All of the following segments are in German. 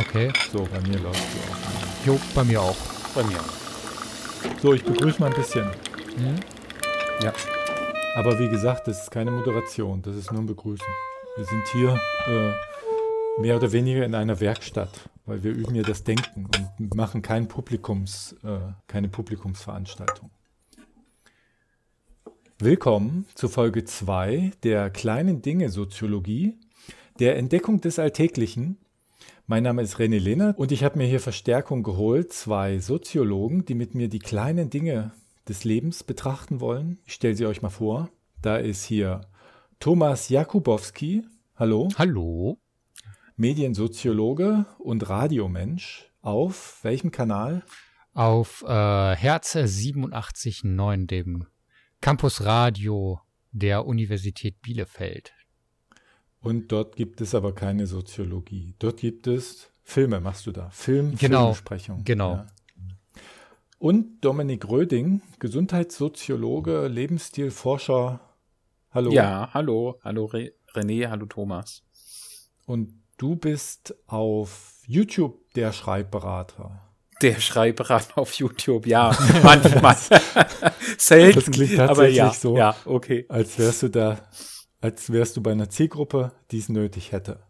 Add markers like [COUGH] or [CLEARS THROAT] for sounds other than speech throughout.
Okay. So, bei mir läuft die auch. Jo, bei mir auch. Bei mir auch. So, ich begrüße mal ein bisschen. Mhm. Ja. Aber wie gesagt, das ist keine Moderation, das ist nur ein Begrüßen. Wir sind hier äh, mehr oder weniger in einer Werkstatt, weil wir üben ja das Denken und machen kein Publikums, äh, keine Publikumsveranstaltung. Willkommen zu Folge 2 der kleinen Dinge Soziologie, der Entdeckung des Alltäglichen mein Name ist René Lehne und ich habe mir hier Verstärkung geholt, zwei Soziologen, die mit mir die kleinen Dinge des Lebens betrachten wollen. Ich stelle sie euch mal vor. Da ist hier Thomas Jakubowski. Hallo. Hallo. Mediensoziologe und Radiomensch. Auf welchem Kanal? Auf äh, Herz 87.9, dem Campus Radio der Universität Bielefeld. Und dort gibt es aber keine Soziologie. Dort gibt es Filme, machst du da. Film, genau, Filmsprechung. Genau. Ja. Und Dominik Röding, Gesundheitssoziologe, Lebensstilforscher. Hallo. Ja, hallo. Hallo Re René, hallo Thomas. Und du bist auf YouTube der Schreibberater. Der Schreibberater auf YouTube, ja, [LAUGHS] manchmal. Selten. Das klingt tatsächlich aber ja, so, ja, okay. als wärst du da als wärst du bei einer Zielgruppe, die es nötig hätte.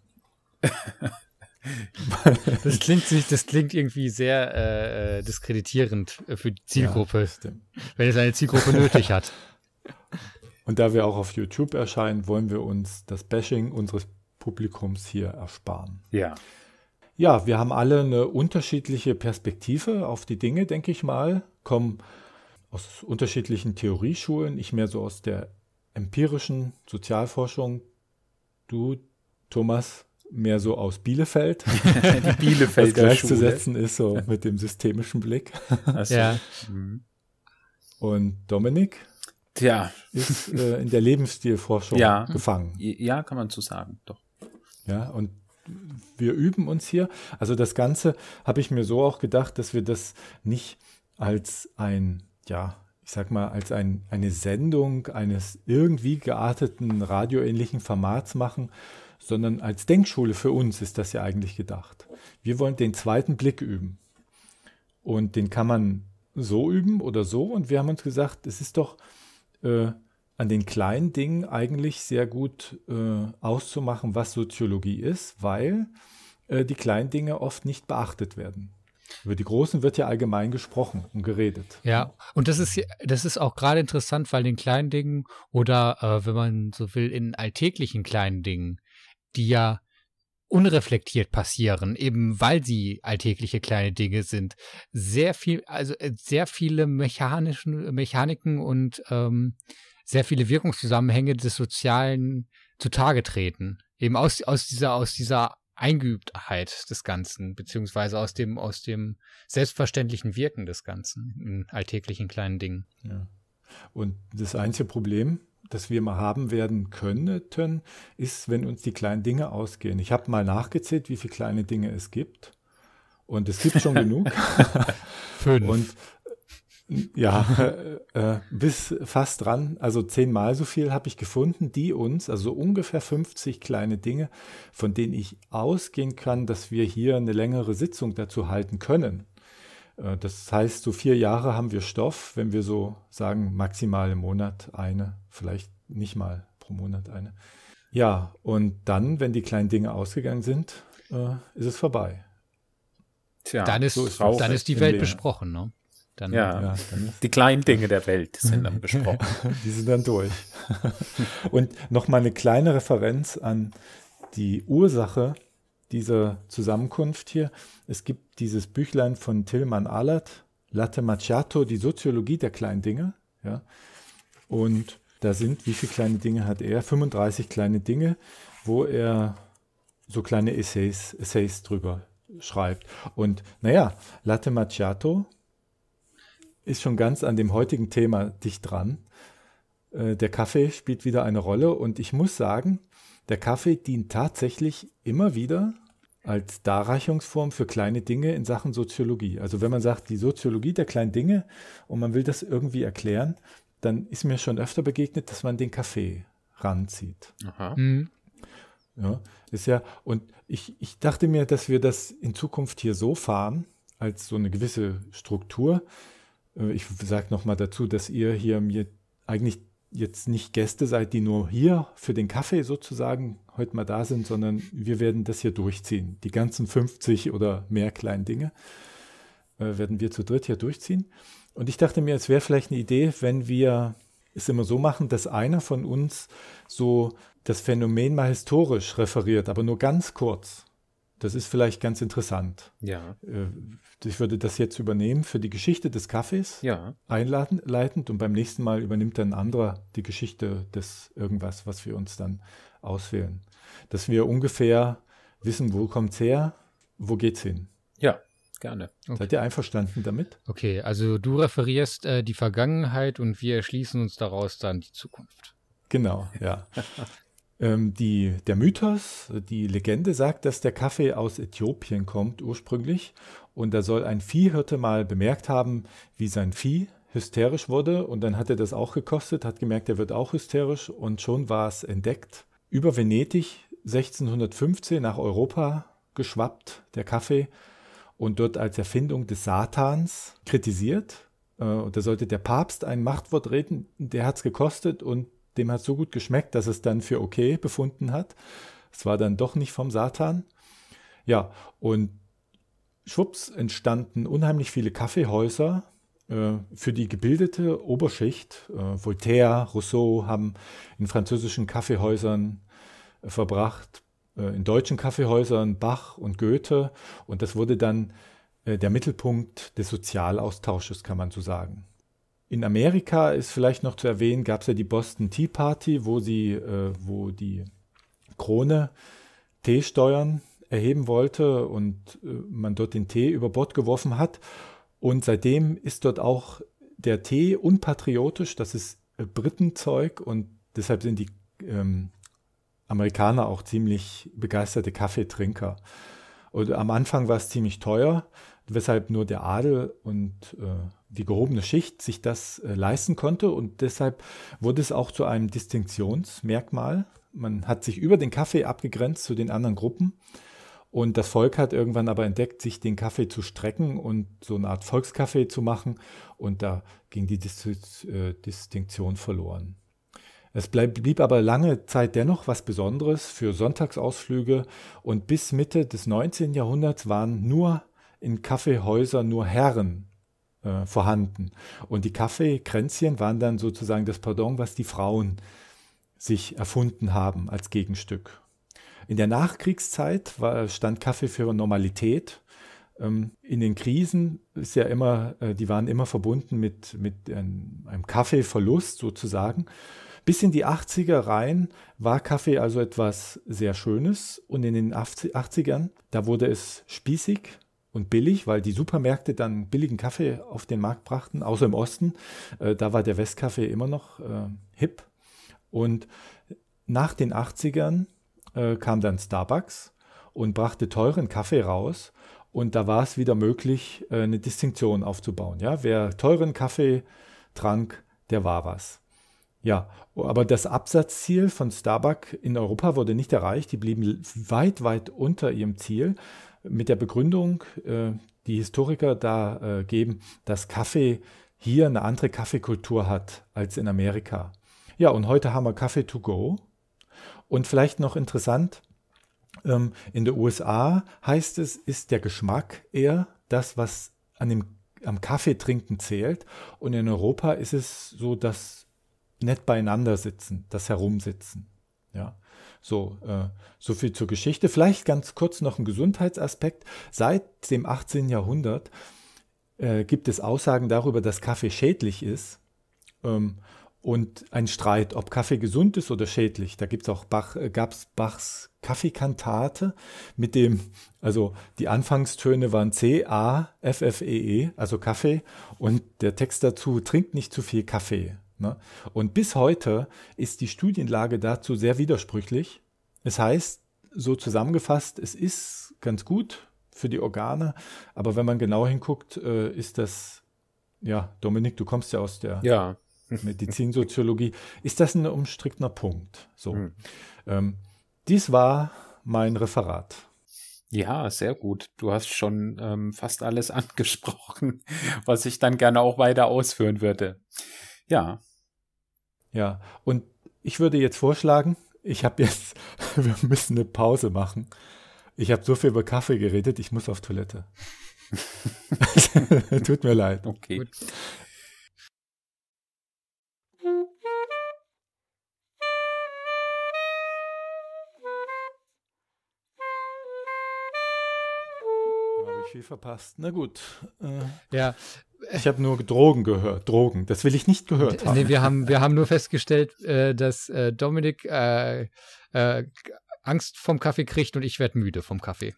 [LAUGHS] das klingt das klingt irgendwie sehr äh, diskreditierend für die Zielgruppe, ja, wenn es eine Zielgruppe nötig hat. [LAUGHS] Und da wir auch auf YouTube erscheinen, wollen wir uns das Bashing unseres Publikums hier ersparen. Ja. Ja, wir haben alle eine unterschiedliche Perspektive auf die Dinge, denke ich mal. Kommen aus unterschiedlichen Theorieschulen, ich mehr so aus der empirischen Sozialforschung, du, Thomas, mehr so aus Bielefeld. [LAUGHS] Die Bielefeld. Das gleichzusetzen ist so mit dem systemischen Blick. Also, ja. Mhm. Und Dominik Tja. ist äh, in der Lebensstilforschung ja. gefangen. Ja, kann man so sagen, doch. Ja, und wir üben uns hier. Also das Ganze habe ich mir so auch gedacht, dass wir das nicht als ein, ja, ich sag mal, als ein, eine Sendung eines irgendwie gearteten radioähnlichen Formats machen, sondern als Denkschule für uns ist das ja eigentlich gedacht. Wir wollen den zweiten Blick üben. Und den kann man so üben oder so. Und wir haben uns gesagt, es ist doch äh, an den kleinen Dingen eigentlich sehr gut äh, auszumachen, was Soziologie ist, weil äh, die kleinen Dinge oft nicht beachtet werden. Über die Großen wird ja allgemein gesprochen und geredet. Ja, und das ist, das ist auch gerade interessant, weil in kleinen Dingen oder, äh, wenn man so will, in alltäglichen kleinen Dingen, die ja unreflektiert passieren, eben weil sie alltägliche kleine Dinge sind, sehr viel, also äh, sehr viele mechanischen Mechaniken und ähm, sehr viele Wirkungszusammenhänge des Sozialen zutage treten. Eben aus, aus dieser, aus dieser Eingeübtheit halt des Ganzen, beziehungsweise aus dem, aus dem selbstverständlichen Wirken des Ganzen in alltäglichen kleinen Dingen. Ja. Und das einzige Problem, das wir mal haben werden könnten, ist, wenn uns die kleinen Dinge ausgehen. Ich habe mal nachgezählt, wie viele kleine Dinge es gibt. Und es gibt schon [LAUGHS] genug. Fünf. Und ja, [LAUGHS] äh, bis fast dran. Also zehnmal so viel habe ich gefunden, die uns, also ungefähr 50 kleine Dinge, von denen ich ausgehen kann, dass wir hier eine längere Sitzung dazu halten können. Äh, das heißt, so vier Jahre haben wir Stoff, wenn wir so sagen, maximal im Monat eine, vielleicht nicht mal pro Monat eine. Ja, und dann, wenn die kleinen Dinge ausgegangen sind, äh, ist es vorbei. Tja, dann ist, so ist dann ist die Welt Leben. besprochen, ne? Dann, ja, ja dann die kleinen Dinge der Welt [LAUGHS] sind dann besprochen. [LAUGHS] die sind dann durch. [LAUGHS] Und nochmal eine kleine Referenz an die Ursache dieser Zusammenkunft hier. Es gibt dieses Büchlein von Tilman Alert, Latte Macchiato, die Soziologie der kleinen Dinge. Ja. Und da sind, wie viele kleine Dinge hat er? 35 kleine Dinge, wo er so kleine Essays, Essays drüber schreibt. Und naja, Latte Macchiato ist schon ganz an dem heutigen Thema dicht dran. Äh, der Kaffee spielt wieder eine Rolle und ich muss sagen, der Kaffee dient tatsächlich immer wieder als Darreichungsform für kleine Dinge in Sachen Soziologie. Also wenn man sagt, die Soziologie der kleinen Dinge und man will das irgendwie erklären, dann ist mir schon öfter begegnet, dass man den Kaffee ranzieht. Aha. Mhm. Ja, ist ja, und ich, ich dachte mir, dass wir das in Zukunft hier so fahren, als so eine gewisse Struktur, ich sage nochmal dazu, dass ihr hier mir eigentlich jetzt nicht Gäste seid, die nur hier für den Kaffee sozusagen heute mal da sind, sondern wir werden das hier durchziehen. Die ganzen 50 oder mehr kleinen Dinge äh, werden wir zu dritt hier durchziehen. Und ich dachte mir, es wäre vielleicht eine Idee, wenn wir es immer so machen, dass einer von uns so das Phänomen mal historisch referiert, aber nur ganz kurz. Das ist vielleicht ganz interessant. Ja. Äh, ich würde das jetzt übernehmen für die Geschichte des Kaffees. Ja. Einleitend und beim nächsten Mal übernimmt dann ein anderer die Geschichte des irgendwas, was wir uns dann auswählen. Dass wir ungefähr wissen, wo kommt's her, wo geht's hin. Ja, gerne. Okay. Seid ihr einverstanden damit? Okay, also du referierst äh, die Vergangenheit und wir erschließen uns daraus dann die Zukunft. Genau, ja. [LAUGHS] Ähm, die, der Mythos, die Legende sagt, dass der Kaffee aus Äthiopien kommt ursprünglich. Und da soll ein Viehhirte mal bemerkt haben, wie sein Vieh hysterisch wurde. Und dann hat er das auch gekostet, hat gemerkt, er wird auch hysterisch. Und schon war es entdeckt. Über Venedig 1615 nach Europa geschwappt, der Kaffee. Und dort als Erfindung des Satans kritisiert. Äh, und da sollte der Papst ein Machtwort reden. Der hat es gekostet und dem hat so gut geschmeckt, dass es dann für okay befunden hat. Es war dann doch nicht vom Satan. Ja, und schwupps entstanden unheimlich viele Kaffeehäuser äh, für die gebildete Oberschicht. Äh, Voltaire, Rousseau haben in französischen Kaffeehäusern äh, verbracht, äh, in deutschen Kaffeehäusern Bach und Goethe. Und das wurde dann äh, der Mittelpunkt des Sozialaustausches, kann man so sagen. In Amerika ist vielleicht noch zu erwähnen, gab es ja die Boston Tea Party, wo sie, äh, wo die Krone Teesteuern erheben wollte und äh, man dort den Tee über Bord geworfen hat. Und seitdem ist dort auch der Tee unpatriotisch, das ist äh, Britenzeug und deshalb sind die ähm, Amerikaner auch ziemlich begeisterte Kaffeetrinker. Und am Anfang war es ziemlich teuer, weshalb nur der Adel und äh, die gehobene Schicht sich das äh, leisten konnte und deshalb wurde es auch zu einem Distinktionsmerkmal. Man hat sich über den Kaffee abgegrenzt zu den anderen Gruppen und das Volk hat irgendwann aber entdeckt, sich den Kaffee zu strecken und so eine Art Volkskaffee zu machen und da ging die Dis äh, Distinktion verloren. Es bleib, blieb aber lange Zeit dennoch was Besonderes für Sonntagsausflüge und bis Mitte des 19. Jahrhunderts waren nur in Kaffeehäusern nur Herren äh, vorhanden. Und die Kaffeekränzchen waren dann sozusagen das Pardon, was die Frauen sich erfunden haben als Gegenstück. In der Nachkriegszeit war, stand Kaffee für Normalität. Ähm, in den Krisen ist ja immer, äh, die waren immer verbunden mit, mit einem, einem Kaffeeverlust sozusagen. Bis in die 80er rein war Kaffee also etwas sehr Schönes und in den 80ern, da wurde es spießig, und billig, weil die Supermärkte dann billigen Kaffee auf den Markt brachten, außer im Osten. Äh, da war der Westkaffee immer noch äh, hip. Und nach den 80ern äh, kam dann Starbucks und brachte teuren Kaffee raus. Und da war es wieder möglich, äh, eine Distinktion aufzubauen. Ja? Wer teuren Kaffee trank, der war was. Ja, aber das Absatzziel von Starbucks in Europa wurde nicht erreicht. Die blieben weit, weit unter ihrem Ziel mit der Begründung, äh, die Historiker da äh, geben, dass Kaffee hier eine andere Kaffeekultur hat als in Amerika. Ja, und heute haben wir Kaffee to go. Und vielleicht noch interessant, ähm, in den USA heißt es, ist der Geschmack eher das, was an dem, am Kaffeetrinken zählt. Und in Europa ist es so, dass nett beieinander sitzen, das Herumsitzen. Ja. So, äh, so viel zur Geschichte. Vielleicht ganz kurz noch ein Gesundheitsaspekt. Seit dem 18. Jahrhundert äh, gibt es Aussagen darüber, dass Kaffee schädlich ist. Ähm, und ein Streit, ob Kaffee gesund ist oder schädlich. Da es auch Bach, äh, gab's Bachs Kaffeekantate mit dem, also die Anfangstöne waren C, A, F, F, E, E, also Kaffee. Und der Text dazu, trinkt nicht zu viel Kaffee. Ne? Und bis heute ist die Studienlage dazu sehr widersprüchlich. Es heißt, so zusammengefasst, es ist ganz gut für die Organe, aber wenn man genau hinguckt, äh, ist das, ja, Dominik, du kommst ja aus der ja. [LAUGHS] Medizinsoziologie, ist das ein umstrickener Punkt. So. Hm. Ähm, dies war mein Referat. Ja, sehr gut. Du hast schon ähm, fast alles [LAUGHS] angesprochen, was ich dann gerne auch weiter ausführen würde. Ja, ja, und ich würde jetzt vorschlagen, ich habe jetzt, [LAUGHS] wir müssen eine Pause machen. Ich habe so viel über Kaffee geredet, ich muss auf Toilette. [LAUGHS] [LAUGHS] Tut mir leid. Okay. Gut. viel verpasst. Na gut. Äh, ja. Ich habe nur Drogen gehört. Drogen. Das will ich nicht gehört haben. Nee, wir haben, wir haben nur festgestellt, äh, dass äh, Dominik äh, äh, Angst vom Kaffee kriegt und ich werde müde vom Kaffee.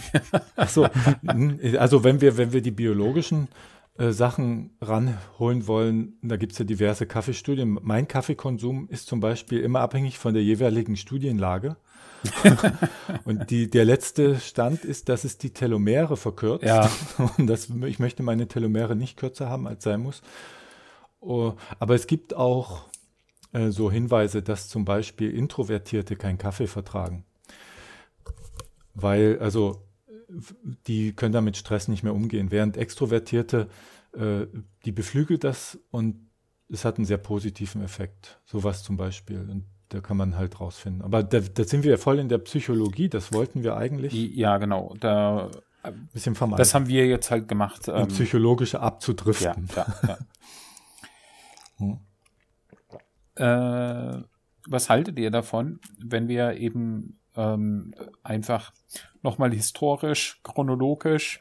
[LAUGHS] Achso. Hm, also wenn wir, wenn wir die biologischen äh, Sachen ranholen wollen, da gibt es ja diverse Kaffeestudien. Mein Kaffeekonsum ist zum Beispiel immer abhängig von der jeweiligen Studienlage. [LAUGHS] und die, der letzte Stand ist, dass es die Telomere verkürzt. Ja. [LAUGHS] Und das, ich möchte meine Telomere nicht kürzer haben, als sein muss. Uh, aber es gibt auch äh, so Hinweise, dass zum Beispiel Introvertierte keinen Kaffee vertragen. Weil, also, die können damit Stress nicht mehr umgehen. Während Extrovertierte, äh, die beflügelt das und es hat einen sehr positiven Effekt. Sowas zum Beispiel. Und da kann man halt rausfinden. Aber da, da, sind wir ja voll in der Psychologie, das wollten wir eigentlich. Ja, genau. Da, ein bisschen vermeiden. Das haben wir jetzt halt gemacht. Um ähm, psychologische abzudriften. Ja, ja, ja. [LAUGHS] Hm. äh, was haltet ihr davon, wenn wir eben ähm, einfach nochmal historisch, chronologisch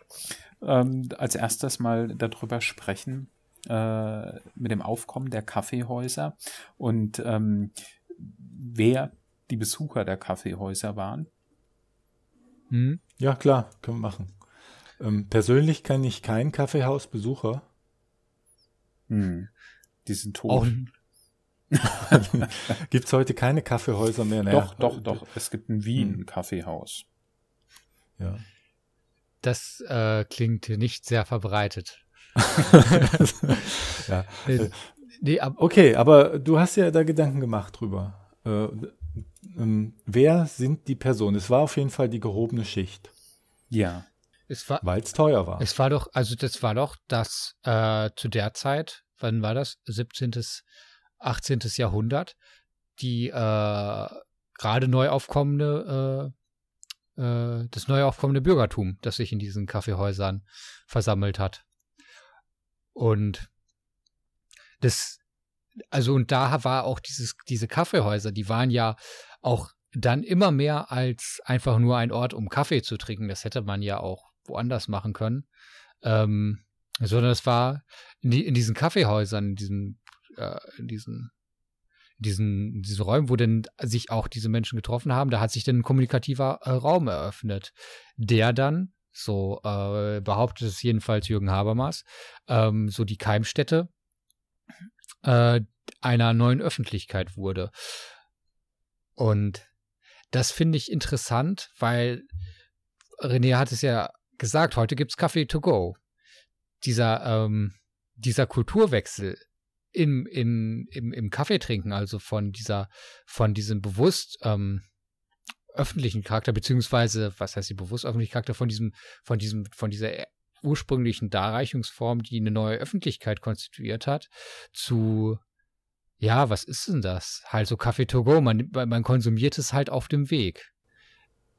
ähm, als erstes mal darüber sprechen, äh, mit dem Aufkommen der Kaffeehäuser und ähm, wer die Besucher der Kaffeehäuser waren? Hm? Ja, klar, können wir machen. Ähm, persönlich kann ich kein Kaffeehausbesucher. Hm. Die sind tot. Auch, [LAUGHS] gibt es heute keine Kaffeehäuser mehr? Naja, ne? doch, doch, doch. Es gibt in Wien hm. ein Kaffeehaus. Ja. Das äh, klingt nicht sehr verbreitet. [LAUGHS] ja. nee, ab okay, aber du hast ja da Gedanken gemacht drüber äh, ähm, wer sind die Personen? Es war auf jeden Fall die gehobene Schicht. Ja. Weil es teuer war. Es war doch, also das war doch das äh, zu der Zeit, wann war das? 17., 18. Jahrhundert, die äh, gerade neu aufkommende, äh, äh, das neu aufkommende Bürgertum, das sich in diesen Kaffeehäusern versammelt hat. Und das also und da war auch dieses, diese Kaffeehäuser, die waren ja auch dann immer mehr als einfach nur ein Ort, um Kaffee zu trinken. Das hätte man ja auch woanders machen können. Ähm, sondern es war in, die, in, diesen Kaffeehäusern, in diesen, äh, in diesen, in diesen, in diesen Räumen, wo denn sich auch diese Menschen getroffen haben, da hat sich dann ein kommunikativer äh, Raum eröffnet, der dann, so äh, behauptet es jedenfalls Jürgen Habermas, ähm, so die Keimstätte äh, einer neuen Öffentlichkeit wurde. Und das finde ich interessant, weil René hat es ja gesagt, heute gibt es Kaffee to go. Dieser, ähm, dieser Kulturwechsel im, im, im, im Kaffeetrinken, also von dieser, von diesem bewusst ähm, öffentlichen Charakter, beziehungsweise, was heißt die bewusst öffentliche Charakter, von diesem, von diesem, von dieser ursprünglichen Darreichungsform, die eine neue Öffentlichkeit konstituiert hat, zu ja, was ist denn das? Halt so Kaffee to go, man, man konsumiert es halt auf dem Weg.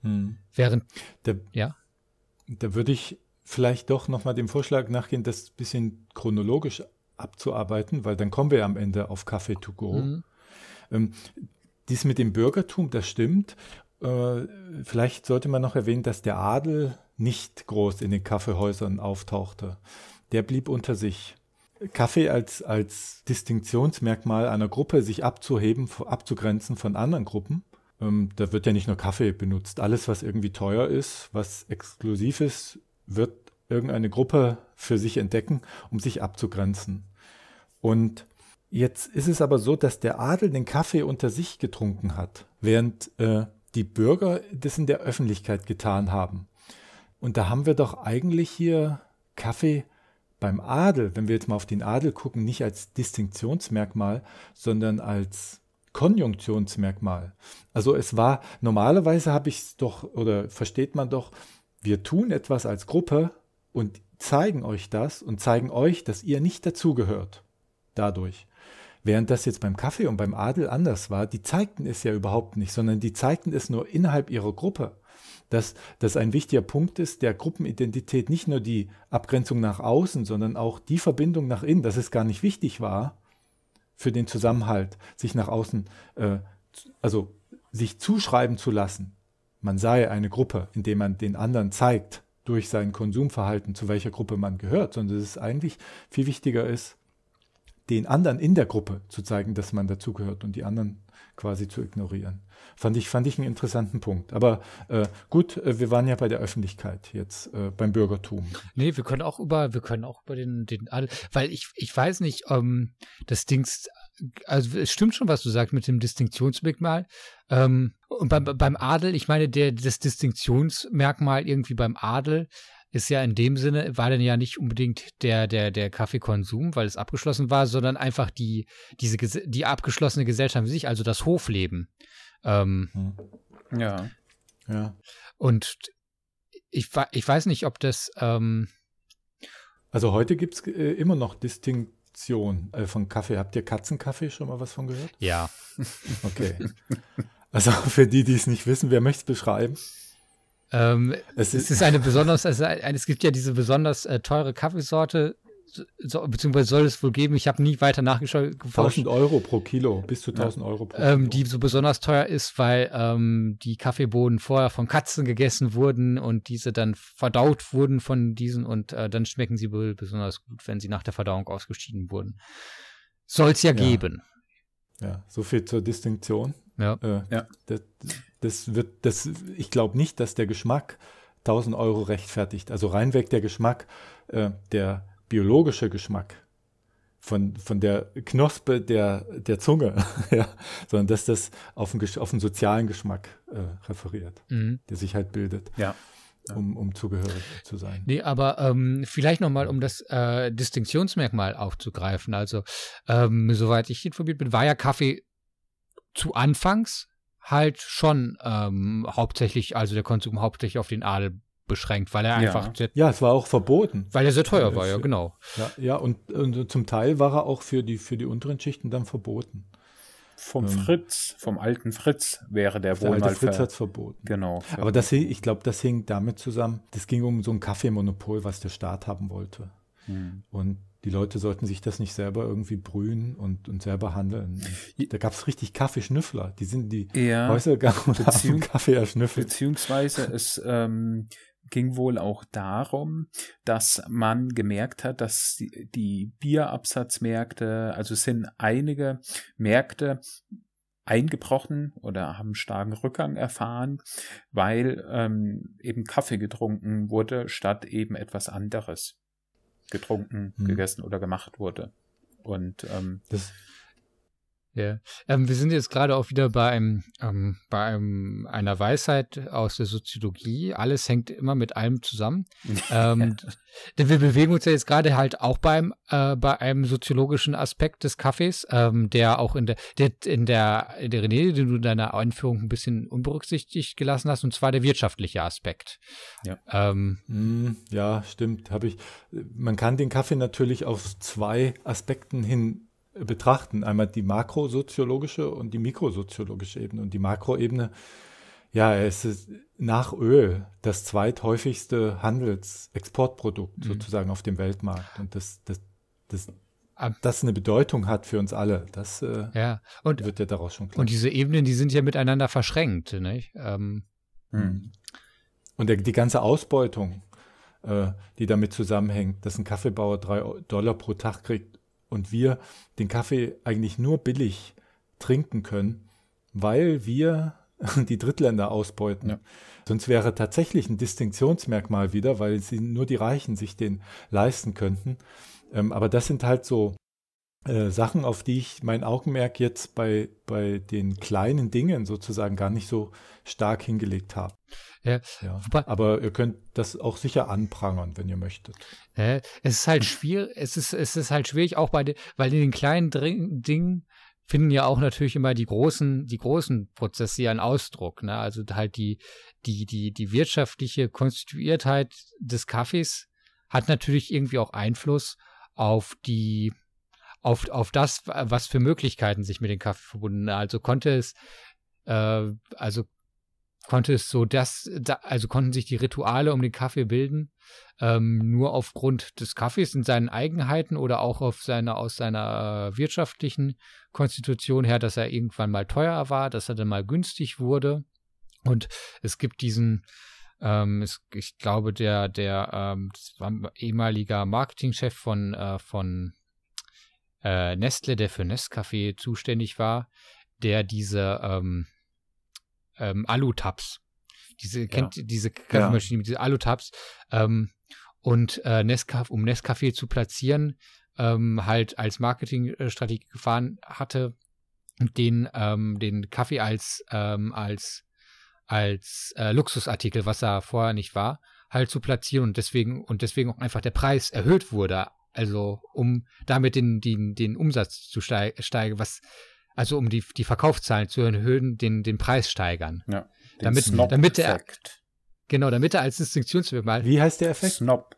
Hm. Während, da, ja? Da würde ich vielleicht doch noch mal dem Vorschlag nachgehen, das bisschen chronologisch abzuarbeiten, weil dann kommen wir am Ende auf Kaffee to go. Mhm. Ähm, dies mit dem Bürgertum, das stimmt. Äh, vielleicht sollte man noch erwähnen, dass der Adel nicht groß in den Kaffeehäusern auftauchte. Der blieb unter sich. Kaffee als, als Distinktionsmerkmal einer Gruppe sich abzuheben, abzugrenzen von anderen Gruppen. Ähm, da wird ja nicht nur Kaffee benutzt. Alles, was irgendwie teuer ist, was exklusiv ist, wird irgendeine Gruppe für sich entdecken, um sich abzugrenzen. Und jetzt ist es aber so, dass der Adel den Kaffee unter sich getrunken hat, während äh, die Bürger das in der Öffentlichkeit getan haben. Und da haben wir doch eigentlich hier Kaffee beim Adel, wenn wir jetzt mal auf den Adel gucken, nicht als Distinktionsmerkmal, sondern als Konjunktionsmerkmal. Also es war, normalerweise habe ich es doch, oder versteht man doch, wir tun etwas als Gruppe und zeigen euch das und zeigen euch, dass ihr nicht dazugehört. Dadurch. Während das jetzt beim Kaffee und beim Adel anders war, die zeigten es ja überhaupt nicht, sondern die zeigten es nur innerhalb ihrer Gruppe dass das ein wichtiger Punkt ist der Gruppenidentität, nicht nur die Abgrenzung nach außen, sondern auch die Verbindung nach innen, dass es gar nicht wichtig war für den Zusammenhalt, sich nach außen, äh, also sich zuschreiben zu lassen. Man sei eine Gruppe, indem man den anderen zeigt durch sein Konsumverhalten, zu welcher Gruppe man gehört, sondern dass es eigentlich viel wichtiger ist, den anderen in der Gruppe zu zeigen, dass man dazugehört und die anderen quasi zu ignorieren. Fand ich, fand ich einen interessanten Punkt. Aber äh, gut, äh, wir waren ja bei der Öffentlichkeit jetzt, äh, beim Bürgertum. Nee, wir können auch über, wir können auch über den, den weil ich, ich weiß nicht, ähm, das Ding, also es stimmt schon, was du sagst mit dem Distinktionsmerkmal. Ähm, und beim, beim Adel, ich meine, der, das Distinktionsmerkmal irgendwie beim Adel, ist ja in dem Sinne, war denn ja nicht unbedingt der, der, der Kaffeekonsum, weil es abgeschlossen war, sondern einfach die, diese, die abgeschlossene Gesellschaft für sich, also das Hofleben. Ähm, ja. Ja. Und ich, ich weiß nicht, ob das. Ähm also heute gibt es äh, immer noch distinkt äh, von Kaffee. Habt ihr Katzenkaffee schon mal was von gehört? Ja. Okay. Also für die, die es nicht wissen, wer möchte es beschreiben? Ähm, es, ist, es, ist eine besonders, also es gibt ja diese besonders äh, teure Kaffeesorte, so, beziehungsweise soll es wohl geben, ich habe nie weiter nachgeschaut. 1000 Euro pro Kilo, bis zu 1000 Euro pro ähm, Kilo. Ähm, die so besonders teuer ist, weil ähm, die Kaffeebohnen vorher von Katzen gegessen wurden und diese dann verdaut wurden von diesen und äh, dann schmecken sie wohl besonders gut, wenn sie nach der Verdauung ausgeschieden wurden. Soll es ja, ja, geben. Ja, so viel zur Distinktion. Ja. Äh, ja. Das, das wird, das, ich glaube nicht, dass der Geschmack 1000 Euro rechtfertigt. Also reinweg der Geschmack, äh, der biologische Geschmack von, von der Knospe der, der Zunge, [LAUGHS] ja, sondern dass das auf den, auf den sozialen Geschmack äh, referiert, mhm. der sich halt bildet. Ja. Um, um zugehörig zu sein. Nee, aber ähm, vielleicht nochmal, um das äh, Distinktionsmerkmal aufzugreifen. Also, ähm, soweit ich informiert bin, war ja Kaffee zu Anfangs halt schon ähm, hauptsächlich, also der Konsum hauptsächlich auf den Adel beschränkt, weil er einfach. Ja, ja es war auch verboten. Weil er sehr teuer war, ja, genau. Ja, ja und, und, zum Teil war er auch für die, für die unteren Schichten dann verboten. Vom ähm, Fritz, vom alten Fritz wäre der, der wohl der alte Fritz hat es verboten. Genau. Aber das, ich glaube, das hing damit zusammen, das ging um so ein Kaffeemonopol, was der Staat haben wollte. Hm. Und die Leute sollten sich das nicht selber irgendwie brühen und, und selber handeln. Und da gab es richtig Kaffeeschnüffler. Die sind die ja, Häuser gegangen [LAUGHS] und haben Kaffee erschnüffelt. Beziehungsweise es ähm, ging wohl auch darum, dass man gemerkt hat, dass die, die Bierabsatzmärkte, also es sind einige Märkte eingebrochen oder haben starken Rückgang erfahren, weil ähm, eben Kaffee getrunken wurde statt eben etwas anderes getrunken, mhm. gegessen oder gemacht wurde. Und ähm, das ja. Ähm, wir sind jetzt gerade auch wieder bei einem, ähm, bei einem, einer Weisheit aus der Soziologie. Alles hängt immer mit allem zusammen. [LAUGHS] ähm, denn wir bewegen uns ja jetzt gerade halt auch beim, äh, bei einem soziologischen Aspekt des Kaffees, ähm, der auch in der, der, in der, in der René, den du in deiner Einführung ein bisschen unberücksichtigt gelassen hast, und zwar der wirtschaftliche Aspekt. Ja, ähm, mm, ja stimmt. Hab ich. Man kann den Kaffee natürlich aus zwei Aspekten hin betrachten. Einmal die makrosoziologische und die mikrosoziologische Ebene. Und die Makroebene, ja, es ist nach Öl das zweithäufigste Handelsexportprodukt mhm. sozusagen auf dem Weltmarkt. Und das, das, das das eine Bedeutung hat für uns alle. Das äh, ja. Und, wird ja daraus schon klar. Und diese Ebenen, die sind ja miteinander verschränkt. Nicht? Ähm. Mhm. Hm. Und der, die ganze Ausbeutung, äh, die damit zusammenhängt, dass ein Kaffeebauer drei Dollar pro Tag kriegt, und wir den Kaffee eigentlich nur billig trinken können, weil wir [LAUGHS] die Drittländer ausbeuten. Ja. Sonst wäre tatsächlich ein Distinktionsmerkmal wieder, weil sie nur die Reichen sich den leisten könnten. Ähm, aber das sind halt so äh, Sachen, auf die ich mein Augenmerk jetzt bei, bei den kleinen Dingen sozusagen gar nicht so stark hingelegt habe. Ja. ja. Aber ihr könnt das auch sicher anprangern, wenn ihr möchtet. es ist halt schwierig, es ist, es ist halt schwierig, auch bei den, weil in den kleinen Dingen finden ja auch natürlich immer die großen, die großen Prozesse ihren Ausdruck. Ne? Also halt die, die, die, die wirtschaftliche Konstituiertheit des Kaffees hat natürlich irgendwie auch Einfluss auf die, auf, auf das, was für Möglichkeiten sich mit dem Kaffee verbunden. Also konnte es, äh, also konnte es so das, also konnten sich die Rituale um den Kaffee bilden, ähm, nur aufgrund des Kaffees in seinen Eigenheiten oder auch auf seine, aus seiner äh, wirtschaftlichen Konstitution her, dass er irgendwann mal teuer war, dass er dann mal günstig wurde. Und es gibt diesen, ähm, es, ich glaube, der, der ähm, ehemaliger Marketingchef von, äh, von äh, Nestle, der für Nescafé zuständig war, der diese ähm, ähm, Alu-Tabs. Diese, kennt diese Kaffeemaschine ja. mit diesen Alu-Tabs. Ähm, und äh, Nescaf, um Nescafé zu platzieren, ähm, halt als Marketingstrategie gefahren hatte, den, ähm, den Kaffee als, ähm, als, als äh, Luxusartikel, was er vorher nicht war, halt zu platzieren und deswegen, und deswegen auch einfach der Preis erhöht wurde. Also, um damit den, den, den Umsatz zu steig, steigen, was also um die, die Verkaufszahlen zu erhöhen, den, den Preis steigern. Ja. Den damit, damit er, Effekt. Genau, damit er als Distinktionsmerkmal. Wie heißt der Effekt? Snob.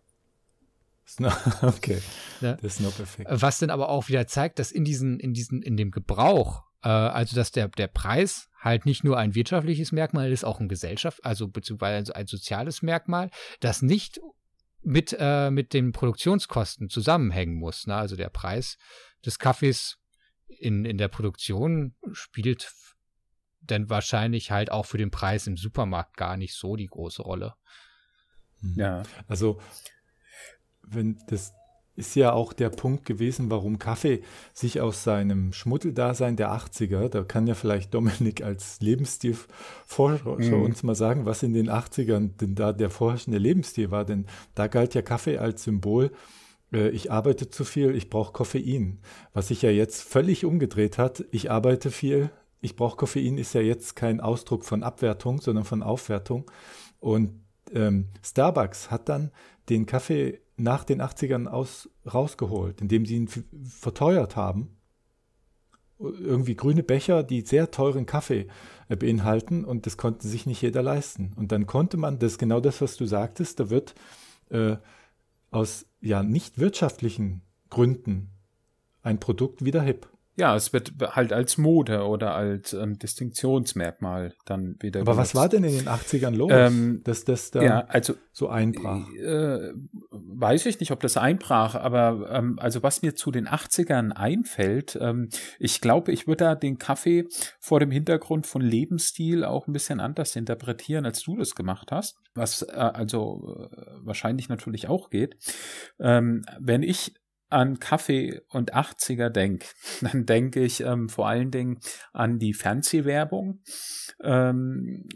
Snob [LAUGHS] okay. Ja. Der Snob-Effekt. Was dann aber auch wieder zeigt, dass in diesen, in diesen, in dem Gebrauch, äh, also dass der, der Preis halt nicht nur ein wirtschaftliches Merkmal ist, auch ein Gesellschaft, also beziehungsweise also ein soziales Merkmal, das nicht mit, äh, mit den Produktionskosten zusammenhängen muss. Ne? Also der Preis des Kaffees in, in der Produktion spielt dann wahrscheinlich halt auch für den Preis im Supermarkt gar nicht so die große Rolle. Hm. Ja. Also, wenn das ist ja auch der Punkt gewesen, warum Kaffee sich aus seinem Schmuddeldasein der 80er, da kann ja vielleicht Dominik als Lebensstilforscher mhm. uns mal sagen, was in den 80ern denn da der vorherrschende Lebensstil war, denn da galt ja Kaffee als Symbol äh, ich arbeite zu viel, ich brauche Koffein. Was sich ja jetzt völlig umgedreht hat, ich arbeite viel, ich brauche Koffein, ist ja jetzt kein Ausdruck von Abwertung, sondern von Aufwertung. Und ähm, Starbucks hat dann den Kaffee nach den 80ern aus, rausgeholt, indem sie ihn verteuert haben. Irgendwie grüne Becher, die sehr teuren Kaffee äh, beinhalten und das konnte sich nicht jeder leisten. Und dann konnte man, das ist genau das, was du sagtest, da wird äh, aus ja nicht wirtschaftlichen Gründen ein Produkt wieder hip. Ja, es wird halt als Mode oder als ähm, Distinktionsmerkmal dann wieder. Aber benutzt. was war denn in den 80ern los, ähm, dass das da ja, also, so einbrach? Äh, weiß ich nicht, ob das einbrach, aber ähm, also was mir zu den 80ern einfällt, ähm, ich glaube, ich würde da den Kaffee vor dem Hintergrund von Lebensstil auch ein bisschen anders interpretieren, als du das gemacht hast, was äh, also äh, wahrscheinlich natürlich auch geht. Ähm, wenn ich an Kaffee und 80er denke, [LAUGHS] dann denke ich ähm, vor allen Dingen an die Fernsehwerbung. Ähm,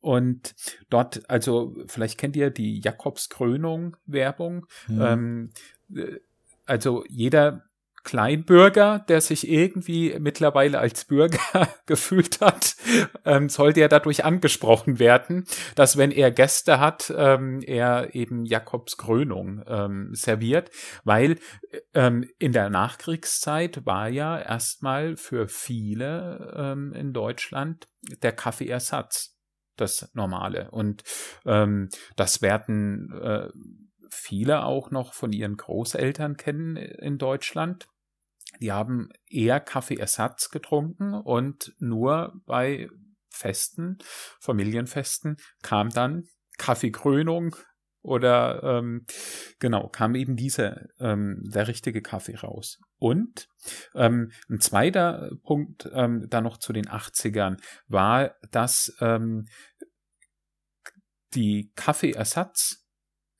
und dort, also vielleicht kennt ihr die Jakobskrönung-Werbung. Mhm. Ähm, äh, also jeder Kleinbürger, der sich irgendwie mittlerweile als Bürger [LAUGHS] gefühlt hat, ähm, sollte er dadurch angesprochen werden, dass wenn er Gäste hat, ähm, er eben Jakobs Krönung ähm, serviert, weil ähm, in der Nachkriegszeit war ja erstmal für viele ähm, in Deutschland der Kaffeeersatz das Normale und ähm, das werden äh, viele auch noch von ihren Großeltern kennen in Deutschland. Die haben eher Kaffeeersatz getrunken und nur bei Festen, Familienfesten kam dann Kaffeekrönung oder ähm, genau, kam eben dieser, ähm, der richtige Kaffee raus. Und ähm, ein zweiter Punkt ähm, dann noch zu den 80ern war, dass ähm, die Kaffeeersatz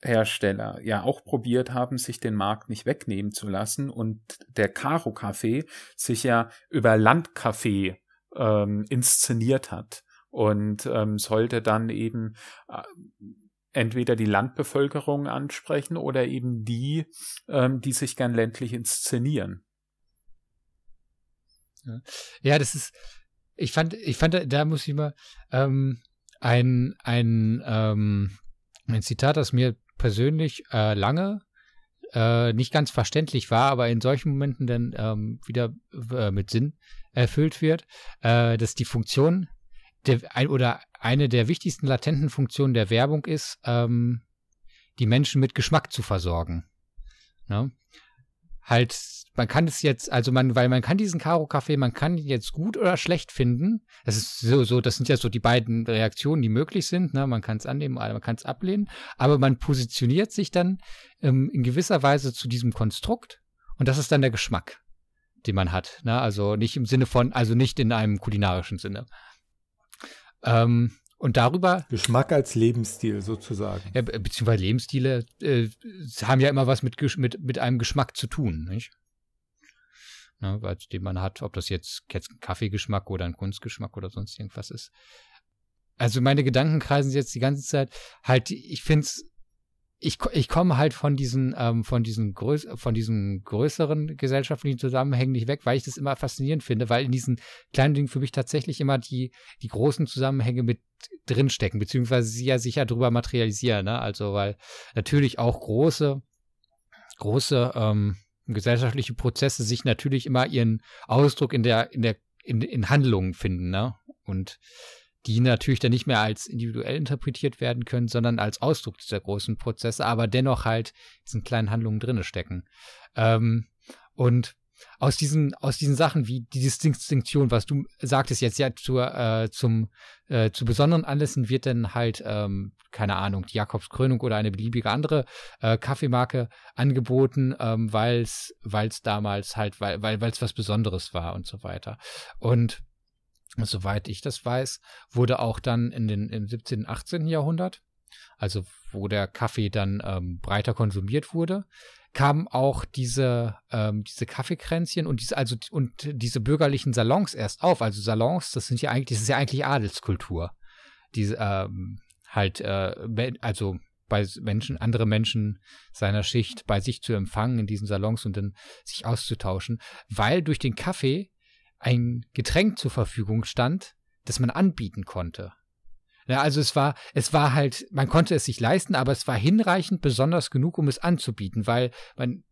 Hersteller ja auch probiert haben, sich den Markt nicht wegnehmen zu lassen und der Caro Kaffee sich ja über Landkaffee ähm, inszeniert hat und ähm, sollte dann eben äh, entweder die Landbevölkerung ansprechen oder eben die, ähm, die sich gern ländlich inszenieren. Ja, das ist, ich fand, ich fand, da muss ich mal ähm, ein, ein, ähm, ein Zitat, das mir persönlich äh, lange äh, nicht ganz verständlich war, aber in solchen Momenten dann ähm, wieder äh, mit Sinn erfüllt wird, äh, dass die Funktion der, ein, oder eine der wichtigsten latenten Funktionen der Werbung ist, ähm, die Menschen mit Geschmack zu versorgen. Ne? Halt man kann es jetzt, also man, weil man kann diesen Karo-Kaffee, man kann ihn jetzt gut oder schlecht finden. Das ist so, so, das sind ja so die beiden Reaktionen, die möglich sind. Ne? Man kann es annehmen, man kann es ablehnen, aber man positioniert sich dann ähm, in gewisser Weise zu diesem Konstrukt und das ist dann der Geschmack, den man hat. Ne? Also nicht im Sinne von, also nicht in einem kulinarischen Sinne. Ähm, und darüber. Geschmack als Lebensstil sozusagen. Ja, beziehungsweise Lebensstile äh, haben ja immer was mit, mit, mit einem Geschmack zu tun, nicht? ne, den man hat, ob das jetzt ein Kaffeegeschmack oder ein Kunstgeschmack oder sonst irgendwas ist. Also meine Gedanken kreisen jetzt die ganze Zeit. Halt, ich finde es, ich, ich komme halt von diesen, ähm, von diesen Größ von diesen größeren gesellschaftlichen Zusammenhängen nicht weg, weil ich das immer faszinierend finde, weil in diesen kleinen Dingen für mich tatsächlich immer die, die großen Zusammenhänge mit drinstecken, beziehungsweise sie ja sicher drüber materialisieren, ne? Also, weil natürlich auch große, große, ähm, gesellschaftliche Prozesse sich natürlich immer ihren Ausdruck in der, in der, in, in Handlungen finden, ne? Und die natürlich dann nicht mehr als individuell interpretiert werden können, sondern als Ausdruck dieser großen Prozesse, aber dennoch halt diesen kleinen Handlungen drinne stecken. Ähm, und aus diesen, aus diesen Sachen wie die Distinktion, was du sagtest jetzt ja zur, äh, zum, äh, zu besonderen Anlässen wird dann halt, ähm, keine Ahnung, die Jakobskrönung oder eine beliebige andere äh, Kaffeemarke angeboten, ähm, weil es damals halt, weil weil es was Besonderes war und so weiter. Und soweit ich das weiß, wurde auch dann in den, im 17., 18. Jahrhundert, also wo der Kaffee dann ähm, breiter konsumiert wurde, kamen auch diese, ähm, diese Kaffeekränzchen und diese, also, und diese bürgerlichen Salons erst auf. Also Salons, das sind ja eigentlich, das ist ja eigentlich Adelskultur. Diese, ähm, halt, äh, also bei Menschen, andere Menschen seiner Schicht bei sich zu empfangen in diesen Salons und dann sich auszutauschen, weil durch den Kaffee ein Getränk zur Verfügung stand, das man anbieten konnte. Ja, also es war, es war halt, man konnte es sich leisten, aber es war hinreichend besonders genug, um es anzubieten, weil man,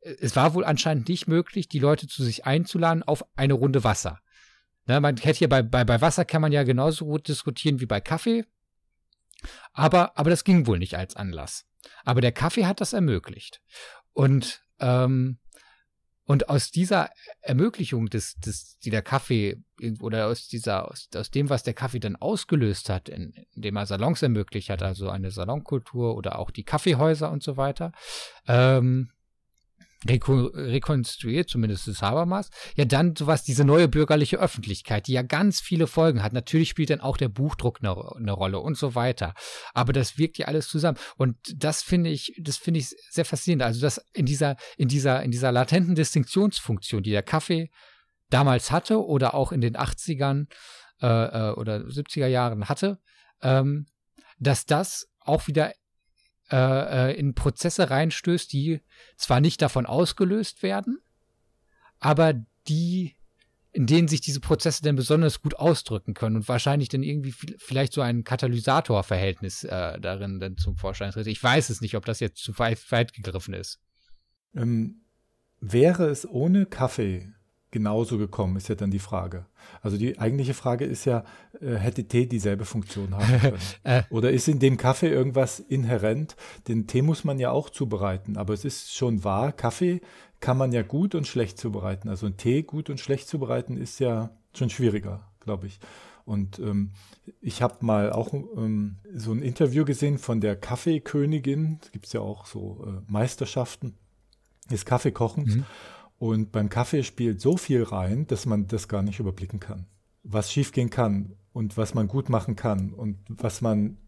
äh, es war wohl anscheinend nicht möglich, die Leute zu sich einzuladen auf eine Runde Wasser. Ne, man hätte hier bei, bei, bei Wasser kann man ja genauso gut diskutieren wie bei Kaffee. Aber, aber das ging wohl nicht als Anlass. Aber der Kaffee hat das ermöglicht. Und ähm, und aus dieser Ermöglichung, des, des, die der Kaffee oder aus, dieser, aus, aus dem, was der Kaffee dann ausgelöst hat, in, indem er Salons ermöglicht hat, also eine Salonkultur oder auch die Kaffeehäuser und so weiter, ähm, rekonstruiert, zumindest das Habermas. Ja, dann sowas, diese neue bürgerliche Öffentlichkeit, die ja ganz viele Folgen hat. Natürlich spielt dann auch der Buchdruck eine, eine Rolle und so weiter. Aber das wirkt ja alles zusammen. Und das finde ich, das finde ich sehr faszinierend. Also, dass in dieser, in dieser, in dieser latenten Distinktionsfunktion, die der Kaffee damals hatte oder auch in den 80ern äh, äh, oder 70er Jahren hatte, ähm, dass das auch wieder äh, äh, in Prozesse reinstößt, die zwar nicht davon ausgelöst werden, aber die, in denen sich diese Prozesse dann besonders gut ausdrücken können und wahrscheinlich dann irgendwie vielleicht so ein Katalysatorverhältnis äh, darin dann zum Vorschein tritt. Ich weiß es nicht, ob das jetzt zu weit, weit gegriffen ist. Ähm, wäre es ohne Kaffee genauso gekommen, ist ja dann die Frage. Also die eigentliche Frage ist ja, äh, hätte Tee dieselbe Funktion haben [LAUGHS] können? Äh. Oder ist in dem Kaffee irgendwas inhärent? Den Tee muss man ja auch zubereiten, aber es ist schon wahr, Kaffee kann man ja gut und schlecht zubereiten. Also ein Tee gut und schlecht zubereiten ist ja schon schwieriger, glaube ich. Und ähm, ich habe mal auch ähm, so ein Interview gesehen von der Kaffeekönigin. Gibt es ja auch so äh, Meisterschaften des Kaffeekochens. Mhm. Und beim Kaffee spielt so viel rein, dass man das gar nicht überblicken kann. Was schiefgehen kann und was man gut machen kann und was man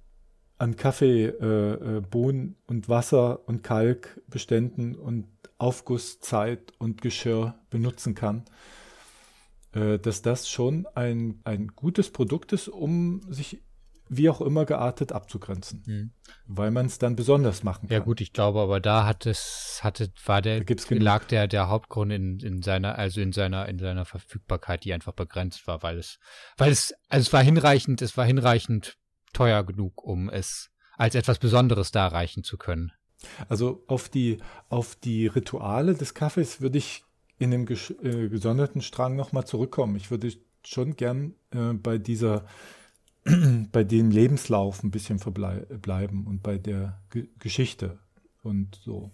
an Kaffee, äh, äh Bohnen und Wasser und Kalkbeständen und Aufgusszeit und Geschirr benutzen kann, äh, dass das schon ein, ein gutes Produkt ist, um sich wie auch immer geartet abzugrenzen, mhm. weil man es dann besonders machen kann. Ja gut, ich glaube, aber da hat es, hatte, war der, lag der, der Hauptgrund in, in seiner, also in seiner, in seiner Verfügbarkeit, die einfach begrenzt war, weil es, weil es, also es war hinreichend, es war hinreichend teuer genug, um es als etwas Besonderes darreichen zu können. Also auf die, auf die Rituale des Kaffees würde ich in dem ges äh, gesonderten Strang nochmal zurückkommen. Ich würde schon gern äh, bei dieser [CLEARS THROAT] bei dem Lebenslauf ein bisschen verbleiben und bei der G Geschichte und so.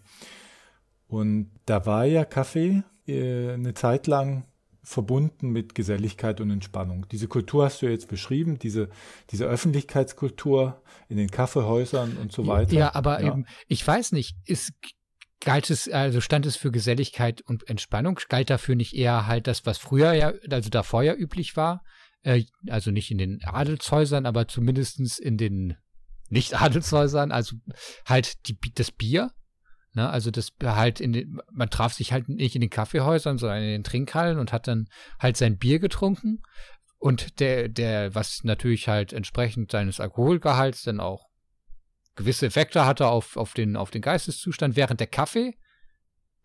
Und da war ja Kaffee äh, eine Zeit lang verbunden mit Geselligkeit und Entspannung. Diese Kultur hast du jetzt beschrieben, diese, diese Öffentlichkeitskultur in den Kaffeehäusern und so weiter. Ja, aber ja. eben, ich weiß nicht, ist, galt es, also stand es für Geselligkeit und Entspannung, galt dafür nicht eher halt das, was früher ja, also davor ja üblich war? Äh, also nicht in den Adelshäusern, aber zumindest in den Nicht-Adelshäusern, also halt die, das Bier. Ne? Also das halt in den, man traf sich halt nicht in den Kaffeehäusern, sondern in den Trinkhallen und hat dann halt sein Bier getrunken. Und der, der, was natürlich halt entsprechend seines Alkoholgehalts dann auch gewisse Effekte hatte auf, auf, den, auf den Geisteszustand, während der Kaffee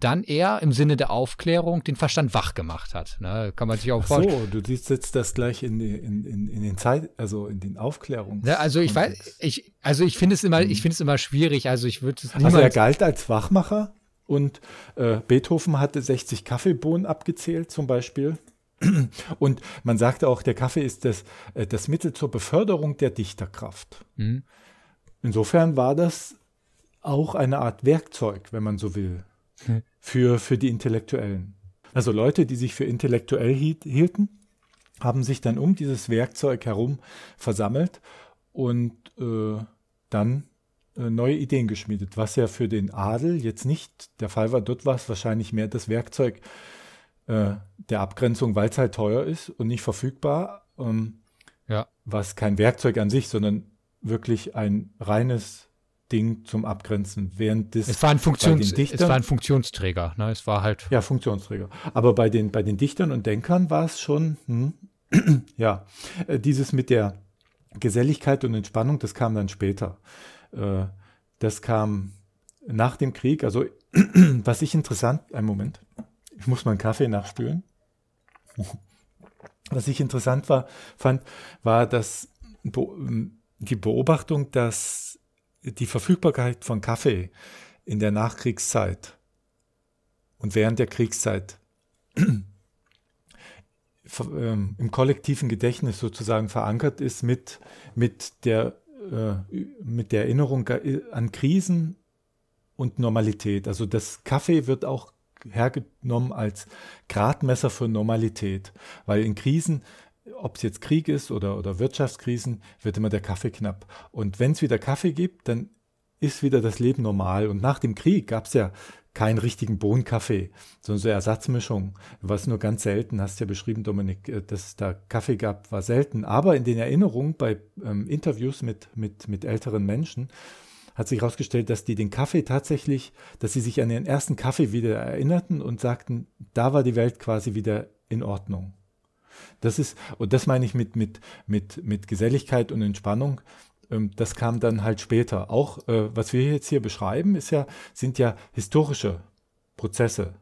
dann er im Sinne der Aufklärung den Verstand wach gemacht hat. Ne? Kann man sich auch vorstellen. So, du siehst jetzt das gleich in, in, in, in den Zeit, also in den Aufklärungs. Ne, also ich weiß, ich, also ich finde es immer, mhm. ich finde es immer schwierig. Also ich würde es niemals. Also er galt als Wachmacher und äh, Beethoven hatte 60 Kaffeebohnen abgezählt zum Beispiel. [CLEARS THROAT] Und man sagte auch, der Kaffee ist das, äh, das Mittel zur Beförderung der Dichterkraft. Mhm. Insofern war das auch eine Art Werkzeug, wenn man so will. Mhm. [LAUGHS] für, für die Intellektuellen. Also Leute, die sich für intellektuell hielten, haben sich dann um dieses Werkzeug herum versammelt und äh, dann äh, neue Ideen geschmiedet, was ja für den Adel jetzt nicht der Fall war. Dort war es wahrscheinlich mehr das Werkzeug äh, der Abgrenzung, weil es halt teuer ist und nicht verfügbar. Ähm, ja. Was kein Werkzeug an sich, sondern wirklich ein reines Ding zum Abgrenzen. Während des, es, war ein Funktions Dichtern, es war ein Funktionsträger. Ne? Es war halt. Ja, Funktionsträger. Aber bei den, bei den Dichtern und Denkern war es schon, hm, [CLEARS THROAT] ja, äh, dieses mit der Geselligkeit und Entspannung, das kam dann später. Äh, das kam nach dem Krieg. Also, [CLEARS THROAT] was ich interessant, einen Moment, ich muss meinen Kaffee nachspülen. [LAUGHS] Was ich interessant war, fand, war, dass ähm, die Beobachtung, dass die Verfügbarkeit von Kaffee in der Nachkriegszeit und während der Kriegszeit [CLEARS THROAT] ähm, im kollektiven Gedächtnis sozusagen verankert ist mit, mit, der, äh, mit der Erinnerung äh, an Krisen und Normalität. Also das Kaffee wird auch hergenommen als Gradmesser für Normalität, weil in Krisen ob es jetzt Krieg ist oder, oder Wirtschaftskrisen, wird immer der Kaffee knapp. Und wenn es wieder Kaffee gibt, dann ist wieder das Leben normal. Und nach dem Krieg gab es ja keinen richtigen Bohnenkaffee, sondern so Ersatzmischung, was nur ganz selten, hast du ja beschrieben, Dominik, äh, dass es da Kaffee gab, war selten. Aber in den Erinnerungen bei ähm, Interviews mit, mit, mit älteren Menschen hat sich herausgestellt, dass die den Kaffee tatsächlich, dass sie sich an den ersten Kaffee wieder erinnerten und sagten, da war die Welt quasi wieder in Ordnung. Das ist, und das meine ich mit, mit, mit, mit Geselligkeit und Entspannung. Ähm, das kam dann halt später. Auch äh, was wir jetzt hier beschreiben, ist ja, sind ja historische Prozesse,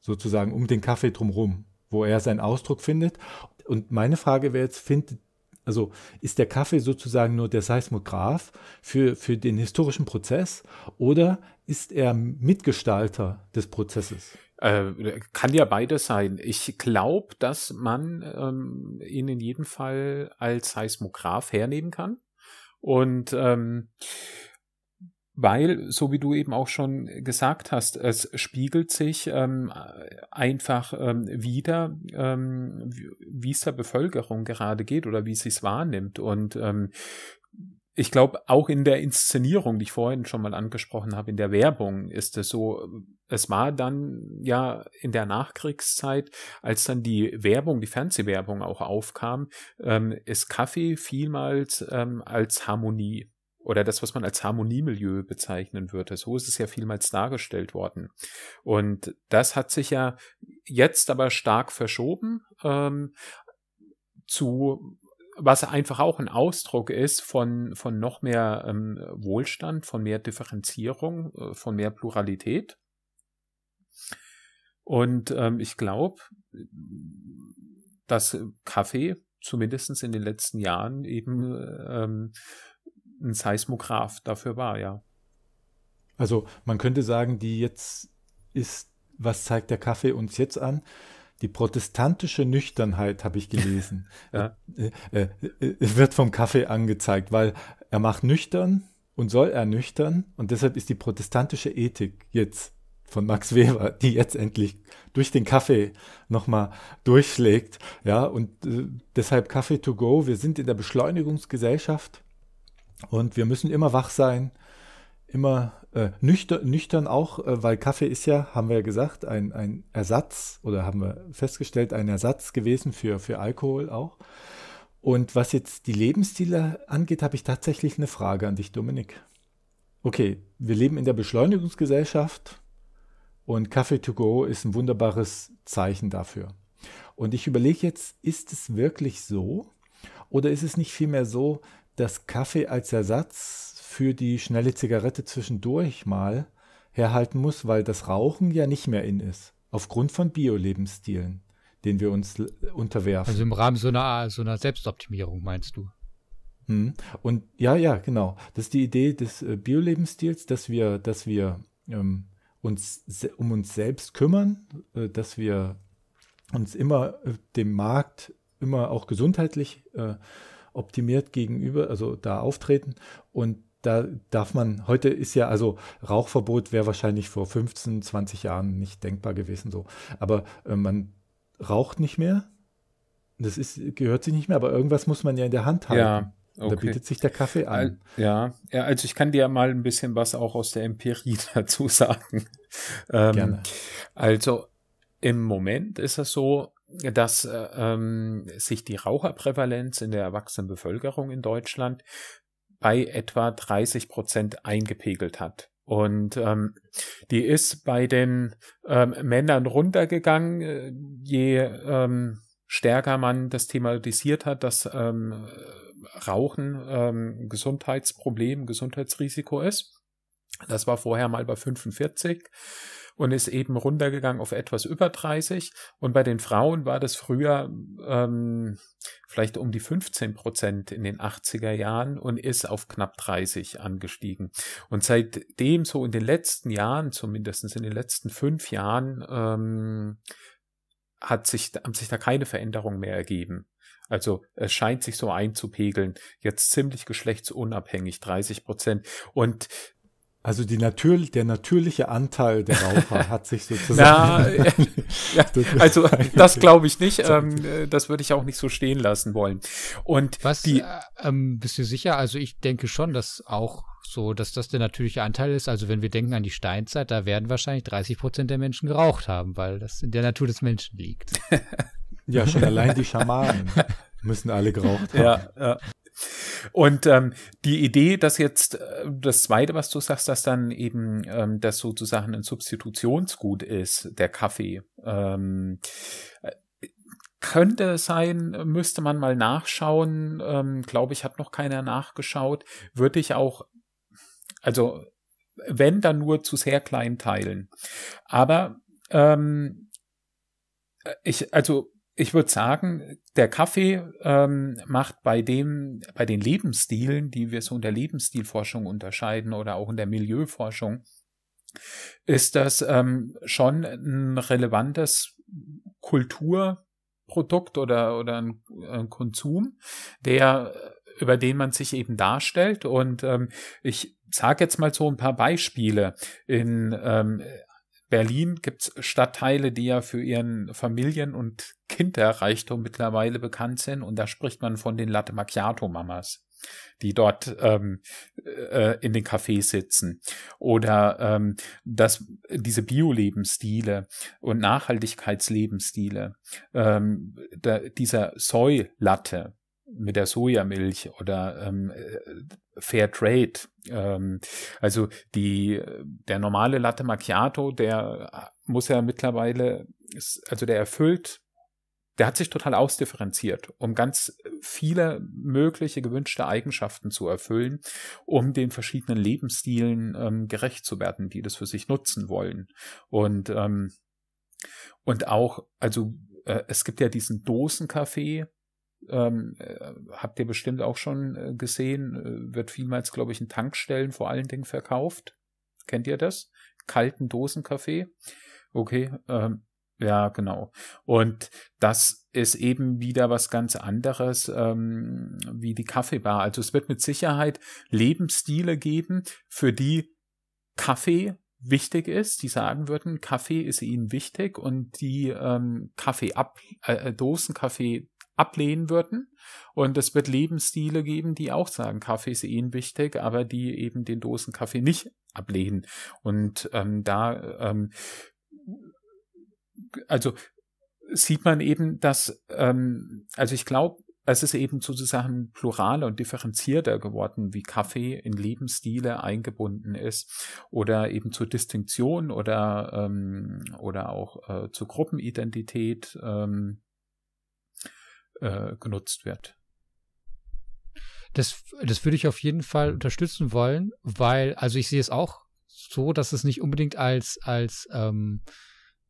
sozusagen um den Kaffee drumherum, wo er seinen Ausdruck findet. Und meine Frage wäre jetzt, findet, also ist der Kaffee sozusagen nur der Seismograph für, für den historischen Prozess oder ist er Mitgestalter des Prozesses? Äh, kann ja beides sein. Ich glaube, dass man ähm, ihn in jedem Fall als Seismograph hernehmen kann. Und ähm, weil, so wie du eben auch schon gesagt hast, es spiegelt sich ähm, einfach ähm, wieder, ähm, wie es der Bevölkerung gerade geht oder wie sie es wahrnimmt. Und ähm, ich glaube, auch in der Inszenierung, die ich vorhin schon mal angesprochen habe, in der Werbung ist es so, es war dann ja in der Nachkriegszeit, als dann die Werbung, die Fernsehwerbung auch aufkam, ähm, ist Kaffee vielmals ähm, als Harmonie oder das, was man als Harmoniemilieu bezeichnen würde. So ist es ja vielmals dargestellt worden. Und das hat sich ja jetzt aber stark verschoben ähm, zu was einfach auch ein Ausdruck ist von, von noch mehr ähm, Wohlstand, von mehr Differenzierung, äh, von mehr Pluralität. Und ähm, ich glaube, dass Kaffee zumindest in den letzten Jahren eben ähm, ein Seismograph dafür war, ja. Also man könnte sagen, die jetzt ist, was zeigt der Kaffee uns jetzt an? Die protestantische Nüchternheit, habe ich gelesen, [LAUGHS] ja. Äh, äh, äh, äh, wird vom Kaffee angezeigt, weil er macht nüchtern und soll ernüchtern und deshalb ist die protestantische Ethik jetzt von Max Weber, die jetzt endlich durch den Kaffee nochmal durchschlägt. Ja, und äh, deshalb Kaffee to go. Wir sind in der Beschleunigungsgesellschaft und wir müssen immer wach sein, immer äh, nüchtern, nüchtern auch, äh, weil Kaffee ist ja, haben wir ja gesagt, ein, ein Ersatz oder haben wir festgestellt, ein Ersatz gewesen für, für Alkohol auch. Und was jetzt die Lebensstile angeht, habe ich tatsächlich eine Frage an dich, Dominik. Okay, wir leben in der Beschleunigungsgesellschaft. Und Kaffee to go ist ein wunderbares Zeichen dafür. Und ich überlege jetzt, ist es wirklich so? Oder ist es nicht vielmehr so, dass Kaffee als Ersatz für die schnelle Zigarette zwischendurch mal herhalten muss, weil das Rauchen ja nicht mehr in ist, aufgrund von Bio-Lebensstilen, den wir uns unterwerfen. Also im Rahmen so einer, so einer Selbstoptimierung, meinst du? Hm. Und ja, ja, genau. Das ist die Idee des äh, Bio-Lebensstils, dass wir, dass wir ähm, uns um uns selbst kümmern, äh, dass wir uns immer äh, dem Markt immer auch gesundheitlich äh, optimiert gegenüber, also da auftreten und da darf man, heute ist ja also Rauchverbot wäre wahrscheinlich vor 15, 20 Jahren nicht denkbar gewesen so. Aber man raucht nicht mehr, das ist, gehört sich nicht mehr, aber irgendwas muss man ja in der Hand haben. Ja. Okay. Da bietet sich der Kaffee an. Ja, ja, also ich kann dir mal ein bisschen was auch aus der Empirie [LAUGHS] dazu sagen. Ähm, Gerne. Also im Moment ist es so, dass äh, ähm, sich die Raucherprävalenz in der erwachsenen Bevölkerung in Deutschland bei etwa 30 Prozent eingepegelt hat. Und ähm, die ist bei den ähm, Männern runtergegangen, äh, je ähm, stärker man das thematisiert hat, dass ähm, Rauchen ähm, Gesundheitsproblem, Gesundheitsrisiko ist. Das war vorher mal bei 45 und ist eben runtergegangen auf etwas über 30. Und bei den Frauen war das früher ähm, vielleicht um die 15 Prozent in den 80er Jahren und ist auf knapp 30 angestiegen. Und seitdem so in den letzten Jahren, zumindest in den letzten fünf Jahren, ähm, hat sich, haben sich da keine Veränderungen mehr ergeben. Also es scheint sich so einzupegeln. Jetzt ziemlich geschlechtsunabhängig, 30 Prozent. Und also die natürlich, der natürliche Anteil der Raucher [LAUGHS] hat sich sozusagen. ja, [LAUGHS] also das [LAUGHS] glaube ich nicht. Ähm, das würde ich auch nicht so stehen lassen wollen. Und Was, die, äh, ähm, bist du sicher? Also ich denke schon, dass auch so, dass das der natürliche Anteil ist. Also wenn wir denken an die Steinzeit, da werden wahrscheinlich 30 Prozent der Menschen geraucht haben, weil das in der Natur des Menschen liegt. Ja, schon allein die [LAUGHS] Schamanen müssen alle geraucht haben. Ja, ja. Und ähm, die Idee, dass jetzt äh, das Zweite, was du sagst, dass dann eben ähm, das sozusagen ein Substitutionsgut ist, der Kaffee, ähm, könnte sein, müsste man mal nachschauen. Ähm, Glaube ich, hat noch keiner nachgeschaut. Würde ich auch, also wenn dann nur zu sehr kleinen Teilen. Aber ähm, äh, ich, also ich würde sagen, der Kaffee ähm, macht bei dem, bei den Lebensstilen, die wir so in der Lebensstilforschung unterscheiden oder auch in der Milieuforschung, ist das ähm, schon ein relevantes Kulturprodukt oder, oder ein, ein Konsum, der über den man sich eben darstellt. Und ähm, ich sage jetzt mal so ein paar Beispiele. In ähm, Berlin gibt es Stadtteile, die ja für ihren Familien- und Kinderreichtum mittlerweile bekannt sind. Und da spricht man von den Latte Macchiato-Mamas, die dort ähm, äh, äh in den Cafés sitzen. Oder ähm, das, diese Bio-Lebensstile und Nachhaltigkeitslebensstile. Ähm, der, dieser Soy-Latte, mit der Sojamilch oder ähm, äh, Fair Trade. Ähm, also die, der normale Latte Macchiato, der äh, muss ja mittlerweile, also der erfüllt, der hat sich total ausdifferenziert, um ganz viele mögliche gewünschte Eigenschaften zu erfüllen, um den verschiedenen Lebensstilen ähm, gerecht zu werden, die das für sich nutzen wollen. Und, ähm, und auch, also äh, es gibt ja diesen Dosenkaffee, ähm, äh, habt ihr bestimmt auch schon äh, gesehen, äh, wird vielmals, glaube ich, in Tankstellen vor allen Dingen verkauft. Kennt ihr das? Kalten Dosenkaffee. Okay, ähm, ja, genau. Und das ist eben wieder was ganz anderes ähm, wie die Kaffeebar. Also es wird mit Sicherheit Lebensstile geben, für die Kaffee wichtig ist, die sagen würden, Kaffee ist ihnen wichtig und die ähm, Kaffee ab, äh, Dosenkaffee ablehnen würden. Und es wird Lebensstile geben, die auch sagen, Kaffee ist eh ihnen wichtig, aber die eben den Dosenkaffee nicht ablehnen. Und ähm, da, ähm, also sieht man eben, dass, ähm, also ich glaube, es ist eben sozusagen pluraler und differenzierter geworden, wie Kaffee in Lebensstile eingebunden ist oder eben zur Distinktion oder, ähm, oder auch äh, zur Gruppenidentität ähm, äh, genutzt wird. Das, das würde ich auf jeden Fall unterstützen wollen, weil, also ich sehe es auch so, dass es nicht unbedingt als, als, ähm,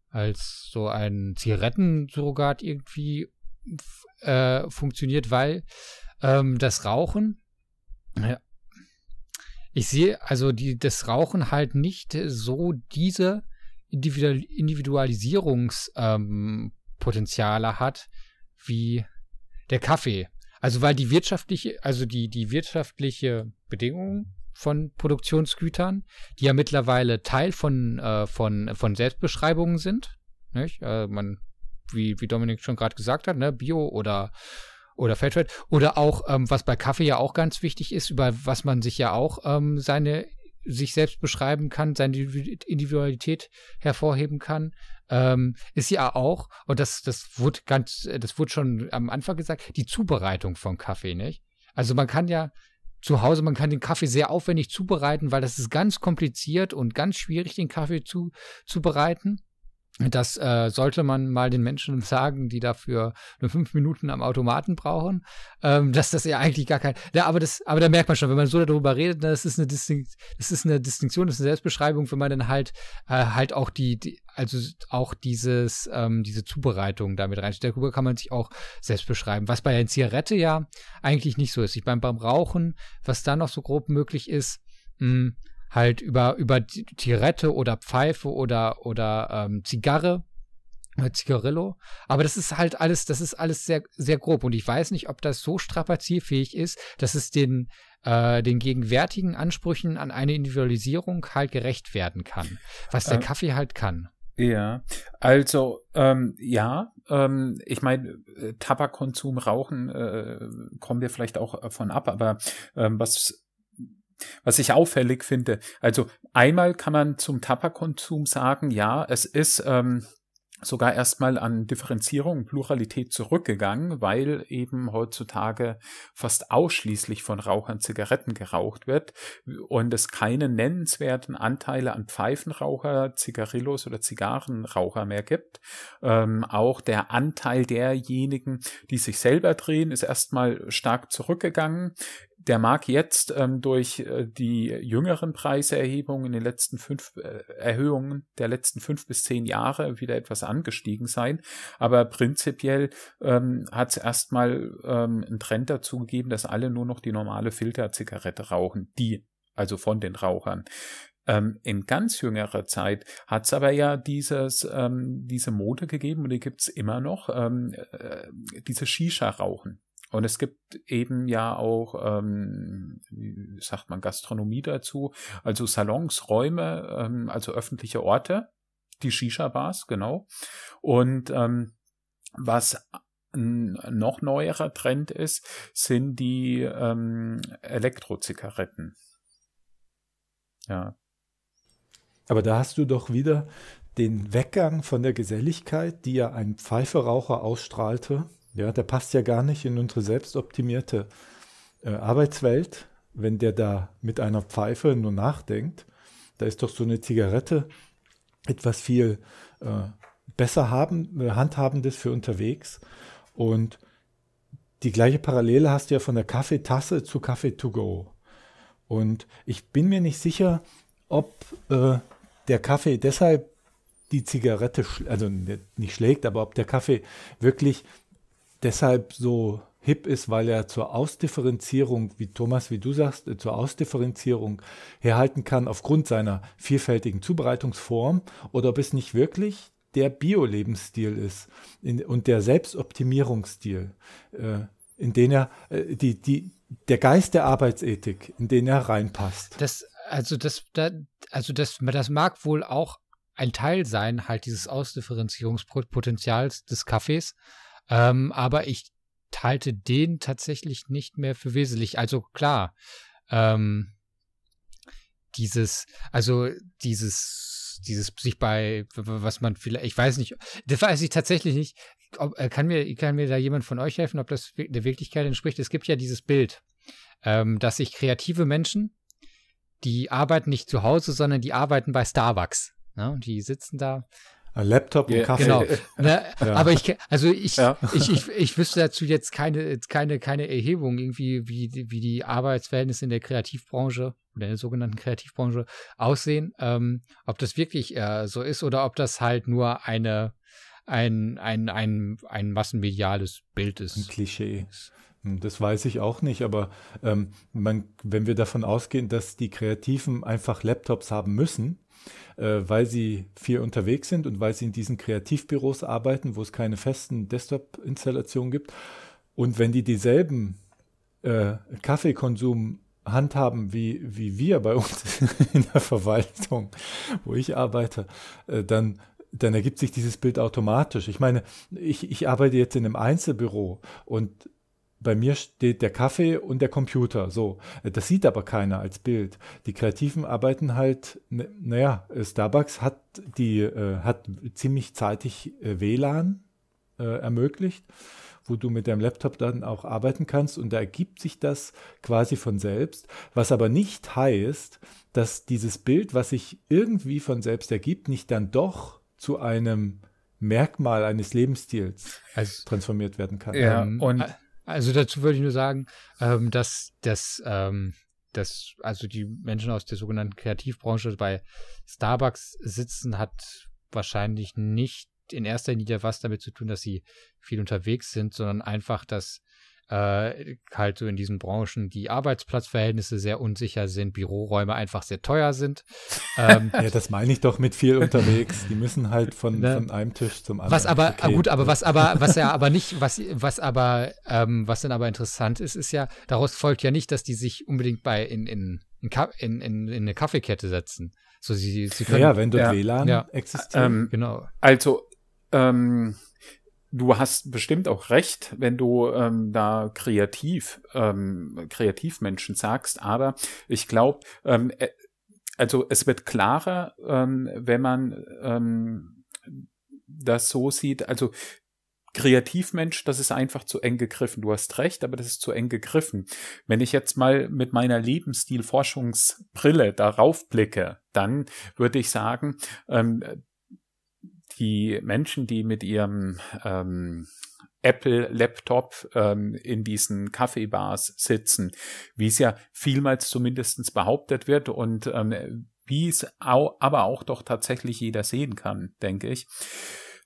als so ein Zigarettensurrogat irgendwie äh, funktioniert, weil ähm, das Rauchen, äh, ich sehe also die, das Rauchen halt nicht so diese Individualisierungspotenziale ähm, hat, wie der Kaffee. Also weil die wirtschaftliche, also die, die wirtschaftliche Bedingung von Produktionsgütern, die ja mittlerweile Teil von, äh, von, von Selbstbeschreibungen sind. Nicht? Äh, man, wie, wie Dominik schon gerade gesagt hat, ne, Bio oder oder Fairtrade. Oder auch, ähm, was bei Kaffee ja auch ganz wichtig ist, über was man sich ja auch ähm, seine sich selbst beschreiben kann, seine Individualität hervorheben kann, ähm, ist ja auch, und das, das wurde ganz, das wurde schon am Anfang gesagt, die Zubereitung von Kaffee, nicht? Also man kann ja zu Hause, man kann den Kaffee sehr aufwendig zubereiten, weil das ist ganz kompliziert und ganz schwierig, den Kaffee zu, zu bereiten. Das äh, sollte man mal den Menschen [LAUGHS] sagen, die dafür nur fünf Minuten am Automaten brauchen, ähm, dass das ja eigentlich gar kein. Ja, aber das, aber da merkt man schon, wenn man so darüber redet, das ist eine das ist eine Distinktion, das ist eine Selbstbeschreibung, wenn man dann halt äh, halt auch die, die, also auch dieses, ähm, diese Zubereitung damit reinstellt. Darüber kann man sich auch selbst beschreiben. Was bei der Zigarette ja eigentlich nicht so ist. Ich beim, beim Rauchen, was da noch so grob möglich ist, mh, hm, halt über, über Tirette oder Pfeife oder, oder ähm, Zigarre, äh, Zigarillo. Aber das ist halt alles, das ist alles sehr, sehr grob. Und ich weiß nicht, ob das so strapazierfähig ist, dass es den, äh, den gegenwärtigen Ansprüchen an eine Individualisierung halt gerecht werden kann. Was der ähm, Kaffee halt kann. Ja, also ähm, ja, ähm, ich meine, äh, Tabakkonsum, Rauchen äh, kommen wir vielleicht auch äh, von ab, aber ähm, was was ich auffällig finde, also einmal kann man zum Tabakkonsum sagen, ja, es ist ähm, sogar erstmal an Differenzierung und Pluralität zurückgegangen, weil eben heutzutage fast ausschließlich von Rauchern Zigaretten geraucht wird und es keine nennenswerten Anteile an Pfeifenraucher, Zigarillos oder Zigarrenraucher mehr gibt. Ähm, auch der Anteil derjenigen, die sich selber drehen, ist erstmal stark zurückgegangen der mag jetzt ähm, durch äh, die jüngeren Preiserhebungen in den letzten fünf äh, Erhöhungen der letzten fünf bis zehn Jahre wieder etwas angestiegen sein, aber prinzipiell ähm, hat es erstmal ähm, einen Trend dazu gegeben, dass alle nur noch die normale Filterzigarette rauchen, die also von den Rauchern ähm, in ganz jüngerer Zeit hat es aber ja dieses, ähm, diese Mode gegeben und die gibt es immer noch, ähm, äh, diese Shisha-Rauchen. Und es gibt eben ja auch, ähm, wie sagt man, Gastronomie dazu, also Salons, Räume, ähm, also öffentliche Orte, die Shisha-Bars, genau. Und ähm, was ein noch neuerer Trend ist, sind die ähm, Elektrozigaretten. Ja. Aber da hast du doch wieder den Weggang von der Geselligkeit, die ja ein Pfeiferaucher ausstrahlte, ja, der passt ja gar nicht in unsere selbstoptimierte äh, Arbeitswelt, wenn der da mit einer Pfeife nur nachdenkt. Da ist doch so eine Zigarette etwas viel äh, besser haben, äh, handhabendes für unterwegs. Und die gleiche Parallele hast du ja von der Kaffeetasse zu Kaffee to go. Und ich bin mir nicht sicher, ob äh, der Kaffee deshalb die Zigarette, also nicht schlägt, aber ob der Kaffee wirklich deshalb so hip ist, weil er zur Ausdifferenzierung, wie Thomas, wie du sagst, äh, zur Ausdifferenzierung herhalten kann aufgrund seiner vielfältigen Zubereitungsform oder ob es nicht wirklich der Bio-Lebensstil ist in, und der Selbstoptimierungsstil, äh, in den er äh, die, die, der Geist der Arbeitsethik, in den er reinpasst. Das, also das, da, also das, das mag wohl auch ein Teil sein, halt dieses Ausdifferenzierungspotenzials des Kaffees. Ähm, aber ich halte den tatsächlich nicht mehr für wesentlich. Also klar, ähm, dieses, also dieses, dieses sich bei, was man vielleicht, ich weiß nicht, das weiß ich tatsächlich nicht. Ob, äh, kann mir, kann mir da jemand von euch helfen, ob das der Wirklichkeit entspricht? Es gibt ja dieses Bild, ähm, dass sich kreative Menschen, die arbeiten nicht zu Hause, sondern die arbeiten bei Starbucks. Ne? Die sitzen da ein Laptop und Kaffee. Genau. [LAUGHS] Na, ja. Aber ich, also ich, ja. ich, ich, ich wüsste dazu jetzt keine, keine, keine Erhebung irgendwie, wie, wie die Arbeitsverhältnisse in der Kreativbranche oder in der sogenannten Kreativbranche aussehen. Ähm, ob das wirklich äh, so ist oder ob das halt nur eine, ein, ein, ein, ein massenmediales Bild ist. Ein Klischee. Hm, das weiß ich auch nicht, aber ähm, man, wenn wir davon ausgehen, dass die Kreativen einfach Laptops haben müssen, äh, weil sie viel unterwegs sind und weil sie in diesen Kreativbüros arbeiten, wo es keine festen Desktop-Installationen gibt. Und wenn die dieselben äh, Kaffeekonsum handhaben wie, wie wir bei uns [LAUGHS] in der Verwaltung, wo ich arbeite, äh, dann dann ergibt sich dieses Bild automatisch. Ich meine, ich, ich arbeite jetzt in einem Einzelbüro und bei mir steht der Kaffee und der Computer. So, das sieht aber keiner als Bild. Die Kreativen arbeiten halt, naja, äh, Starbucks hat die äh, hat ziemlich zeitig äh, WLAN äh, ermöglicht, wo du mit deinem Laptop dann auch arbeiten kannst und da ergibt sich das quasi von selbst. Was aber nicht heißt, dass dieses Bild, was sich irgendwie von selbst ergibt, nicht dann doch zu einem Merkmal eines Lebensstils also, transformiert werden kann. Ja, ähm, und äh, also dazu würde ich nur sagen, ähm, dass, dass, ähm, dass also die Menschen aus der sogenannten Kreativbranche bei Starbucks sitzen, hat wahrscheinlich nicht in erster Linie was damit zu tun, dass sie viel unterwegs sind, sondern einfach, dass äh, halt so in diesen Branchen die Arbeitsplatzverhältnisse sehr unsicher sind, Büroräume einfach sehr teuer sind. [LAUGHS] ähm, ja, das meine ich doch mit viel unterwegs. Die müssen halt von, ne? von einem Tisch zum anderen. Was aber okay. gut, aber was aber was ja aber nicht was was aber ähm, was dann aber interessant ist, ist ja daraus folgt ja nicht, dass die sich unbedingt bei in in in, in, in eine Kaffeekette setzen. So sie, sie können, ja, wenn dort ja, WLAN ja, existiert. Ähm, genau. Also ähm, du hast bestimmt auch recht, wenn du ähm, da kreativ, ähm, kreativ Menschen sagst, aber ich glaube, ähm, äh, also es wird klarer, ähm, wenn man ähm, das so sieht, also Kreativmensch, das ist einfach zu eng gegriffen. Du hast recht, aber das ist zu eng gegriffen. Wenn ich jetzt mal mit meiner Lebensstilforschungsbrille darauf blicke, dann würde ich sagen, ähm, die Menschen, die mit ihrem ähm, Apple-Laptop ähm, in diesen Kaffeebars sitzen, wie es ja vielmals zumindestens behauptet wird und ähm, wie es auch, aber auch doch tatsächlich jeder sehen kann, denke ich.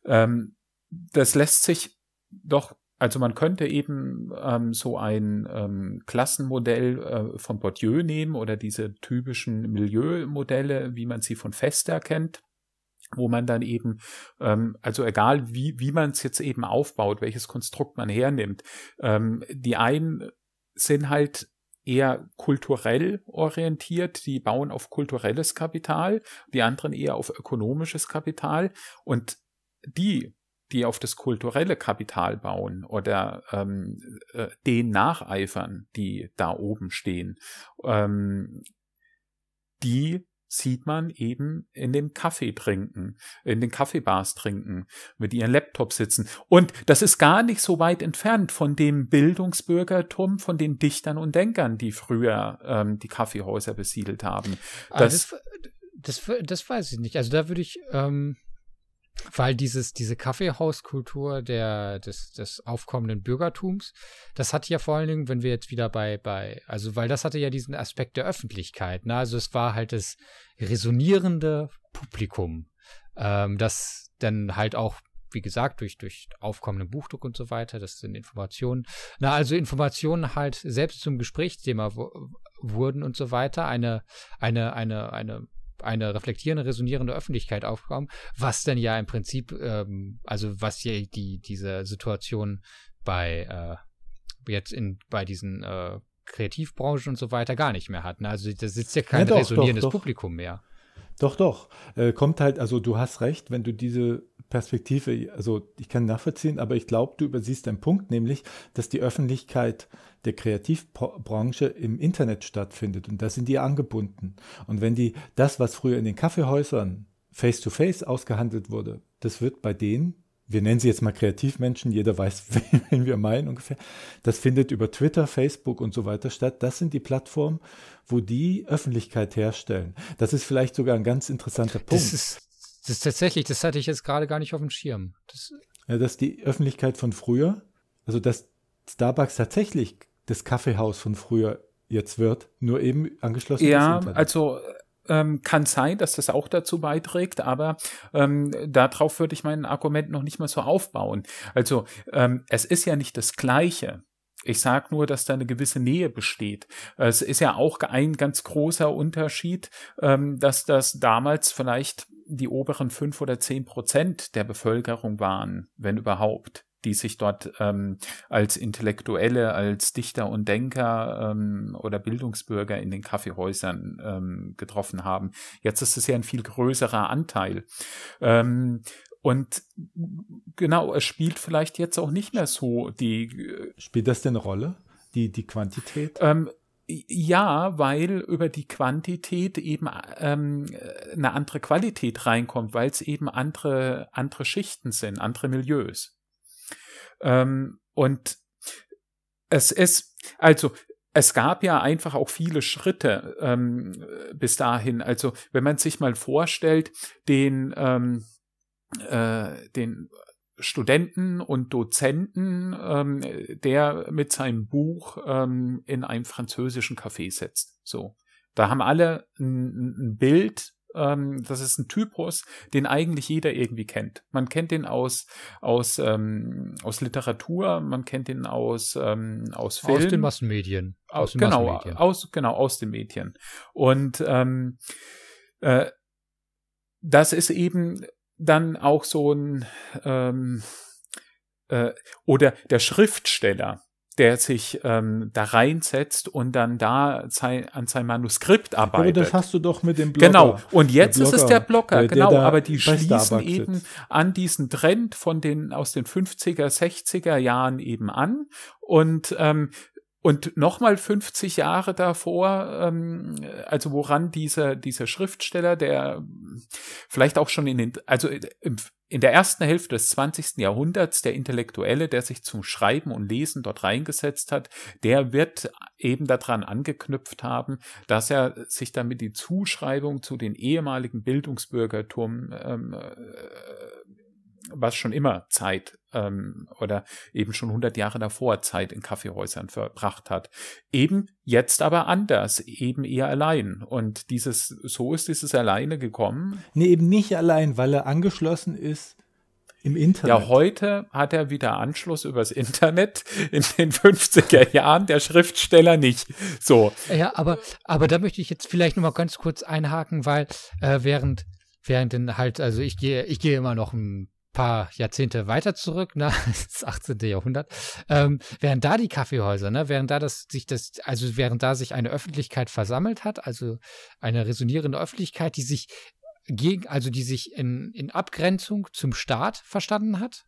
Ähm, das lässt sich doch, also man könnte eben ähm, so ein ähm, Klassenmodell äh, von Bourdieu nehmen oder diese typischen Milieumodelle, wie man sie von Fester kennt wo man dann eben, ähm, also egal wie, wie man es jetzt eben aufbaut, welches Konstrukt man hernimmt, ähm, die einen sind halt eher kulturell orientiert, die bauen auf kulturelles Kapital, die anderen eher auf ökonomisches Kapital und die, die auf das kulturelle Kapital bauen oder ähm, äh, den nacheifern, die da oben stehen, ähm, die sieht man eben in dem Kaffee trinken, in den Kaffeebars trinken, mit ihren Laptop sitzen. Und das ist gar nicht so weit entfernt von dem Bildungsbürgertum von den Dichtern und Denkern, die früher ähm, die Kaffeehäuser besiedelt haben. Ah, das, das, das, das, weiß ich nicht. Also da würde ich. Ähm weil dieses, diese Kaffeehauskultur der, des, des aufkommenden Bürgertums, das hat ja vor allen Dingen, wenn wir jetzt wieder bei, bei, also weil das hatte ja diesen Aspekt der Öffentlichkeit, ne? Also es war halt das resonierende Publikum, ähm, das dann halt auch wie gesagt, durch, durch aufkommenden Buchdruck und so weiter, das sind Informationen. Na, also Informationen halt selbst zum Gesprächsthema wurden und so weiter, eine, eine, eine, eine eine reflektierende, resonierende Öffentlichkeit aufkommen, was denn ja im Prinzip, ähm, also was ja die, diese Situation bei äh, jetzt in, bei diesen äh, Kreativbranchen und so weiter gar nicht mehr hat. Ne? Also da sitzt ja kein ja, doch, resonierendes doch, doch. Publikum mehr. Doch, doch. Äh, kommt halt, also du hast recht, wenn du diese Perspektive, also ich kann nachvollziehen, aber ich glaube, du übersiehst einen Punkt, nämlich, dass die Öffentlichkeit der Kreativbranche im Internet stattfindet und da sind die angebunden. Und wenn die das, was früher in den Kaffeehäusern face-to-face -face ausgehandelt wurde, das wird bei denen, wir nennen sie jetzt mal Kreativmenschen, jeder weiß, [LAUGHS] wen wir meinen ungefähr, das findet über Twitter, Facebook und so weiter statt. Das sind die Plattformen, wo die Öffentlichkeit herstellen. Das ist vielleicht sogar ein ganz interessanter Punkt. Das ist das ist tatsächlich, das hatte ich jetzt gerade gar nicht auf dem Schirm. Das ja, dass die Öffentlichkeit von früher, also dass Starbucks tatsächlich das Kaffeehaus von früher jetzt wird, nur eben angeschlossen ja, ist. Ja, also ähm, kann sein, dass das auch dazu beiträgt, aber ähm, darauf würde ich mein Argument noch nicht mal so aufbauen. Also ähm, es ist ja nicht das Gleiche. Ich sage nur, dass da eine gewisse Nähe besteht. Es ist ja auch ein ganz großer Unterschied, ähm, dass das damals vielleicht die oberen fünf oder zehn Prozent der Bevölkerung waren, wenn überhaupt, die sich dort ähm, als Intellektuelle, als Dichter und Denker ähm, oder Bildungsbürger in den Kaffeehäusern ähm, getroffen haben. Jetzt ist es ja ein viel größerer Anteil. Ähm, und genau, es spielt vielleicht jetzt auch nicht mehr so die. Äh, spielt das denn eine Rolle? Die, die Quantität? Ähm, ja, weil über die Quantität eben ähm, eine andere Qualität reinkommt, weil es eben andere, andere Schichten sind, andere Milieus. Ähm, und es ist, also es gab ja einfach auch viele Schritte ähm, bis dahin. Also wenn man sich mal vorstellt, den, ähm, äh, den Studenten und Dozenten, ähm, der mit seinem Buch ähm, in einem französischen Café sitzt. So. Da haben alle ein, ein Bild, ähm, das ist ein Typus, den eigentlich jeder irgendwie kennt. Man kennt den aus, aus, ähm, aus Literatur, man kennt den aus, ähm, aus Film. Aus den Massenmedien. Aus, aus den genau, Massenmedien. Aus, genau, aus den Medien. Und ähm, äh, das ist eben dann auch so ein ähm, äh, oder der Schriftsteller, der sich ähm, da reinsetzt und dann da sein, an sein Manuskript arbeitet. Aber das hast du doch mit dem Blogger. Genau, und jetzt Blogger, ist es der Blogger, der, genau, der aber die schließen eben an diesen Trend von den aus den 50er, 60er Jahren eben an und ähm, und nochmal 50 Jahre davor, ähm, also woran dieser, dieser Schriftsteller, der vielleicht auch schon in den, also in der ersten Hälfte des 20. Jahrhunderts, der Intellektuelle, der sich zum Schreiben und Lesen dort reingesetzt hat, der wird eben daran angeknüpft haben, dass er sich damit die Zuschreibung zu den ehemaligen Bildungsbürgertum ähm, äh, was schon immer Zeit ähm, oder eben schon 100 Jahre davor Zeit in Kaffeehäusern verbracht hat. Eben jetzt aber anders, eben eher allein. Und dieses, so ist dieses alleine gekommen. Nee, eben nicht allein, weil er angeschlossen ist im Internet. Ja, heute hat er wieder Anschluss übers Internet. In den 50er Jahren der Schriftsteller nicht. So. Ja, aber, aber da möchte ich jetzt vielleicht nochmal ganz kurz einhaken, weil äh, während, während den halt, also ich gehe, ich gehe immer noch ein paar Jahrzehnte weiter zurück, na, ne, [LAUGHS] das 18. Jahrhundert, ähm, während da die Kaffeehäuser, ne, während da das sich das, also während da sich eine Öffentlichkeit versammelt hat, also eine resonierende Öffentlichkeit, die sich gegen, also die sich in, in Abgrenzung zum Staat verstanden hat,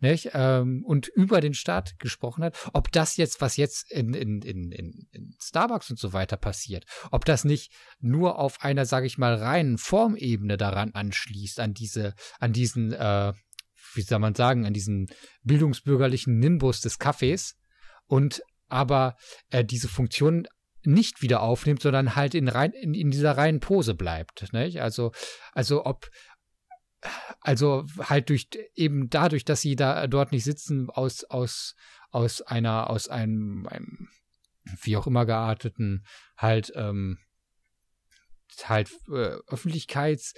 nicht? Ähm, und über den Staat gesprochen hat. Ob das jetzt, was jetzt in, in, in, in Starbucks und so weiter passiert, ob das nicht nur auf einer, sage ich mal, reinen Formebene daran anschließt, an diese, an diesen, äh, wie soll man sagen, an diesen bildungsbürgerlichen Nimbus des Kaffees und aber äh, diese Funktion nicht wieder aufnimmt, sondern halt in, rein, in, in dieser reinen Pose bleibt. Nicht? Also, also ob, also halt durch eben dadurch, dass sie da dort nicht sitzen, aus, aus, aus einer, aus einem, einem wie auch immer gearteten, halt, ähm, halt äh, Öffentlichkeits,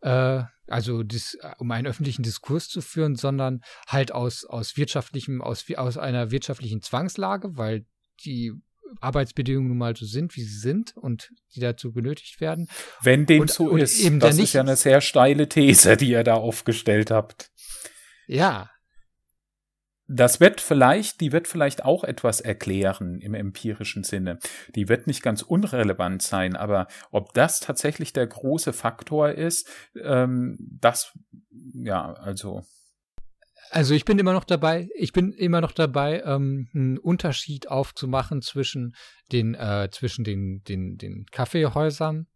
äh, also dis, äh, um einen öffentlichen Diskurs zu führen, sondern halt aus, aus wirtschaftlichem, aus, aus einer wirtschaftlichen Zwangslage, weil die Arbeitsbedingungen nun mal so sind, wie sie sind und die dazu benötigt werden. Wenn dem und, so und ist, eben das ist ja eine sehr steile These, die ihr da aufgestellt habt. Ja. Das wird vielleicht, die wird vielleicht auch etwas erklären im empirischen Sinne. Die wird nicht ganz unrelevant sein, aber ob das tatsächlich der große Faktor ist, ähm, das, ja, also also ich bin immer noch dabei, ich bin immer noch dabei, ähm, einen Unterschied aufzumachen zwischen den, äh, zwischen den, den, den Kaffeehäusern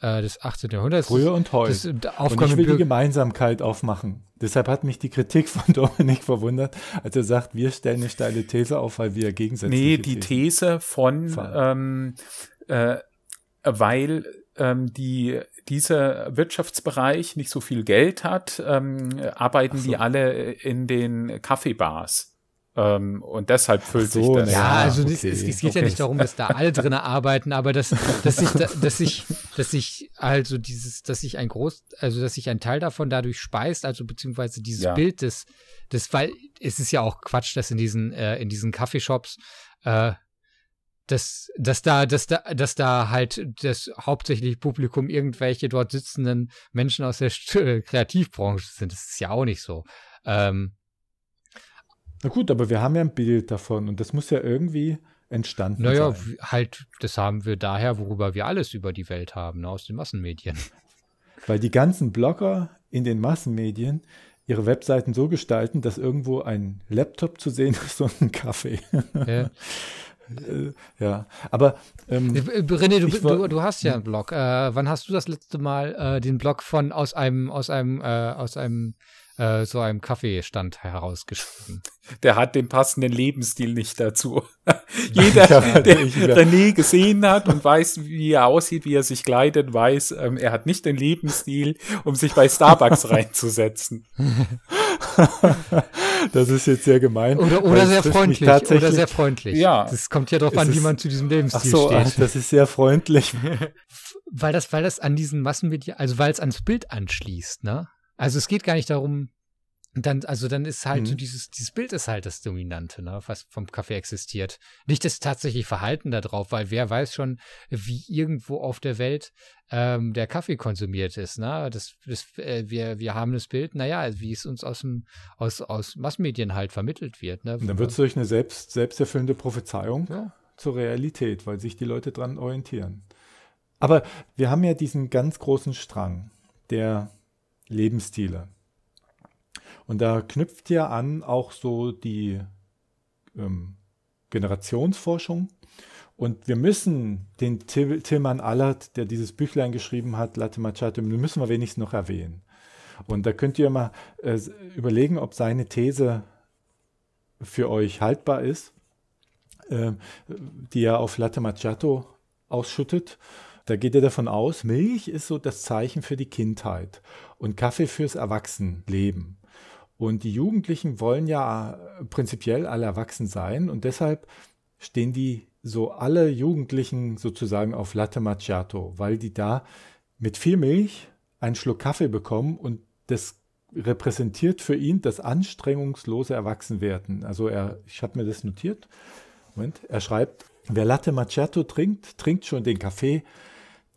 äh, des 18. Jahrhunderts. Früher und heute. Äh, und ich will die Gemeinsamkeit aufmachen. Deshalb hat mich die Kritik von [LAUGHS] Dominik verwundert, als er sagt, wir stellen eine steile These auf, weil wir gegensätzlich sind. Nee, die These von, ähm, äh, weil ähm, die dieser Wirtschaftsbereich nicht so viel Geld hat, ähm, arbeiten so. die alle in den Kaffeebars. Ähm, und deshalb füllt so, sich das. Ja, also okay. es, es, geht okay. ja nicht darum, dass da alle drin [LAUGHS] arbeiten, aber dass, dass ich, dass ich, dass ich also dieses, dass ich ein groß, also dass sich ein Teil davon dadurch speist, also beziehungsweise dieses ja. Bild des, des, weil es ist ja auch Quatsch, dass in diesen, äh, in diesen Kaffeeshops äh, dass, dass da, dass da, dass da halt das hauptsächlich Publikum irgendwelche dort sitzenden Menschen aus der äh, Kreativbranche sind. Das ist ja auch nicht so. Ähm, Na gut, aber wir haben ja ein Bild davon und das muss ja irgendwie entstanden naja, sein. Naja, halt, das haben wir daher, worüber wir alles über die Welt haben, ne, aus den Massenmedien. [LAUGHS] Weil die ganzen Blogger in den Massenmedien ihre Webseiten so gestalten, dass irgendwo ein Laptop zu sehen ist und ein Kaffee. Ja. [LAUGHS] Äh, ja, aber. Ähm, äh, äh, René, du, war, du, du, hast ja einen Blog. Äh, wann hast du das letzte Mal äh, den Blog von aus einem, aus einem, äh, aus einem so einem Kaffeestand herausgeschrieben. Der hat den passenden Lebensstil nicht dazu. [LAUGHS] Jeder, ja, der René gesehen hat und weiß, wie er aussieht, wie er sich kleidet, weiß, ähm, er hat nicht den Lebensstil, um sich bei Starbucks [LAUGHS] reinzusetzen. [LAUGHS] [LAUGHS] das ist jetzt sehr gemein. Oder, oder sehr freundlich. Oder sehr freundlich. Ja. Das kommt ja darauf an, wie man zu diesem Lebensstil ach so, steht. Ach, das ist sehr freundlich. [LAUGHS] weil das, weil das an diesen Massenmedien, also weil es ans Bild anschließt, ne? Also es geht gar nicht darum, und dann, also dann ist halt mhm. so dieses, dieses Bild ist halt das Dominante, ne, was vom Kaffee existiert. Nicht das tatsächliche Verhalten darauf, weil wer weiß schon, wie irgendwo auf der Welt ähm, der Kaffee konsumiert ist, ne? Das, das, äh, wir, wir haben das Bild, naja, wie es uns aus dem, aus, aus Massmedien halt vermittelt wird. Ne? dann wird es durch eine selbst, selbsterfüllende Prophezeiung ja. zur Realität, weil sich die Leute dran orientieren. Aber wir haben ja diesen ganz großen Strang der Lebensstile und da knüpft ja an auch so die ähm, Generationsforschung. Und wir müssen den Til Tilman Allert, der dieses Büchlein geschrieben hat, Latte Machado, müssen wir wenigstens noch erwähnen. Und da könnt ihr mal äh, überlegen, ob seine These für euch haltbar ist, äh, die er auf Latte Macchiato ausschüttet. Da geht er davon aus, Milch ist so das Zeichen für die Kindheit und Kaffee fürs Erwachsenenleben. Und die Jugendlichen wollen ja äh, prinzipiell alle erwachsen sein und deshalb stehen die so alle Jugendlichen sozusagen auf Latte Macchiato, weil die da mit viel Milch einen Schluck Kaffee bekommen und das repräsentiert für ihn das anstrengungslose Erwachsenwerden. Also er, ich habe mir das notiert. Moment, er schreibt, wer Latte Macchiato trinkt, trinkt schon den Kaffee,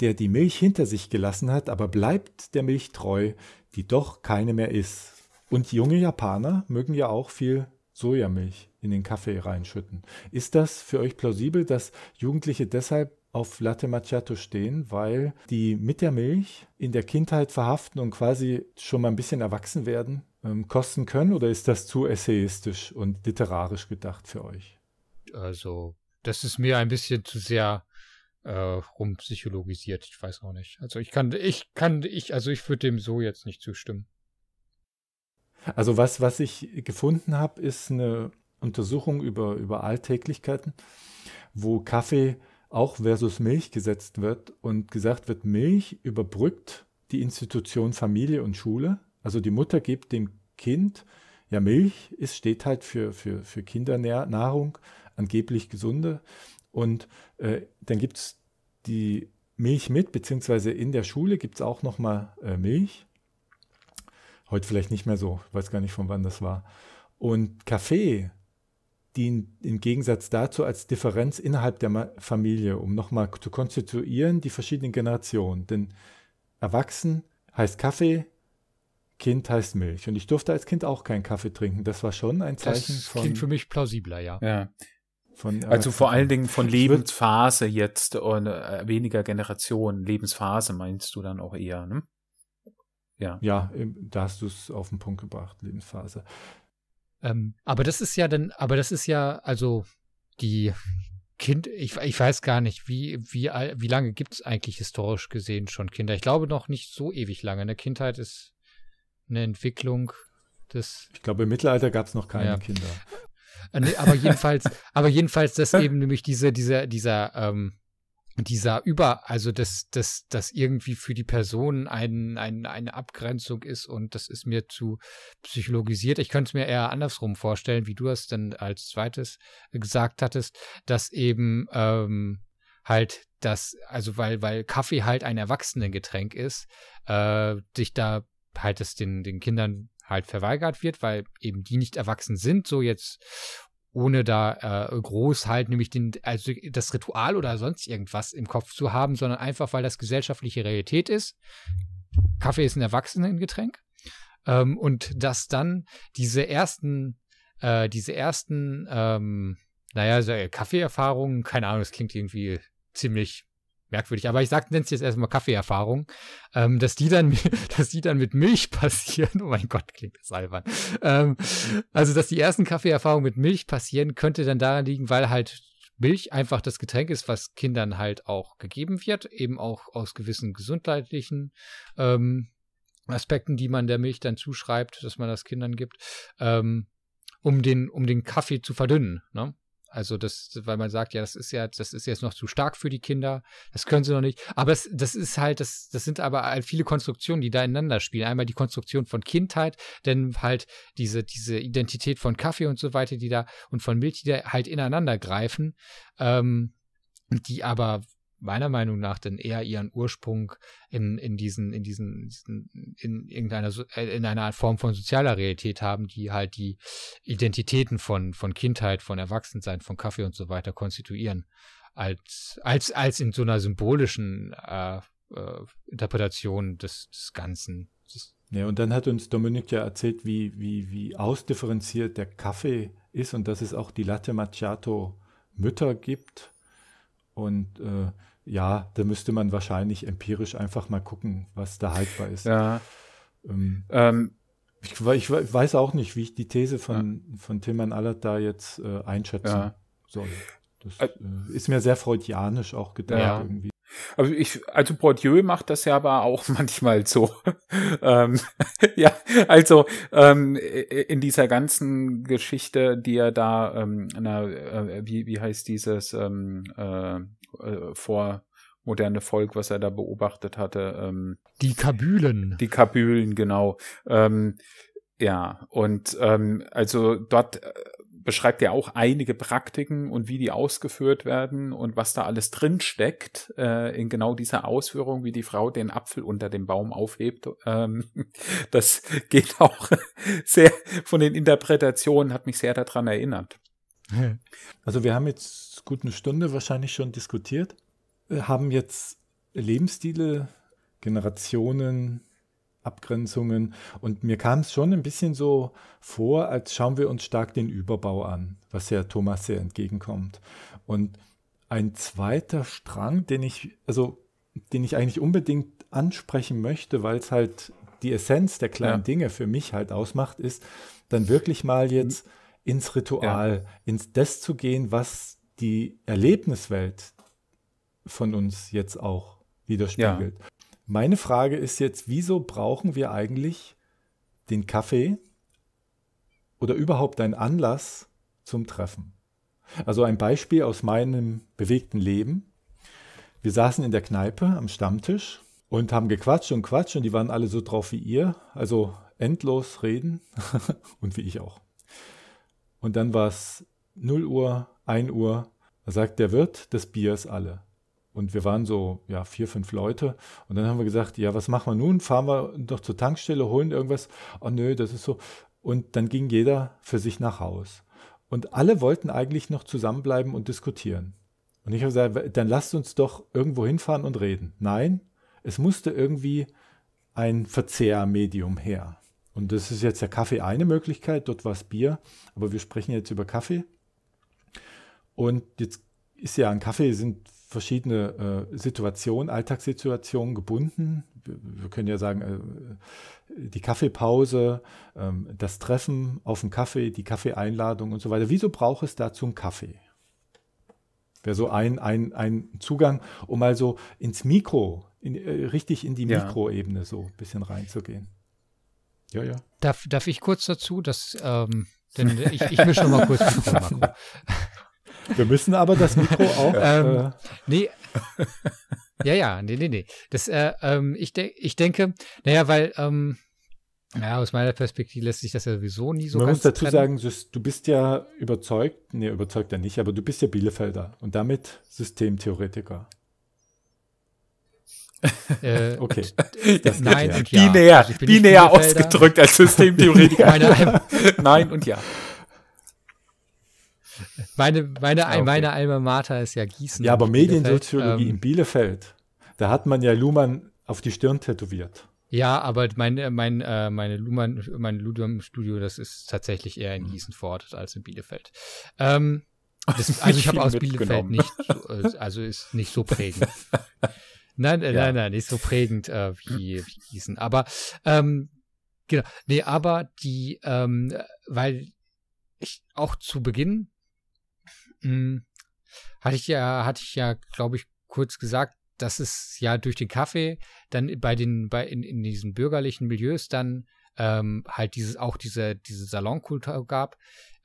der die Milch hinter sich gelassen hat, aber bleibt der Milch treu, die doch keine mehr ist. Und junge Japaner mögen ja auch viel Sojamilch in den Kaffee reinschütten. Ist das für euch plausibel, dass Jugendliche deshalb auf Latte Macchiato stehen, weil die mit der Milch in der Kindheit verhaften und quasi schon mal ein bisschen erwachsen werden, ähm, kosten können? Oder ist das zu essayistisch und literarisch gedacht für euch? Also, das ist mir ein bisschen zu sehr äh, rumpsychologisiert. Ich weiß auch nicht. Also ich kann, ich kann, ich, also ich würde dem so jetzt nicht zustimmen. Also was, was ich gefunden habe, ist eine Untersuchung über, über Alltäglichkeiten, wo Kaffee auch versus Milch gesetzt wird und gesagt wird, Milch überbrückt die Institution Familie und Schule. Also die Mutter gibt dem Kind, ja Milch ist, steht halt für, für, für Kindernahrung, angeblich gesunde. Und äh, dann gibt es die Milch mit, beziehungsweise in der Schule gibt es auch nochmal äh, Milch. Heute vielleicht nicht mehr so, ich weiß gar nicht, von wann das war. Und Kaffee dient im Gegensatz dazu als Differenz innerhalb der Familie, um nochmal zu konstituieren die verschiedenen Generationen. Denn erwachsen heißt Kaffee, Kind heißt Milch. Und ich durfte als Kind auch keinen Kaffee trinken. Das war schon ein Zeichen das von. Klingt für mich plausibler, ja. ja. Von, äh, also vor allen Dingen von Lebensphase jetzt und äh, weniger Generationen. Lebensphase meinst du dann auch eher, ne? Ja, ja da hast du es auf den Punkt gebracht, Lebensphase. Ähm, aber das ist ja dann, aber das ist ja, also die Kind, ich, ich weiß gar nicht, wie, wie, wie lange gibt es eigentlich historisch gesehen schon Kinder? Ich glaube noch nicht so ewig lange. Eine Kindheit ist eine Entwicklung des. Ich glaube, im Mittelalter gab es noch keine ja. Kinder. Äh, aber jedenfalls, aber jedenfalls, dass [LAUGHS] eben nämlich diese, dieser, dieser, ähm, dieser Über, also dass das, das irgendwie für die Person ein, ein, eine Abgrenzung ist und das ist mir zu psychologisiert. Ich könnte es mir eher andersrum vorstellen, wie du es dann als zweites gesagt hattest, dass eben ähm, halt das, also weil, weil Kaffee halt ein Erwachsenengetränk ist, äh, dich da halt es den, den Kindern halt verweigert wird, weil eben die nicht erwachsen sind, so jetzt ohne da äh, groß halt nämlich den, also das Ritual oder sonst irgendwas im Kopf zu haben, sondern einfach, weil das gesellschaftliche Realität ist. Kaffee ist ein Erwachsenengetränk. Ähm, und dass dann diese ersten, äh, diese ersten, ähm, naja, so, äh, Kaffeeerfahrungen, keine Ahnung, das klingt irgendwie ziemlich merkwürdig. Aber ich sag, es jetzt erstmal Kaffeeerfahrung, ähm, dass die dann, [LAUGHS] dass die dann mit Milch passieren. [LAUGHS] Oh mein Gott, klingt das albern. Ähm, also, dass die ersten Kaffeeerfahrungen mit Milch passieren, könnte dann daran liegen, weil halt Milch einfach das Getränk ist, was Kindern halt auch gegeben wird, eben auch aus gewissen gesundheitlichen ähm, Aspekten, die man der Milch dann zuschreibt, dass man das Kindern gibt, ähm, um den, um den Kaffee zu verdünnen. Ne? Also das, weil man sagt, ja, das ist ja, das ist jetzt noch zu stark für die Kinder, das können sie noch nicht. Aber es, das ist halt, das, das sind aber halt viele Konstruktionen, die da ineinander spielen. Einmal die Konstruktion von Kindheit, denn halt diese, diese Identität von Kaffee und so weiter, die da und von Milch, die da halt ineinander greifen, ähm, die aber meiner Meinung nach dann eher ihren Ursprung in, in diesen, in diesen, in irgendeiner, äh, in einer Form von sozialer Realität haben, die halt die Identitäten von, von Kindheit, von Erwachsensein, von Kaffee und so weiter konstituieren. Als, als, als in so einer symbolischen äh, äh, Interpretation des, des Ganzen. Das ja, und dann hat uns Dominik ja erzählt, wie, wie, wie ausdifferenziert der Kaffee ist und dass es auch die Latte Macchiato Mütter gibt. Und äh, ja, da müsste man wahrscheinlich empirisch einfach mal gucken, was da haltbar ist. Ja. Ähm, ähm. Ich, ich, weiß auch nicht, wie ich die These von, ja. von Tilman Allert da jetzt äh, einschätzen ja. soll. Das äh, ist mir sehr freudianisch auch gedacht ja. irgendwie. Aber also ich, also Bourdieu macht das ja aber auch [LAUGHS] manchmal so. [LAUGHS] ähm, [LAUGHS] ja, also ähm, in dieser ganzen Geschichte, die er da, ähm, na, äh, wie, wie heißt dieses ähm, äh, äh, vor moderne Volk, was er da beobachtet hatte. Ähm, die Kabylen. Die Kabylen, genau. Ähm, ja, und ähm, also dort äh, beschreibt er auch einige Praktiken und wie die ausgeführt werden und was da alles drin steckt äh, in genau dieser Ausführung, wie die Frau den Apfel unter dem Baum aufhebt. Ähm, [LAUGHS] das geht auch [LAUGHS] sehr von den Interpretationen, hat mich sehr daran erinnert. Also wir haben jetzt guten Stunde wahrscheinlich schon diskutiert, äh, haben jetzt Lebensstile, Generationen, Abgrenzungen und mir kam es schon ein bisschen so vor, als schauen wir uns stark den Überbau an, was ja Thomas sehr entgegenkommt. Und ein zweiter Strang, den ich, also den ich eigentlich unbedingt ansprechen möchte, weil es halt die Essenz der kleinen ja. Dinge für mich halt ausmacht, ist, dann wirklich mal jetzt ins Ritual, ja. ins das zu gehen, was die Erlebniswelt von uns jetzt auch widerspiegelt. Ja. Meine Frage ist jetzt, wieso brauchen wir eigentlich den Kaffee oder überhaupt einen Anlass zum Treffen? Also ein Beispiel aus meinem bewegten Leben. Wir saßen in der Kneipe am Stammtisch und haben gequatscht und quatscht und die waren alle so drauf wie ihr, also endlos reden [LAUGHS] und wie ich auch. Und dann war es 0 Uhr, 1 Uhr, da sagt der Wirt, das Bier ist alle. Und wir waren so, ja, vier, fünf Leute. Und dann haben wir gesagt, ja, was machen wir nun? Fahren wir doch zur Tankstelle, holen irgendwas? Oh nö, das ist so. Und dann ging jeder für sich nach Haus. Und alle wollten eigentlich noch zusammenbleiben und diskutieren. Und ich habe gesagt, dann lasst uns doch irgendwo hinfahren und reden. Nein, es musste irgendwie ein Verzehrmedium her. Und das ist jetzt der Kaffee eine Möglichkeit, dort war es Bier, aber wir sprechen jetzt über Kaffee. Und jetzt ist ja ein Kaffee, sind verschiedene äh, Situationen, Alltagssituationen gebunden. Wir, wir können ja sagen, äh, die Kaffeepause, äh, das Treffen auf dem Kaffee, die Kaffeeeinladung und so weiter. Wieso braucht es dazu einen Kaffee? Wäre so ein, ein, ein Zugang, um mal so ins Mikro, in, äh, richtig in die ja. Mikroebene so ein bisschen reinzugehen. Ja, ja. Darf, darf ich kurz dazu, dass, ähm, denn [LAUGHS] ich, ich mische mal kurz. [LAUGHS] Wir müssen aber das Mikro [LAUGHS] auch. ähm, äh, nee. ja, ja, nee, nee, nee. Das, äh, ähm, ich, de ich denke, naja, weil, ähm, ja, aus meiner Perspektive lässt sich das ja sowieso nie so Man ganz muss dazu trennen. sagen, du bist ja überzeugt, nee, überzeugt ja nicht, aber du bist ja Bielefelder und damit Systemtheoretiker. Äh, [LAUGHS] okay. Das nein und ja. Binär, also binär ausgedrückt als Systemtheoretiker. nein und ja. Meine, meine, ah, okay. meine Alma Mater ist ja Gießen. Ja, aber Mediensoziologie ähm, in Bielefeld, da hat man ja Luhmann auf die Stirn tätowiert. Ja, aber mein, äh, mein, äh, meine Luhmann, mein Ludum-Studio, das ist tatsächlich eher in mhm. Gießen verortet als in Bielefeld. Ähm, [LAUGHS] das, also ich habe aus Bielefeld nicht, äh, also ist nicht so prägend. [LAUGHS] nein, ja. nein, nein, nicht so prägend äh, wie, wie Gießen. Aber ähm, genau, nee, aber die, ähm, weil ich auch zu Beginn hm, hatte ich ja, hatte ich ja, glaube ich, kurz gesagt, dass es ja durch den Kaffee dann bei den, bei in, in diesen bürgerlichen Milieus dann ähm, halt dieses auch diese diese Salonkultur gab,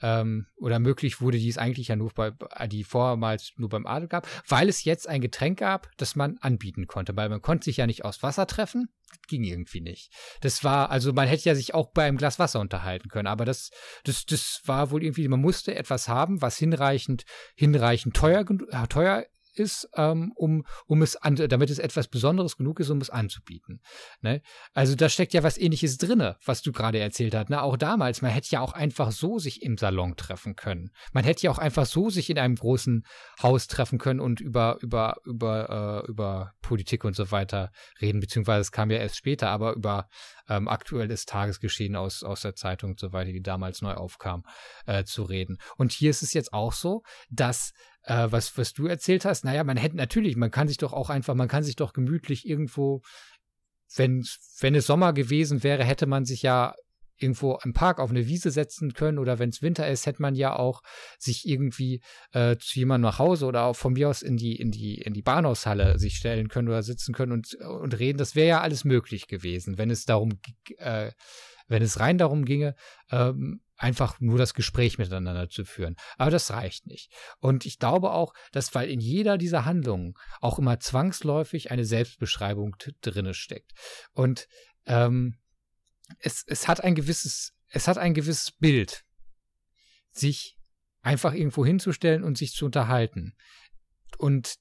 ähm, oder möglich wurde, die es eigentlich ja nur bei, die vormals nur beim Adel gab, weil es jetzt ein Getränk gab, das man anbieten konnte, weil man konnte sich ja nicht aus Wasser treffen, ging irgendwie nicht. Das war, also man hätte ja sich auch bei einem Glas Wasser unterhalten können, aber das, das, das war wohl irgendwie, man musste etwas haben, was hinreichend, hinreichend teuer, äh, teuer ist, ähm, um, um es an, damit es etwas Besonderes genug ist, um es anzubieten. Ne? Also da steckt ja was ähnliches drin, was du gerade erzählt hast. Ne? Auch damals, man hätte ja auch einfach so sich im Salon treffen können. Man hätte ja auch einfach so sich in einem großen Haus treffen können und über, über, über, äh, über Politik und so weiter reden, beziehungsweise es kam ja erst später, aber über ähm, aktuelles Tagesgeschehen aus, aus der Zeitung und so weiter, die damals neu aufkam, äh, zu reden. Und hier ist es jetzt auch so, dass äh, was, was du erzählt hast, naja, man hätte natürlich, man kann sich doch auch einfach, man kann sich doch gemütlich irgendwo, wenn, wenn es Sommer gewesen wäre, hätte man sich ja irgendwo im Park auf eine Wiese setzen können oder wenn es Winter ist, hätte man ja auch sich irgendwie äh, zu jemandem nach Hause oder auch von mir aus in die, in die, in die Bahnhofshalle sich stellen können oder sitzen können und, und reden. Das wäre ja alles möglich gewesen, wenn es darum, äh, wenn es rein darum ginge, ähm, einfach nur das Gespräch miteinander zu führen. Aber das reicht nicht. Und ich glaube auch, dass weil in jeder dieser Handlungen auch immer zwangsläufig eine Selbstbeschreibung drinne steckt. Und ähm, es, es hat ein gewisses, es hat ein gewisses Bild, sich einfach irgendwo hinzustellen und sich zu unterhalten. Und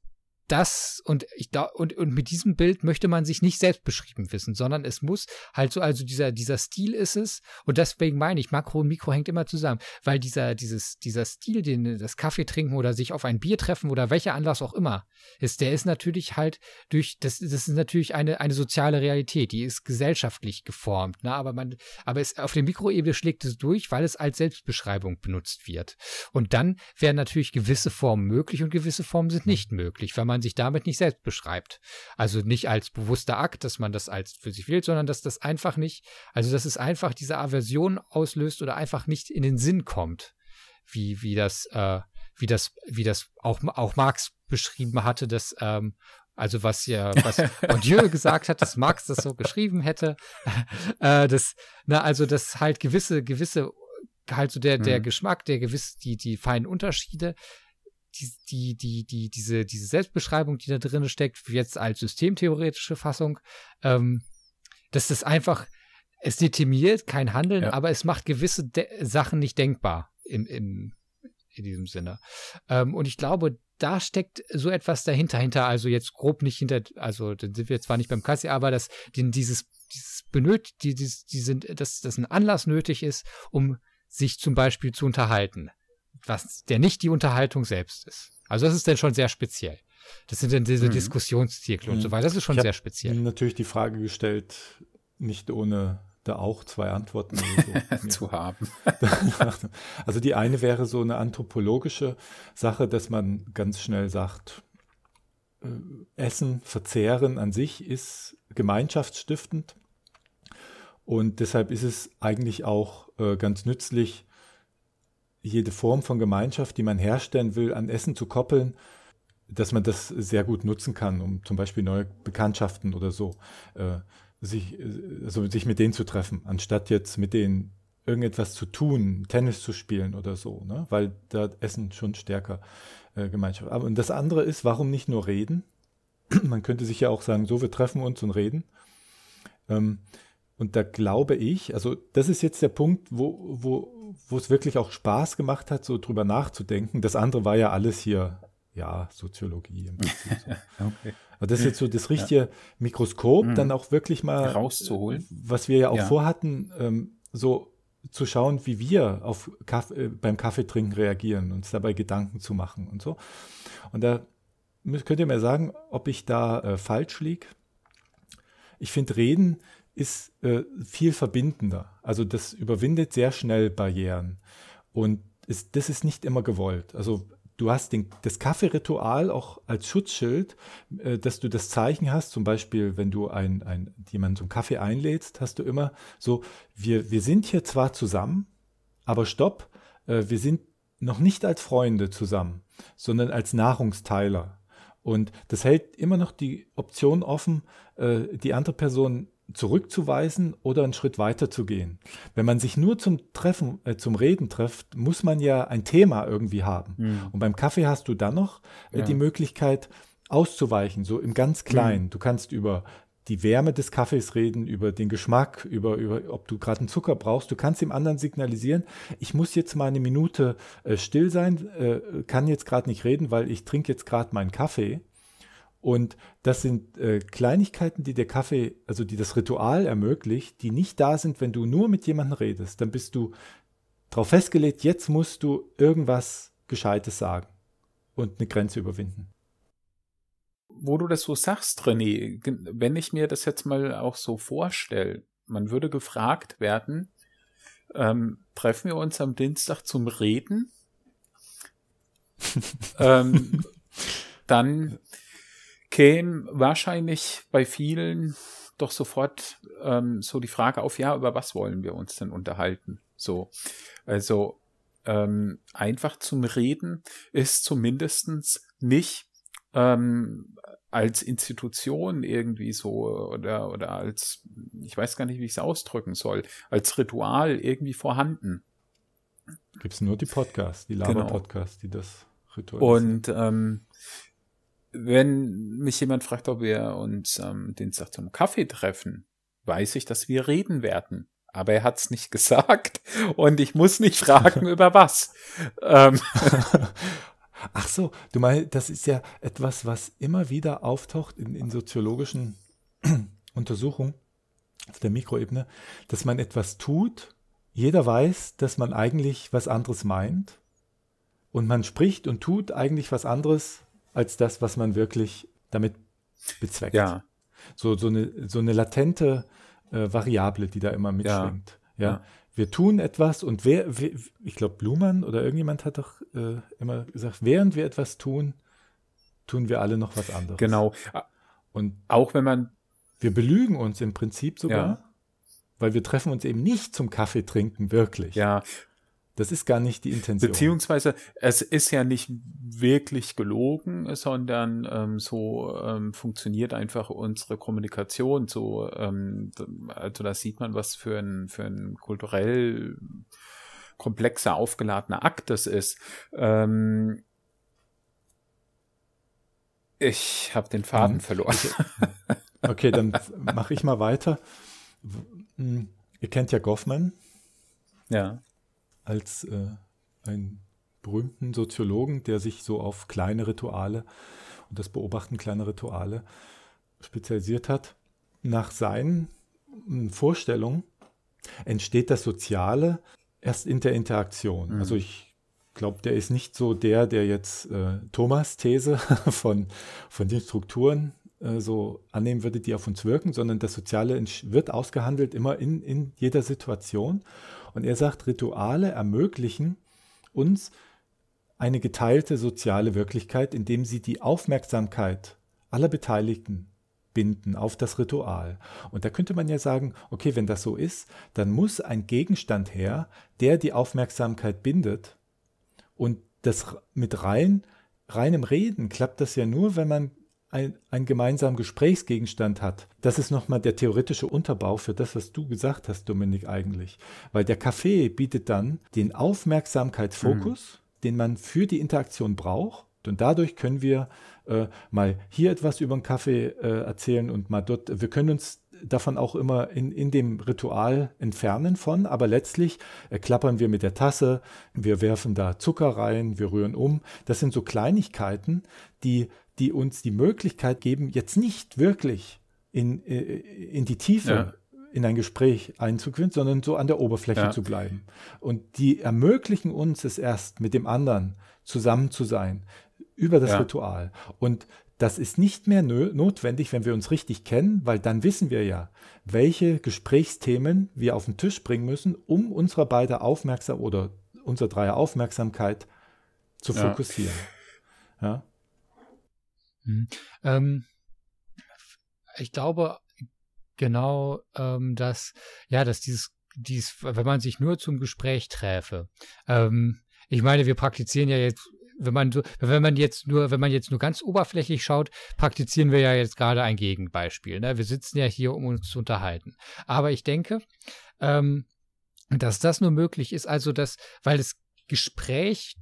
das und ich da und, und mit diesem Bild möchte man sich nicht selbst beschrieben wissen, sondern es muss halt so, also dieser, dieser Stil ist es. Und deswegen meine ich, Makro und Mikro hängt immer zusammen, weil dieser, dieses, dieser Stil, den das Kaffee trinken oder sich auf ein Bier treffen oder welcher Anlass auch immer ist, der ist natürlich halt durch, das, das ist natürlich eine, eine soziale Realität, die ist gesellschaftlich geformt, ne? aber man, aber es auf der Mikroebene schlägt es durch, weil es als Selbstbeschreibung benutzt wird. Und dann wären natürlich gewisse Formen möglich und gewisse Formen sind hm. nicht möglich, weil man man sich damit nicht selbst beschreibt. Also nicht als bewusster Akt, dass man das als für sich wählt, sondern dass das einfach nicht, also dass es einfach diese Aversion auslöst oder einfach nicht in den Sinn kommt, wie, wie das, äh, wie das, wie das auch, auch Marx beschrieben hatte, dass ähm, also was ja, was [LAUGHS] Bourdieu gesagt hat, dass Marx das so geschrieben hätte, [LAUGHS] äh, das, na, also das halt gewisse, gewisse, halt so der, der mhm. Geschmack, der gewisse, die, die feinen Unterschiede die, die, die, die, diese, diese Selbstbeschreibung, die da drin steckt, jetzt als systemtheoretische Fassung, ähm, dass das einfach, es determiniert kein Handeln, ja. aber es macht gewisse De Sachen nicht denkbar im, im, in diesem Sinne. Ähm, und ich glaube, da steckt so etwas dahinter, hinter, also jetzt grob nicht hinter, also dann sind wir zwar nicht beim Kassi, aber dass den, dieses, dieses benötigt, die, die, die sind, dass, dass ein Anlass nötig ist, um sich zum Beispiel zu unterhalten was der nicht die Unterhaltung selbst ist. Also das ist dann schon sehr speziell. Das sind dann diese mhm. Diskussionszirkel mhm. und so mhm. weiter. Das ist schon ich sehr speziell. Natürlich die Frage gestellt, nicht ohne da auch zwei Antworten so. [LAUGHS] zu haben. [LAUGHS] also die eine wäre so eine anthropologische Sache, dass man ganz schnell sagt, äh, Essen, Verzehren an sich ist gemeinschaftsstiftend und deshalb ist es eigentlich auch äh, ganz nützlich, jede Form von Gemeinschaft, die man herstellen will, an Essen zu koppeln, dass man das sehr gut nutzen kann, um zum Beispiel neue Bekanntschaften oder so äh, sich, äh, also sich mit denen zu treffen, anstatt jetzt mit denen irgendetwas zu tun, Tennis zu spielen oder so, ne? weil da Essen schon stärker äh, Gemeinschaft. Aber und das andere ist, warum nicht nur reden? [CLEARS THROAT] man könnte sich ja auch sagen, so, wir treffen uns und reden. Ähm, und da glaube ich, also das ist jetzt der Punkt, wo, wo wo es wirklich auch Spaß gemacht hat, so drüber nachzudenken. Das andere war ja alles hier, ja, Soziologie im [LAUGHS] okay. Aber also das ist jetzt so das richtige ja. Mikroskop, mhm. dann auch wirklich mal rauszuholen, was wir ja auch ja. vorhatten, ähm, so zu schauen, wie wir auf Kaff äh, beim Kaffeetrinken reagieren, uns dabei Gedanken zu machen und so. Und da könnt ihr mir sagen, ob ich da äh, falsch liege. Ich finde Reden ist äh, viel verbindender. Also das überwindet sehr schnell Barrieren. Und ist, das ist nicht immer gewollt. Also du hast den, das Kaffeeritual auch als Schutzschild, äh, dass du das Zeichen hast, zum Beispiel, wenn du ein, ein, jemanden zum Kaffee einlädst, hast du immer so, wir, wir sind hier zwar zusammen, aber stopp, äh, wir sind noch nicht als Freunde zusammen, sondern als Nahrungsteiler. Und das hält immer noch die Option offen, äh, die andere Person zurückzuweisen oder einen Schritt weiter zu gehen. Wenn man sich nur zum Treffen, äh, zum Reden trifft, muss man ja ein Thema irgendwie haben. Mhm. Und beim Kaffee hast du dann noch äh, ja. die Möglichkeit auszuweichen, so im ganz mhm. Kleinen. Mhm. Du kannst über die Wärme des Kaffees reden, über den Geschmack, über, über ob du gerade einen Zucker brauchst. Du kannst dem anderen signalisieren, ich muss jetzt mal eine Minute äh, still sein, äh, kann jetzt gerade nicht reden, weil ich trinke jetzt gerade meinen Kaffee. Und das sind äh, Kleinigkeiten, die der Kaffee, also die das Ritual ermöglicht, die nicht da sind, wenn du nur mit jemandem redest. Dann bist du darauf festgelegt, jetzt musst du irgendwas Gescheites sagen und eine Grenze überwinden. Wo du das so sagst, René, wenn ich mir das jetzt mal auch so vorstelle, man würde gefragt werden, ähm, treffen wir uns am Dienstag zum Reden? [LAUGHS] ähm, dann käme wahrscheinlich bei vielen doch sofort ähm, so die Frage auf, ja, über was wollen wir uns denn unterhalten? So, also ähm, einfach zum Reden ist zumindestens nicht ähm, als Institution irgendwie so oder, oder als, ich weiß gar nicht, wie ich es ausdrücken soll, als Ritual irgendwie vorhanden. Gibt es nur die Podcasts, die genau. Laber-Podcasts, genau. die das Ritual Und ähm, wenn mich jemand fragt, ob wir uns am ähm, Dienstag zum Kaffee treffen, weiß ich, dass wir reden werden. Aber er hat's nicht [LAUGHS] gesagt und ich muss nicht fragen, [LAUGHS] über was. Ähm. [LAUGHS] Ach so, du meinst, das ist ja etwas, was immer wieder auftaucht in, in soziologischen [CLEARS THROAT] Untersuchungen auf der Mikroebene, dass man etwas tut, jeder weiß, dass man eigentlich was anderes meint und man spricht und tut eigentlich was anderes, als das, was man wirklich damit bezweckt. Ja. So, so, eine, so eine latente äh, Variable, die da immer mitschwingt. Ja. ja. ja. Wir tun etwas und wer, wer ich glaube, Blumann oder irgendjemand hat doch äh, immer gesagt, während wir etwas tun, tun wir alle noch was anderes. Genau. Und auch wenn man. Wir belügen uns im Prinzip sogar, ja. weil wir treffen uns eben nicht zum Kaffee trinken, wirklich. Ja, das ist gar nicht die Intention. Beziehungsweise es ist ja nicht wirklich gelogen, sondern ähm, so ähm, funktioniert einfach unsere Kommunikation. So, ähm, also da sieht man, was für ein, für ein kulturell komplexer, aufgeladener Akt das ist. Ähm, ich habe den Faden mhm. verloren. okay, [LAUGHS] dann mache ich mal weiter. Hm, ihr kennt ja Goffman. Ja als äh, einen berühmten Soziologen, der sich so auf kleine Rituale und das Beobachten kleiner Rituale spezialisiert hat. Nach seinen hm, Vorstellungen entsteht das Soziale erst in der Interaktion. Mhm. Also ich glaube, der ist nicht so der, der jetzt äh, Thomas These [LAUGHS] von, von den Strukturen äh, so annehmen würde, die auf uns wirken, sondern das Soziale wird ausgehandelt immer in, in jeder Situation. Und er sagt, Rituale ermöglichen uns eine geteilte soziale Wirklichkeit, indem sie die Aufmerksamkeit aller Beteiligten binden auf das Ritual. Und da könnte man ja sagen, okay, wenn das so ist, dann muss ein Gegenstand her, der die Aufmerksamkeit bindet. Und das mit rein, reinem Reden klappt das ja nur, wenn man ein, einen gemeinsamen Gesprächsgegenstand hat. Das ist nochmal der theoretische Unterbau für das, was du gesagt hast, Dominik, eigentlich. Weil der Kaffee bietet dann den Aufmerksamkeitsfokus, mhm. den man für die Interaktion braucht. Und dadurch können wir äh, mal hier etwas über den Kaffee äh, erzählen und mal dort. Wir können uns davon auch immer in, in dem Ritual entfernen von, aber letztlich äh, klappern wir mit der Tasse, wir werfen da Zucker rein, wir rühren um. Das sind so Kleinigkeiten, die die uns die Möglichkeit geben, jetzt nicht wirklich in, äh, in die Tiefe ja. in ein Gespräch einzugehen, sondern so an der Oberfläche ja. zu bleiben. Und die ermöglichen uns es erst, mit dem anderen zusammen zu sein über das ja. Ritual. Und das ist nicht mehr notwendig, wenn wir uns richtig kennen, weil dann wissen wir ja, welche Gesprächsthemen wir auf den Tisch bringen müssen, um unsere beide Aufmerksamkeit oder unsere Dreier Aufmerksamkeit zu fokussieren. Ja. Mhm. Ähm, ich glaube genau, ähm, dass, ja, dass dieses, dieses, wenn man sich nur zum Gespräch träfe, ähm, ich meine, wir praktizieren ja jetzt wenn man so, wenn man jetzt nur, wenn man jetzt nur ganz oberflächlich schaut, praktizieren wir ja jetzt gerade ein Gegenbeispiel. Ne? Wir sitzen ja hier, um uns zu unterhalten. Aber ich denke, ähm, dass das nur möglich ist, also dass, weil das Gespräch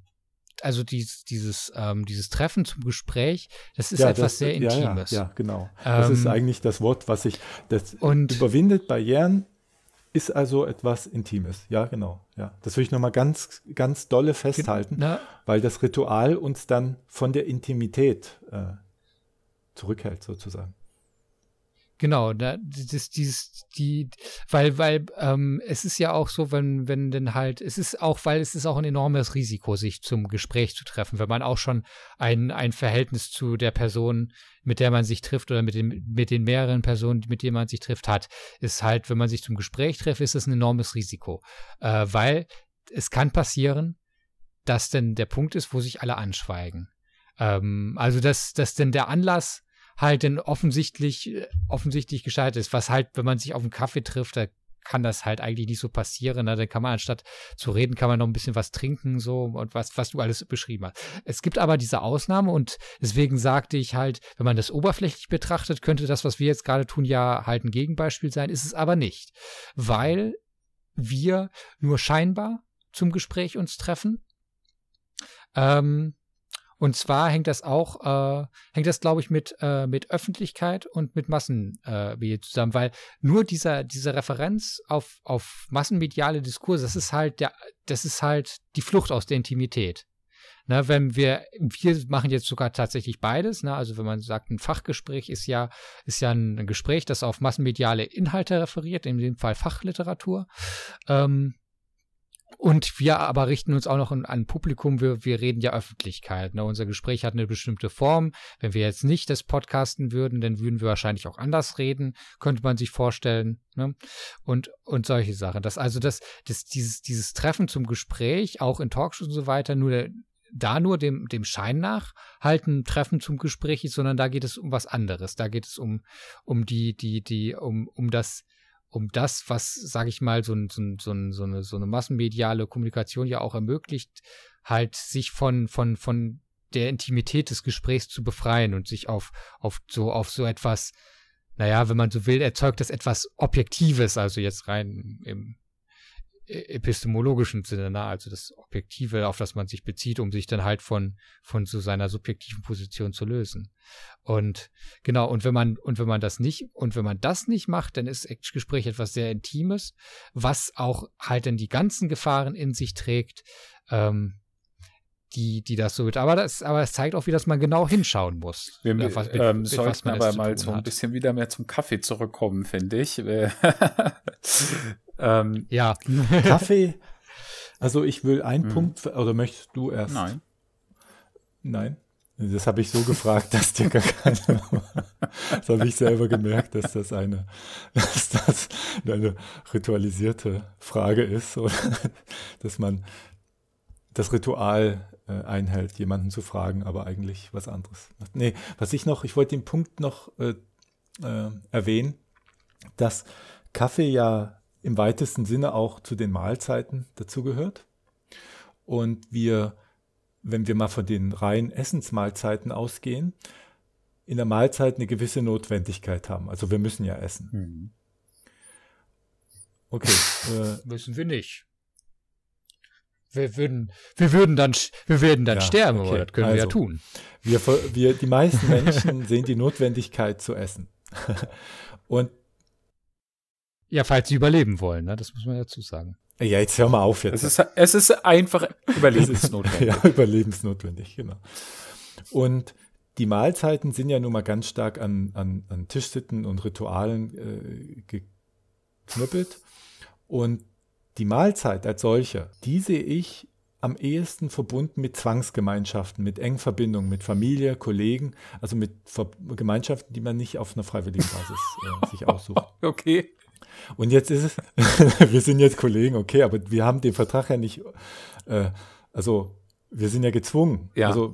also dies, dieses, ähm, dieses Treffen zum Gespräch, das ist ja, etwas das, sehr äh, Intimes. Ja, ja, genau. Ähm, das ist ähm, eigentlich das Wort, was ich, das überwindet Barrieren, ist also etwas Intimes. Ja, genau. Ja, das will ich nochmal ganz, ganz dolle festhalten, Na, weil das Ritual uns dann von der Intimität äh, zurückhält, sozusagen. Genau, da, das, dieses, die, weil, weil ähm, es ist ja auch so, wenn, wenn denn halt, es ist auch, weil es ist auch ein enormes Risiko, sich zum Gespräch zu treffen, wenn man auch schon ein, ein Verhältnis zu der Person, mit der man sich trifft oder mit den, mit den mehreren Personen, mit denen man sich trifft, hat. Ist halt, wenn man sich zum Gespräch trifft, ist es ein enormes Risiko. Äh, weil es kann passieren, dass denn der Punkt ist, wo sich alle anschweigen. Ähm, also, dass, dass denn der Anlass halt dann offensichtlich, äh, offensichtlich gescheitert ist. Was halt, wenn man sich auf einen Kaffee trifft, da kann das halt eigentlich nicht so passieren. Ne? Dann kann man anstatt zu reden, kann man noch ein bisschen was trinken, so und was, was du alles beschrieben hast. Es gibt aber diese Ausnahme und deswegen sagte ich halt, wenn man das oberflächlich betrachtet, könnte das, was wir jetzt gerade tun, ja halt ein Gegenbeispiel sein, ist es aber nicht. Weil wir nur scheinbar zum Gespräch uns treffen. Ähm, und zwar hängt das auch, äh, hängt das, glaube ich, mit, äh, mit Öffentlichkeit und mit Massenmedien äh, zusammen, weil nur dieser, diese Referenz auf, auf massenmediale Diskurse, das ist halt der, das ist halt die Flucht aus der Intimität. Na, ne, wenn wir, wir machen jetzt sogar tatsächlich beides, ne? also wenn man sagt, ein Fachgespräch ist ja, ist ja ein Gespräch, das auf massenmediale Inhalte referiert, in dem Fall Fachliteratur. Ähm, und wir aber richten uns auch noch an, an Publikum. Wir, wir reden ja Öffentlichkeit. Ne? Unser Gespräch hat eine bestimmte Form. Wenn wir jetzt nicht das Podcasten würden, dann würden wir wahrscheinlich auch anders reden, könnte man sich vorstellen. Ne? Und, und solche Sachen. Das, also das, das, dieses, dieses Treffen zum Gespräch, auch in Talkshows und so weiter, nur der, da nur dem, dem Schein nach halt ein Treffen zum Gespräch ist, sondern da geht es um was anderes. Da geht es um, um die, die, die, um, um das, um das, was, sage ich mal, so, ein, so, so, eine, so, eine, ne massenmediale Kommunikation ja auch ermöglicht, halt sich von, von, von der Intimität des Gesprächs zu befreien und sich auf, auf, so, auf so etwas, naja, wenn man so will, erzeugt das etwas Objektives, also jetzt rein im E-, epistemologischen Sinne, ne? also das Objektive, auf das man sich bezieht, um sich dann halt von, von so seiner subjektiven Position zu lösen. Und genau, und wenn man, und wenn man das nicht, und wenn man das nicht macht, dann ist Gespräch etwas sehr Intimes, was auch halt dann die ganzen Gefahren in sich trägt, ähm, die, die das so wird. Aber das, aber es zeigt auch, wie das man genau hinschauen muss. Wir ne? ähm, mit, was, mit, mit, sollten aber mal so ein bisschen wieder mehr zum Kaffee zurückkommen, finde ich. [LAUGHS] [LAUGHS] Ähm, ja. [LAUGHS] Kaffee. Also ich will einen mhm. Punkt, oder möchtest du erst? Nein. Nein. Das habe ich so gefragt, dass dir gar keine. [LAUGHS] das habe ich selber gemerkt, dass das eine, [LAUGHS] dass das eine ritualisierte Frage ist, oder dass man das Ritual äh, einhält, jemanden zu fragen, aber eigentlich was anderes. Nee, was ich noch, ich wollte den Punkt noch äh, äh, erwähnen, dass Kaffee ja im weitesten Sinne auch zu den Mahlzeiten dazugehört. Und wir, wenn wir mal von den reinen Essensmahlzeiten ausgehen, in der Mahlzeit eine gewisse Notwendigkeit haben. Also wir müssen ja essen. Mhm. Okay. [LAUGHS] Äh, müssen wir nicht. Wir würden, wir würden dann, wir werden dann ja, sterben, okay. aber das können also, wir ja also, tun. Wir, wir, die meisten Menschen sehen die Notwendigkeit zu essen. [LAUGHS] Und ja, falls sie überleben wollen, ne? das muss man dazu sagen. Ja, jetzt hör mal auf jetzt. Es ist, es ist einfach überlebensnotwendig. [LAUGHS] ja, überlebensnotwendig, genau. Und die Mahlzeiten sind ja nun mal ganz stark an, an, an Tischsitten und Ritualen äh, geknüppelt. Und die Mahlzeit als solche, die sehe ich am ehesten verbunden mit Zwangsgemeinschaften, mit engen Verbindungen, mit Familie, Kollegen, also mit Ver Gemeinschaften, die man nicht auf einer freiwilligen Basis äh, sich aussucht. [LAUGHS] Okay. Und jetzt ist es, [LAUGHS] wir sind jetzt Kollegen, okay, aber wir haben den Vertrag ja nicht, äh, also wir sind ja gezwungen. Ja. Also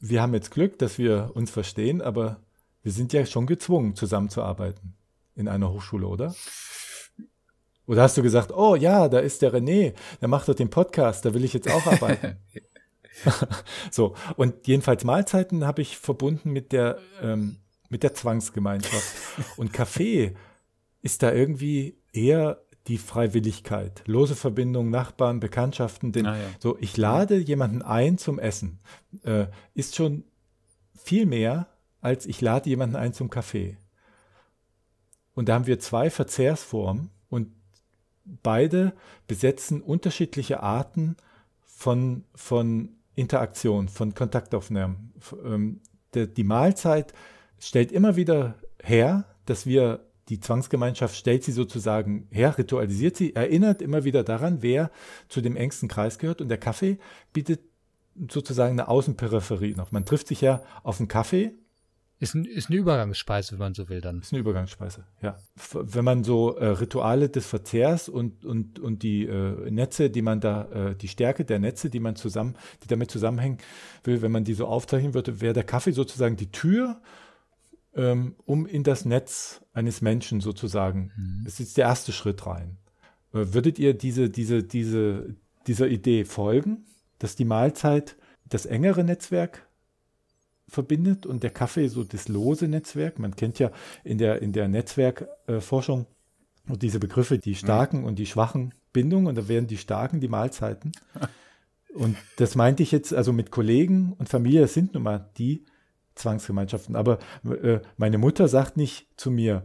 wir haben jetzt Glück, dass wir uns verstehen, aber wir sind ja schon gezwungen, zusammenzuarbeiten in einer Hochschule, oder? Oder hast du gesagt, oh ja, da ist der René, der macht doch den Podcast, da will ich jetzt auch arbeiten. [LAUGHS] [LAUGHS] so, und jedenfalls Mahlzeiten habe ich verbunden mit der, ähm, mit der Zwangsgemeinschaft. Und Kaffee ist da irgendwie eher die Freiwilligkeit, lose Verbindung, Nachbarn, Bekanntschaften, den, ah, ja. so ich lade jemanden ein zum Essen, äh, ist schon viel mehr als ich lade jemanden ein zum Kaffee. Und da haben wir zwei Verzehrsformen und beide besetzen unterschiedliche Arten von, von Interaktion, von Kontaktaufnahmen. Ähm, der, die Mahlzeit stellt immer wieder her, dass wir die Zwangsgemeinschaft stellt sie sozusagen her, ritualisiert sie, erinnert immer wieder daran, wer zu dem engsten Kreis gehört. Und der Kaffee bietet sozusagen eine Außenperipherie noch. Man trifft sich ja auf einen Kaffee. Ist, ein, ist eine Übergangsspeise, wenn man so will, dann. Ist eine Übergangsspeise, ja. Wenn man so äh, Rituale des Verzehrs und, und, und die äh, Netze, die man da, äh, die Stärke der Netze, die man zusammen, die damit zusammenhängen will, wenn man die so aufzeichnen würde, wäre der Kaffee sozusagen die Tür ähm, um in das Netz eines Menschen sozusagen. Mhm. Das ist jetzt der erste Schritt rein. Äh, würdet ihr diese, diese, diese, dieser Idee folgen, dass die Mahlzeit das engere Netzwerk verbindet und der Kaffee so das lose Netzwerk? Man kennt ja in der, in der Netzwerkforschung äh, diese Begriffe, die mhm. starken mhm. und die schwachen Bindungen und da wären die starken die Mahlzeiten. [LAUGHS] Und das meinte ich jetzt also mit Kollegen und Familie, das sind nun mal die, Zwangsgemeinschaften. Aber äh, meine Mutter sagt nicht zu mir,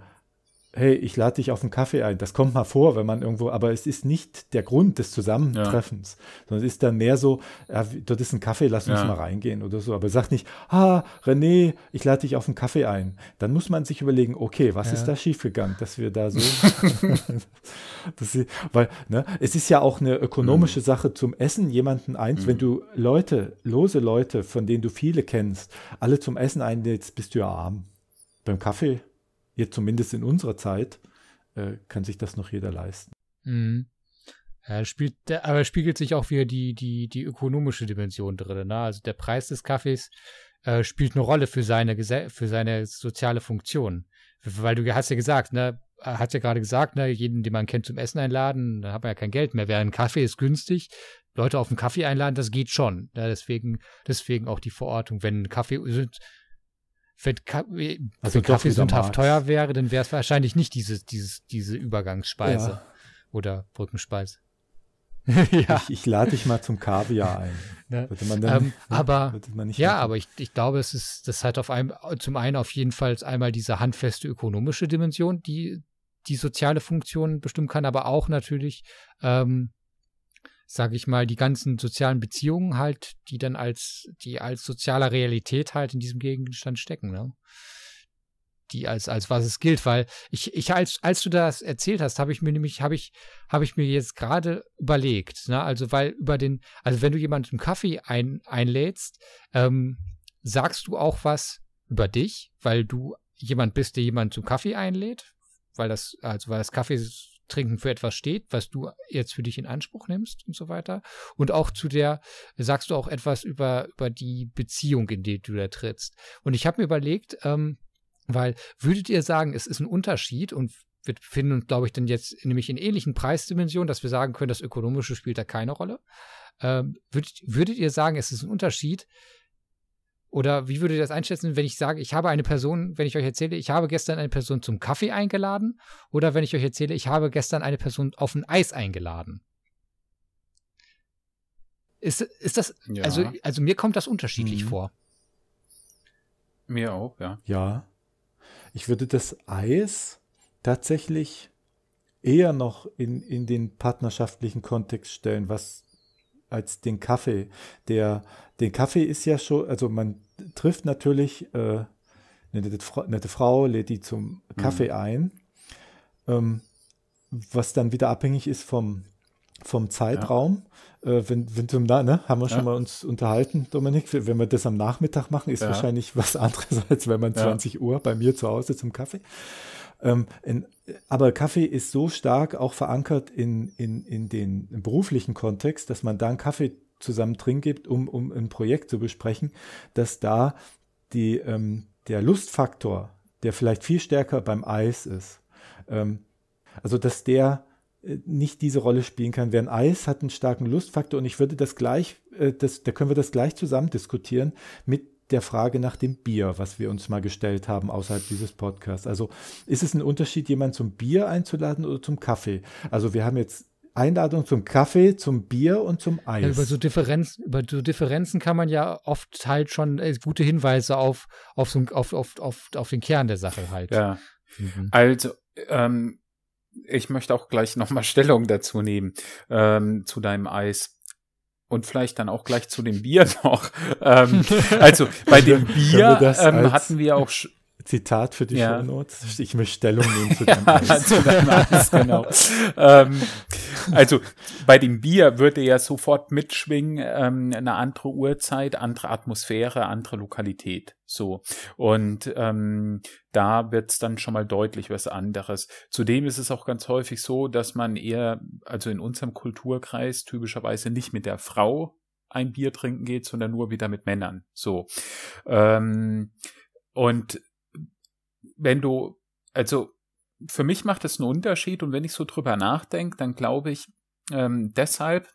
hey, ich lade dich auf einen Kaffee ein. Das kommt mal vor, wenn man irgendwo, aber es ist nicht der Grund des Zusammentreffens, ja. sondern es ist dann mehr so, ja, dort ist ein Kaffee, lass uns ja. mal reingehen oder so. Aber sag nicht, ah, René, ich lade dich auf einen Kaffee ein. Dann muss man sich überlegen, okay, was ist da schiefgegangen, dass wir da so, [LAUGHS] sie, weil, ne, es ist ja auch eine ökonomische mhm. Sache zum Essen, jemanden eins, mhm. wenn du Leute, lose Leute, von denen du viele kennst, alle zum Essen einlädst, bist du ja arm. Beim Kaffee jetzt zumindest in unserer Zeit, äh, kann sich das noch jeder leisten. Mhm. Ja, spielt, aber spiegelt sich auch wieder die, die, die ökonomische Dimension drin. Ne? Also der Preis des Kaffees äh, spielt eine Rolle für seine, für seine soziale Funktion. Weil du hast ja gesagt, ne, äh, hat ja gerade gesagt, ne, jeden, den man kennt, zum Essen einladen, dann hat man ja kein Geld mehr. Während Kaffee ist günstig, Leute auf den Kaffee einladen, das geht schon. Ne? Deswegen, deswegen auch die Verortung. Wenn Kaffee wenn, Ka äh, also Kaffee sündhaft teuer wäre, dann wäre es wahrscheinlich nicht diese, dieses, diese Übergangsspeise ja. oder Brückenspeise. [LAUGHS] ja. Ich, ich lade dich mal zum Kaviar ein. [LAUGHS] Ne? Dann, ähm, ne? aber ja, machen. aber ich, ich glaube, es ist das hat auf einem zum einen auf jeden Fall einmal diese handfeste ökonomische Dimension, die die soziale Funktion bestimmen kann, aber auch natürlich ähm, sage ich mal, die ganzen sozialen Beziehungen halt, die dann als, die als sozialer Realität halt in diesem Gegenstand stecken, ne? Die als, als was es gilt, weil ich, ich, als, als du das erzählt hast, habe ich mir nämlich, habe ich, habe ich mir jetzt gerade überlegt, ne? Also, weil über den, also wenn du jemanden zum Kaffee ein, einlädst, ähm, sagst du auch was über dich, weil du jemand bist, der jemanden zum Kaffee einlädt, weil das, also weil das Kaffee Trinken für etwas steht, was du jetzt für dich in Anspruch nimmst und so weiter. Und auch zu der, sagst du auch etwas über, über die Beziehung, in die du da trittst. Und ich habe mir überlegt, ähm, weil würdet ihr sagen, es ist ein Unterschied und wir befinden uns, glaube ich, dann jetzt nämlich in ähnlichen Preisdimensionen, dass wir sagen können, das Ökonomische spielt da keine Rolle. Ähm, würdet, würdet ihr sagen, es ist ein Unterschied, oder wie würdet ihr das einschätzen, wenn ich sage, ich habe eine Person, wenn ich euch erzähle, ich habe gestern eine Person zum Kaffee eingeladen? Oder wenn ich euch erzähle, ich habe gestern eine Person auf ein Eis eingeladen? Ist, ist das, ja. also, also mir kommt das unterschiedlich mhm. vor. Mir auch, ja. Ja. Ich würde das Eis tatsächlich eher noch in, in den partnerschaftlichen Kontext stellen, was als den Kaffee. Der, den Kaffee ist ja schon, also man trifft natürlich äh, eine nette, nette Frau, lädt die zum Kaffee mhm. ein, ähm, was dann wieder abhängig ist vom, vom Zeitraum. Ja. Äh, wenn, wenn zum, ne, haben wir schon ja. mal uns unterhalten, Dominik, wenn wir das am Nachmittag machen, ist ja. wahrscheinlich was [LAUGHS] anderes, als wenn man 20 Uhr bei mir zu Hause zum Kaffee. Ähm, in, aber Kaffee ist so stark auch verankert in, in, in den beruflichen Kontext, dass man dann Kaffee zusammen trinkt um, um ein Projekt zu besprechen, dass da die, ähm, der Lustfaktor, der vielleicht viel stärker beim Eis ist, ähm, also dass der äh, nicht diese Rolle spielen kann. Während Eis hat einen starken Lustfaktor und ich würde das gleich, äh, das, da können wir das gleich zusammen diskutieren mit der Frage nach dem Bier, was wir uns mal gestellt haben außerhalb dieses Podcasts. Also ist es ein Unterschied, jemanden zum Bier einzuladen oder zum Kaffee? Also wir haben jetzt Einladung zum Kaffee, zum Bier und zum Eis. Ja, über, so Differenzen, über so Differenzen kann man ja oft halt schon ey, äh, gute Hinweise auf, auf, so, auf, auf, auf, auf den Kern der Sache halt. Ja. Mhm. Also, ähm, ich möchte auch gleich nochmal [LAUGHS] Stellung dazu nehmen, ähm, zu deinem Eis und vielleicht dann auch gleich zu dem Bier [LAUGHS] noch. Ähm, also bei dem [LAUGHS] Bier ähm, hatten wir auch Zitat für die ja. Notes. Ich möchte Stellung nehmen zu [LAUGHS] deinem ja, Eis. Zu deinem Eis genau. ähm, also bei dem Bier würde ja sofort mitschwingen, ähm, eine andere Uhrzeit, andere Atmosphäre, andere Lokalität. So. Und ähm, da wird's dann schon mal deutlich was anderes. Zudem ist es auch ganz häufig so, dass man eher, also in unserem Kulturkreis typischerweise nicht mit der Frau ein Bier trinken geht, sondern nur wieder mit Männern. So. Ähm, und wenn du, also für mich macht es einen Unterschied und wenn ich so drüber nachdenke, dann glaube ich ähm, deshalb,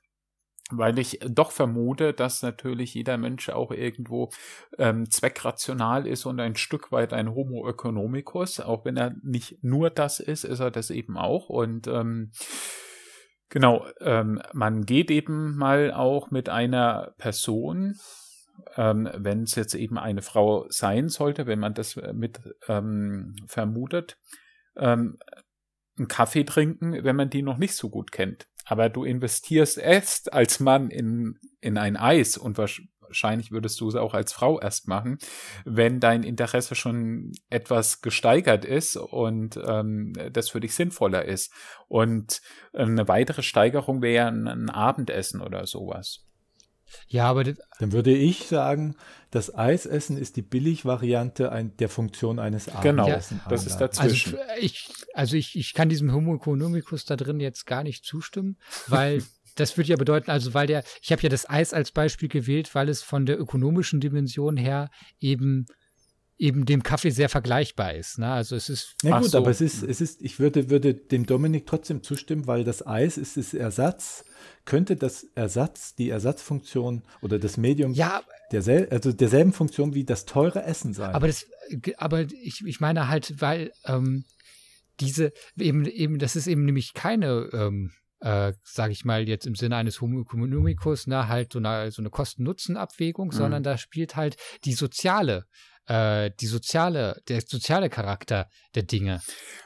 weil ich doch vermute, dass natürlich jeder Mensch auch irgendwo ähm, zweckrational ist und ein Stück weit ein Homo economicus, auch wenn er nicht nur das ist, ist er das eben auch und ähm, genau, ähm, man geht eben mal auch mit einer Person, ähm, wenn es jetzt eben eine Frau sein sollte, wenn man das äh, mit ähm, vermutet, ähm, einen Kaffee trinken, wenn man die noch nicht so gut kennt. Aber du investierst erst als Mann in, in ein Eis und wahrscheinlich würdest du es auch als Frau erst machen, wenn dein Interesse schon etwas gesteigert ist und ähm, das für dich sinnvoller ist. Und ähm, eine weitere Steigerung wäre ein Abendessen oder sowas. Ja, aber dann würde ich sagen, das Eisessen ist die Billigvariante ein, der Funktion eines Abendessen. Genau, das ist also dazwischen. Also ich, also ich, ich kann diesem Homo economicus da drin jetzt gar nicht zustimmen, weil [LAUGHS] das würde ja bedeuten, also weil der, ich habe ja das Eis als Beispiel gewählt, weil es von der ökonomischen Dimension her eben eben dem Kaffee sehr vergleichbar ist. Ne? Also es ist. Na gut, so. aber es ist, es ist, ich würde, würde dem Dominik trotzdem zustimmen, weil das Eis ist das Ersatz könnte das Ersatz, die Ersatzfunktion oder das Medium ja, dersel also derselben Funktion wie das teure Essen sein. Aber das, aber ich, ich meine halt, weil ähm, diese eben, eben, das ist eben nämlich keine, ähm, äh, sage ich mal, jetzt im Sinne eines Homo economicus, ne, halt so eine, so eine Kosten-Nutzen-Abwägung, mhm. sondern da spielt halt die soziale äh, die soziale, der soziale Charakter der Dinge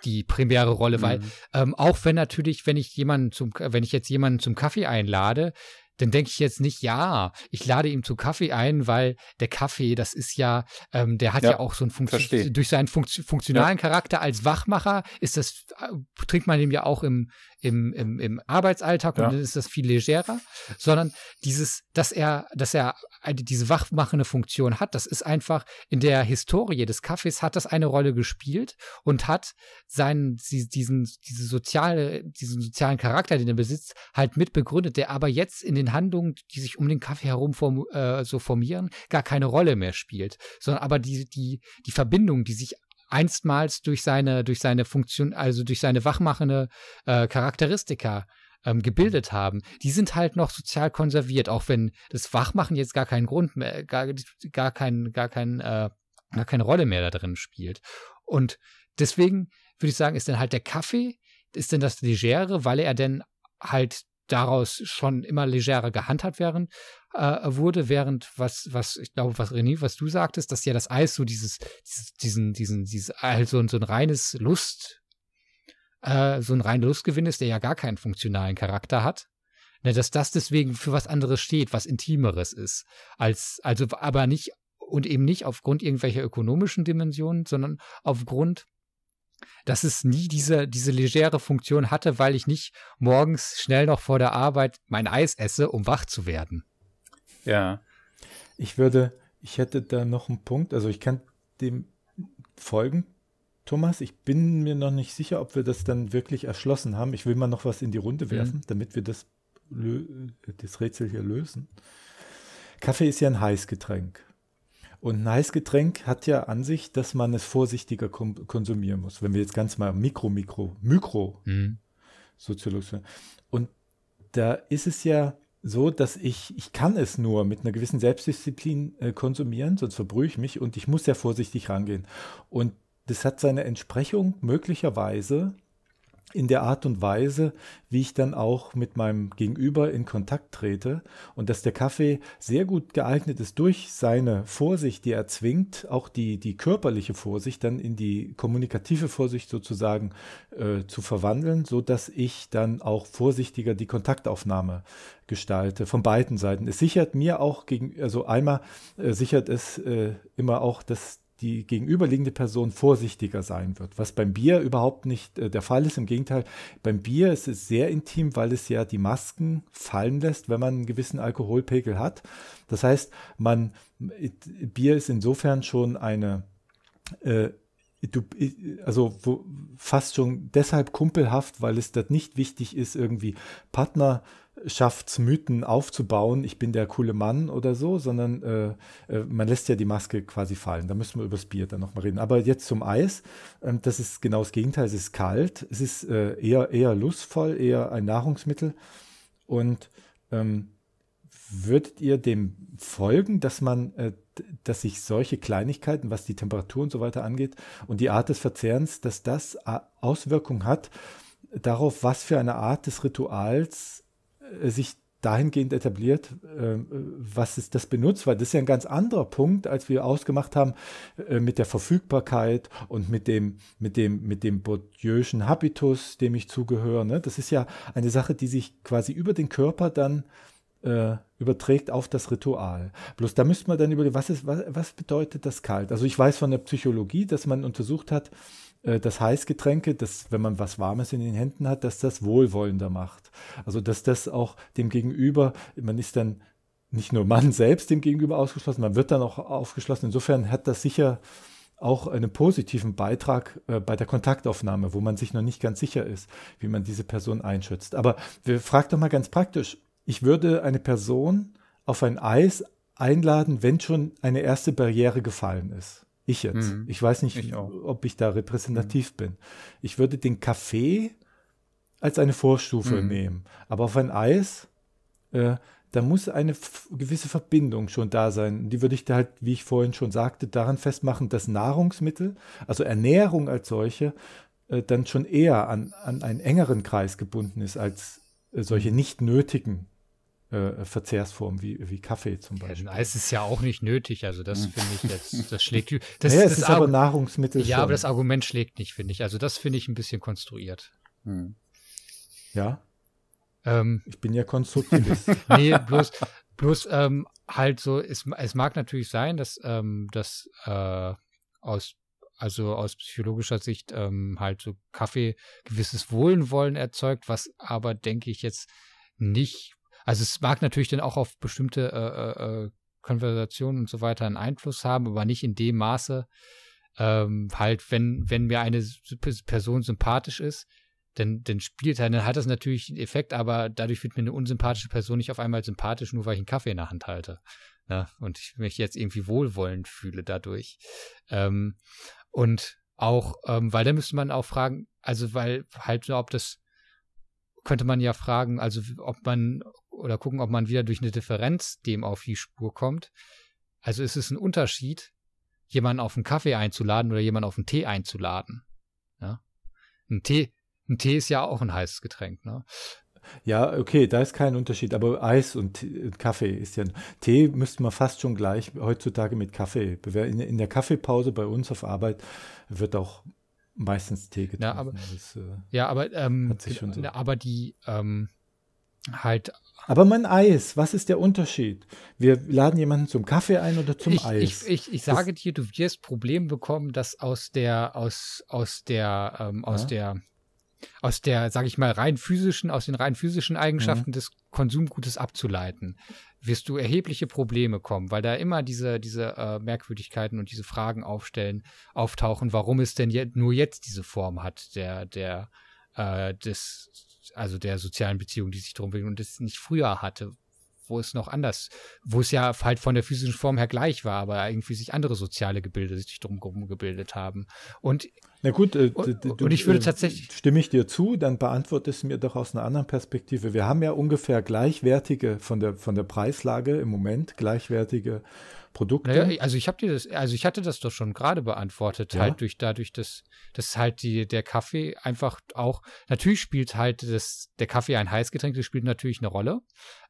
die primäre Rolle, mhm. weil ähm, auch wenn natürlich, wenn ich jemanden zum, wenn ich jetzt jemanden zum Kaffee einlade, dann denke ich jetzt nicht, ja, ich lade ihm zu Kaffee ein, weil der Kaffee, das ist ja, ähm, der hat ja, ja auch so einen Funktion, durch seinen Funkt funktionalen ja. Charakter als Wachmacher ist das, äh, trinkt man ihm ja auch im, im, im, im Arbeitsalltag ja. und dann ist das viel legerer, sondern dieses, dass er, dass er diese wachmachende Funktion hat, das ist einfach in der Historie des Kaffees hat das eine Rolle gespielt und hat seinen, diesen, diese soziale, diesen sozialen Charakter, den er besitzt, halt mit begründet, der aber jetzt in den Handlungen, die sich um den Kaffee herum form, äh, so formieren, gar keine Rolle mehr spielt, sondern aber die, die, die Verbindung, die sich einstmals durch seine, durch seine Funktion, also durch seine wachmachende äh, Charakteristika ähm, gebildet haben, die sind halt noch sozial konserviert, auch wenn das Wachmachen jetzt gar keinen Grund mehr, gar, gar, kein, gar, kein, äh, gar keine Rolle mehr da drin spielt. Und deswegen würde ich sagen, ist dann halt der Kaffee, ist denn das Legere, weil er denn halt daraus schon immer legerer gehandhabt werden, äh, wurde, während was, was, ich glaube, was René, was du sagtest, dass ja das Eis so dieses, dieses diesen, diesen, dieses, also so ein reines Lust, äh, so ein reiner Lustgewinn ist, der ja gar keinen funktionalen Charakter hat. Ne, dass das deswegen für was anderes steht, was Intimeres ist. Als, also, aber nicht, und eben nicht aufgrund irgendwelcher ökonomischen Dimensionen, sondern aufgrund dass es nie diese, diese legere Funktion hatte, weil ich nicht morgens schnell noch vor der Arbeit mein Eis esse, um wach zu werden. Ja. Ich würde, ich hätte da noch einen Punkt, also ich kann dem folgen, Thomas, ich bin mir noch nicht sicher, ob wir das dann wirklich erschlossen haben. Ich will mal noch was in die Runde mhm. werfen, mhm. damit wir das, das Rätsel hier lösen. Kaffee ist ja ein Heißgetränk. Und ein Heißgetränk hat ja an sich, dass man es vorsichtiger konsumieren muss. Wenn wir jetzt ganz mal Mikro, Mikro, Mikro mhm. Soziologische. Und da ist es ja so, dass ich, ich kann es nur mit einer gewissen Selbstdisziplin äh, konsumieren, sonst verbrühe ich mich und ich muss sehr vorsichtig rangehen. Und das hat seine Entsprechung möglicherweise in der Art und Weise, wie ich dann auch mit meinem Gegenüber in Kontakt trete und dass der Kaffee sehr gut geeignet ist, durch seine Vorsicht, die er zwingt, auch die, die körperliche Vorsicht dann in die kommunikative Vorsicht sozusagen äh, zu verwandeln, so dass ich dann auch vorsichtiger die Kontaktaufnahme gestalte von beiden Seiten. Es sichert mir auch gegen, also einmal äh, sichert es äh, immer auch, dass die gegenüberliegende Person vorsichtiger sein wird, was beim Bier überhaupt nicht äh, der Fall ist. Im Gegenteil, beim Bier ist es sehr intim, weil es ja die Masken fallen lässt, wenn man einen gewissen Alkoholpegel hat. Das heißt, man Bier ist insofern schon eine äh, Du, äh, also wo, fast schon deshalb kumpelhaft, weil es das nicht wichtig ist, irgendwie Partner äh, schafft es, Mythen aufzubauen, ich bin der coole Mann oder so, sondern äh, äh, man lässt ja die Maske quasi fallen. Da müssen wir über das Bier dann nochmal reden. Aber jetzt zum Eis. Ähm, das ist genau das Gegenteil. Es ist kalt, es ist äh, eher, eher lustvoll, eher ein Nahrungsmittel. Und ähm, würdet ihr dem folgen, dass man, äh, dass sich solche Kleinigkeiten, was die Temperatur und so weiter angeht und die Art des Verzehrens, dass das äh, Auswirkungen hat darauf, was für eine Art des Rituals äh, sich dahingehend etabliert, äh, was ist das benutzt, weil das ist ja ein ganz anderer Punkt, als wir ausgemacht haben äh, mit der Verfügbarkeit und mit dem, mit dem, mit dem Bourdieu'schen Habitus, dem ich zugehöre. Ne? Das ist ja eine Sache, die sich quasi über den Körper dann äh, überträgt auf das Ritual. Bloß da müsste man dann überlegen, was, ist, was, was bedeutet das kalt? Also ich weiß von der Psychologie, dass man untersucht hat, äh, das Heißgetränke, das, wenn man was Warmes in den Händen hat, dass das wohlwollender macht. Also dass das auch dem Gegenüber, man ist dann nicht nur man selbst dem Gegenüber ausgeschlossen, man wird dann auch aufgeschlossen. Insofern hat das sicher auch einen positiven Beitrag äh, bei der Kontaktaufnahme, wo man sich noch nicht ganz sicher ist, wie man diese Person einschätzt. Aber wir fragt doch mal ganz praktisch. Ich würde eine Person auf ein Eis einladen, wenn schon eine erste Barriere gefallen ist. Ich jetzt. Mhm. Ich weiß nicht, ich ob ich da repräsentativ mhm. bin. Ich würde den Kaffee als eine Vorstufe mhm. nehmen. Aber auf ein Eis, äh, da muss eine gewisse Verbindung schon da sein. Die würde ich da halt, wie ich vorhin schon sagte, daran festmachen, dass Nahrungsmittel, also Ernährung als solche, äh, dann schon eher an, an einen engeren Kreis gebunden ist als äh, solche mhm. nicht nötigen äh, Verzehrsformen wie, wie Kaffee zum Beispiel. Ja, Eis ist ja auch nicht nötig, also das hm. finde ich jetzt, [LAUGHS] das schlägt. Das, naja, das es ist Argu aber Nahrungsmittel. Ja, schon. aber das Argument schlägt nicht, finde ich. Also das finde ich ein bisschen konstruiert. Hm. Ja. Ähm, ich bin ja Konstruktivist. [LAUGHS] nee, bloß, bloß ähm, halt so, es, es mag natürlich sein, dass ähm, das äh, aus also aus psychologischer Sicht ähm, halt so Kaffee gewisses Wohlenwollen erzeugt, was aber, denke ich, jetzt nicht also es mag natürlich dann auch auf bestimmte äh, äh, äh, Konversationen und so weiter einen Einfluss haben, aber nicht in dem Maße. Ähm, halt, wenn, wenn mir eine Person sympathisch ist, dann, dann spielt er, dann hat das natürlich einen Effekt, aber dadurch wird mir eine unsympathische Person nicht auf einmal sympathisch, nur weil ich einen Kaffee in der Hand halte. Ne? Und ich mich jetzt irgendwie wohlwollend fühle dadurch. Ähm, und auch, ähm, weil da müsste man auch fragen, also weil halt, ob das könnte man ja fragen, also ob man oder gucken, ob man wieder durch eine Differenz dem auf die Spur kommt. Also ist es ein Unterschied, jemanden auf einen Kaffee einzuladen oder jemanden auf einen Tee einzuladen. Ja? Ein, Tee, ein Tee ist ja auch ein heißes Getränk. Ne? Ja, okay, da ist kein Unterschied, aber Eis und Kaffee ist ja. Tee müsste man fast schon gleich heutzutage mit Kaffee. In, in der Kaffeepause bei uns auf Arbeit wird auch meistens Tee getrunken. Ja, aber, das, äh, ja, aber, ähm, so. aber die, ähm, halt aber mein Eis, was ist der Unterschied? Wir laden jemanden zum Kaffee ein oder zum ich, Eis? Ich, ich, ich sage das dir, du wirst Problem bekommen, dass aus der, aus, aus der, ähm, aus ja. der, aus der, sage ich mal, rein physischen, aus den rein physischen Eigenschaften ja. Mhm. des Konsumgutes abzuleiten, wirst du erhebliche Probleme kommen, weil da immer diese, diese äh, Merkwürdigkeiten und diese Fragen aufstellen, auftauchen, warum es denn je, nur jetzt diese Form hat, der, der, äh, des, also der sozialen Beziehung, die sich drum bewegen und das nicht früher hatte, wo es noch anders, wo es ja halt von der physischen Form her gleich war, aber irgendwie sich andere soziale Gebilde sich drumherum gebildet haben. Und na gut, äh, und, du, und, ich würde äh, tatsächlich stimme ich dir zu, dann beantwortest du mir doch aus einer anderen Perspektive. Wir haben ja ungefähr gleichwertige von der von der Preislage im Moment gleichwertige Produkte? Naja, also ich habe dir das, also ich hatte das doch schon gerade beantwortet, ja? halt durch dadurch, dass, dass halt die, der Kaffee einfach auch, natürlich spielt halt das, der Kaffee ein Heißgetränk, das spielt natürlich eine Rolle,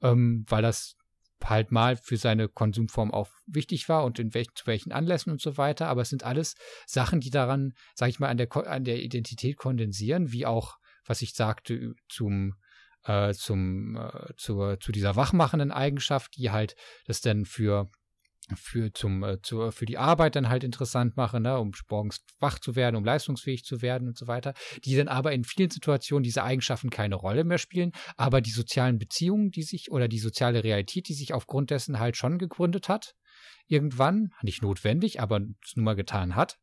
ähm, weil das halt mal für seine Konsumform auch wichtig war und in welchen, zu welchen Anlässen und so weiter. Aber es sind alles Sachen, die daran, sag ich mal, an der, an der Identität kondensieren, wie auch, was ich sagte, zum, äh, zum, äh, zur, zu dieser wachmachenden Eigenschaft, die halt das denn für für, zum, äh, zur, für die Arbeit dann halt interessant machen, ne, um morgens wach zu werden, um leistungsfähig zu werden und so weiter, die dann aber in vielen Situationen diese Eigenschaften keine Rolle mehr spielen, aber die sozialen Beziehungen, die sich oder die soziale Realität, die sich aufgrund dessen halt schon gegründet hat, irgendwann, nicht notwendig, aber es nun mal getan hat,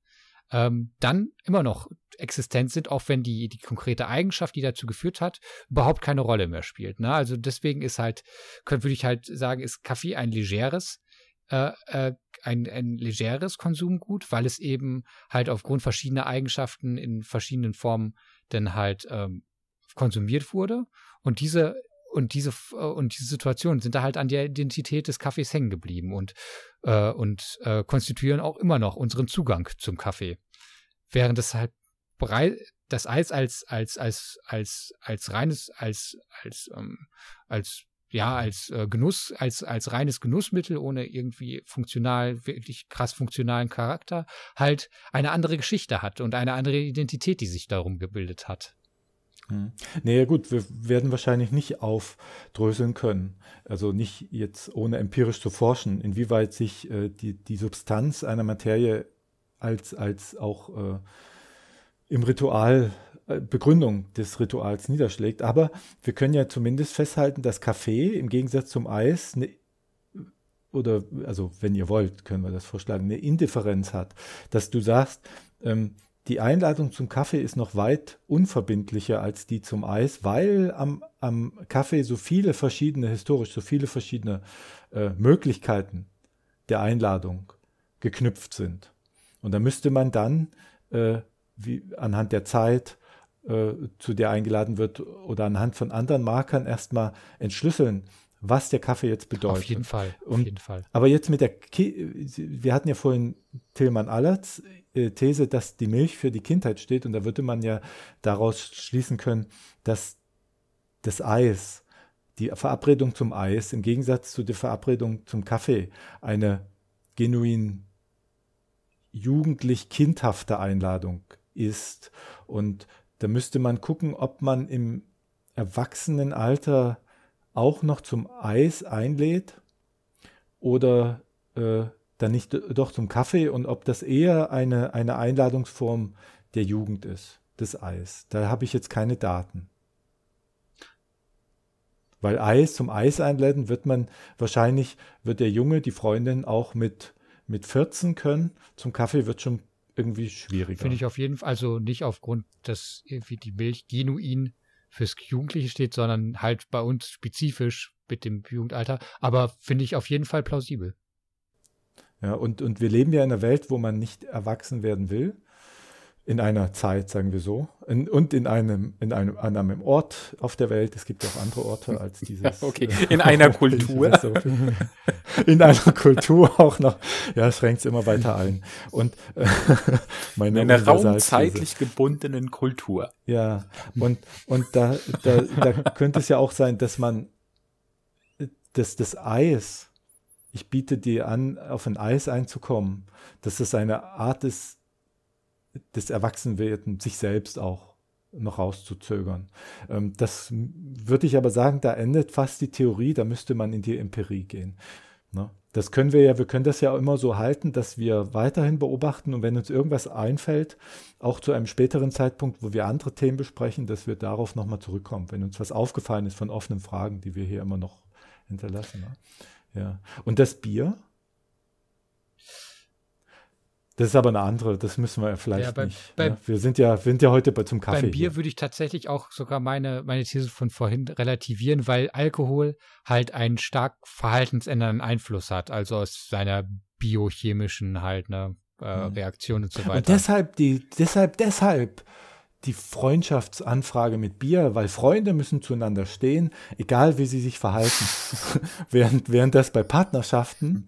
ähm, dann immer noch existent sind, auch wenn die, die konkrete Eigenschaft, die dazu geführt hat, überhaupt keine Rolle mehr spielt. Ne? Also deswegen ist halt, könnte, würde ich halt sagen, ist Kaffee ein legeres äh, äh, ein, ein legeres Konsumgut, weil es eben halt aufgrund verschiedener Eigenschaften in verschiedenen Formen dann halt ähm, konsumiert wurde. Und diese und diese äh, und diese Situationen sind da halt an der Identität des Kaffees hängen geblieben und äh, und äh, konstituieren auch immer noch unseren Zugang zum Kaffee, während es halt das Eis als als als als als reines als als ähm, als ja, als äh, Genuss, als, als reines Genussmittel ohne irgendwie funktional, wirklich krass funktionalen Charakter, halt eine andere Geschichte hat und eine andere Identität, die sich darum gebildet hat. Hm. Naja gut, wir werden wahrscheinlich nicht aufdröseln können, also nicht jetzt ohne empirisch zu forschen, inwieweit sich äh, die, die Substanz einer Materie als, als auch äh, im Ritual, äh, Begründung des Rituals niederschlägt. Aber wir können ja zumindest festhalten, dass Kaffee im Gegensatz zum Eis eine oder also wenn ihr wollt, können wir das vorschlagen, eine Indifferenz hat, dass du sagst, ähm, die Einladung zum Kaffee ist noch weit unverbindlicher als die zum Eis, weil am, am Kaffee so viele verschiedene, historisch so viele verschiedene äh, Möglichkeiten der Einladung geknüpft sind. Und da müsste man dann äh, wie, anhand der Zeit, äh, zu der eingeladen wird oder anhand von anderen Markern erstmal entschlüsseln, was der Kaffee jetzt bedeutet. Auf jeden Fall, auf Und, jeden Fall. Aber jetzt mit der, Ki wir hatten ja vorhin Tillmann Allerts äh, These, dass die Milch für die Kindheit steht und da würde man ja daraus schließen können, dass das Eis, die Verabredung zum Eis im Gegensatz zu der Verabredung zum Kaffee eine genuin jugendlich kindhafte Einladung ist. Und da müsste man gucken, ob man im Erwachsenenalter auch noch zum Eis einlädt oder äh, dann nicht doch zum Kaffee und ob das eher eine, eine Einladungsform der Jugend ist, das Eis. Da habe ich jetzt keine Daten. Weil Eis zum Eis einladen wird man wahrscheinlich, wird der Junge, die Freundin auch mit, mit 14 können. Zum Kaffee wird schon irgendwie schwieriger. Finde ich auf jeden Fall, also nicht aufgrund, dass irgendwie die Milch genuin fürs Jugendliche steht, sondern halt bei uns spezifisch mit dem Jugendalter. Aber finde ich auf jeden Fall plausibel. Ja, und, und wir leben ja in einer Welt, wo man nicht erwachsen werden will in einer Zeit, sagen wir so, in, und in einem, in einem, an einem Ort auf der Welt. Es gibt ja auch andere Orte als [LAUGHS] dieses. Ja, okay, äh, in äh, einer [LAUGHS] Kultur. So. in einer Kultur auch noch. Ja, schränkt es immer weiter ein. Und äh, [LAUGHS] meine in raumzeitlich gebundenen Kultur. Ja, und, und da, da, da könnte es ja auch sein, dass man dass das Eis, ich biete dir an, auf ein Eis einzukommen, dass das eine Art ist, des Erwachsenwerden sich selbst auch noch rauszuzögern. Ähm, das würde ich aber sagen, da endet fast die Theorie, da müsste man in die Empirie gehen. Ne? Das können wir ja, wir können das ja auch immer so halten, dass wir weiterhin beobachten und wenn uns irgendwas einfällt, auch zu einem späteren Zeitpunkt, wo wir andere Themen besprechen, dass wir darauf nochmal zurückkommen, wenn uns was aufgefallen ist von offenen Fragen, die wir hier immer noch hinterlassen. Ne? Ja. Und das Bier, das ist aber eine andere, das müssen wir vielleicht ja, bei, nicht. Bei, ne? Wir sind ja, sind ja heute bei, zum Kaffee. Beim Bier hier. würde ich tatsächlich auch sogar meine, meine These von vorhin relativieren, weil Alkohol halt einen stark verhaltensändernden Einfluss hat, also aus seiner biochemischen halt, ne, äh, mhm. Reaktion und so weiter. Und deshalb, die, deshalb, deshalb die Freundschaftsanfrage mit Bier, weil Freunde müssen zueinander stehen, egal wie sie sich verhalten. [LAUGHS] während, während das bei Partnerschaften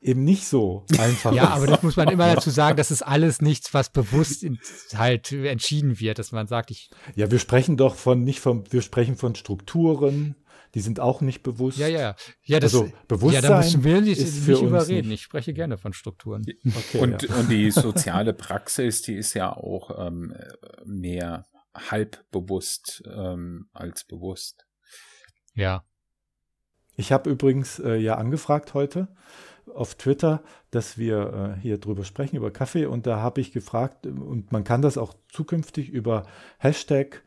eben nicht so einfach ja, aber das muss man [LAUGHS] immer dazu sagen, das ist alles nichts, was bewusst halt entschieden wird, dass man sagt, ich. Ja, wir sprechen doch von nicht von, wir sprechen von Strukturen, die sind auch nicht bewusst. Ja, ja, ja. Das, also Bewusstsein. Ja, da müssen wir nicht, ist für nicht überreden. Nicht. Ich spreche gerne von Strukturen. Okay, und, ja. und die [LAUGHS] soziale Praxis, die ist ja auch ähm, mehr halb bewusst ähm, als bewusst. Ja. Ich habe übrigens äh, ja angefragt heute auf Twitter, dass wir äh, hier drüber sprechen, über Kaffee. Und da habe ich gefragt, äh, und man kann das auch zukünftig über Hashtag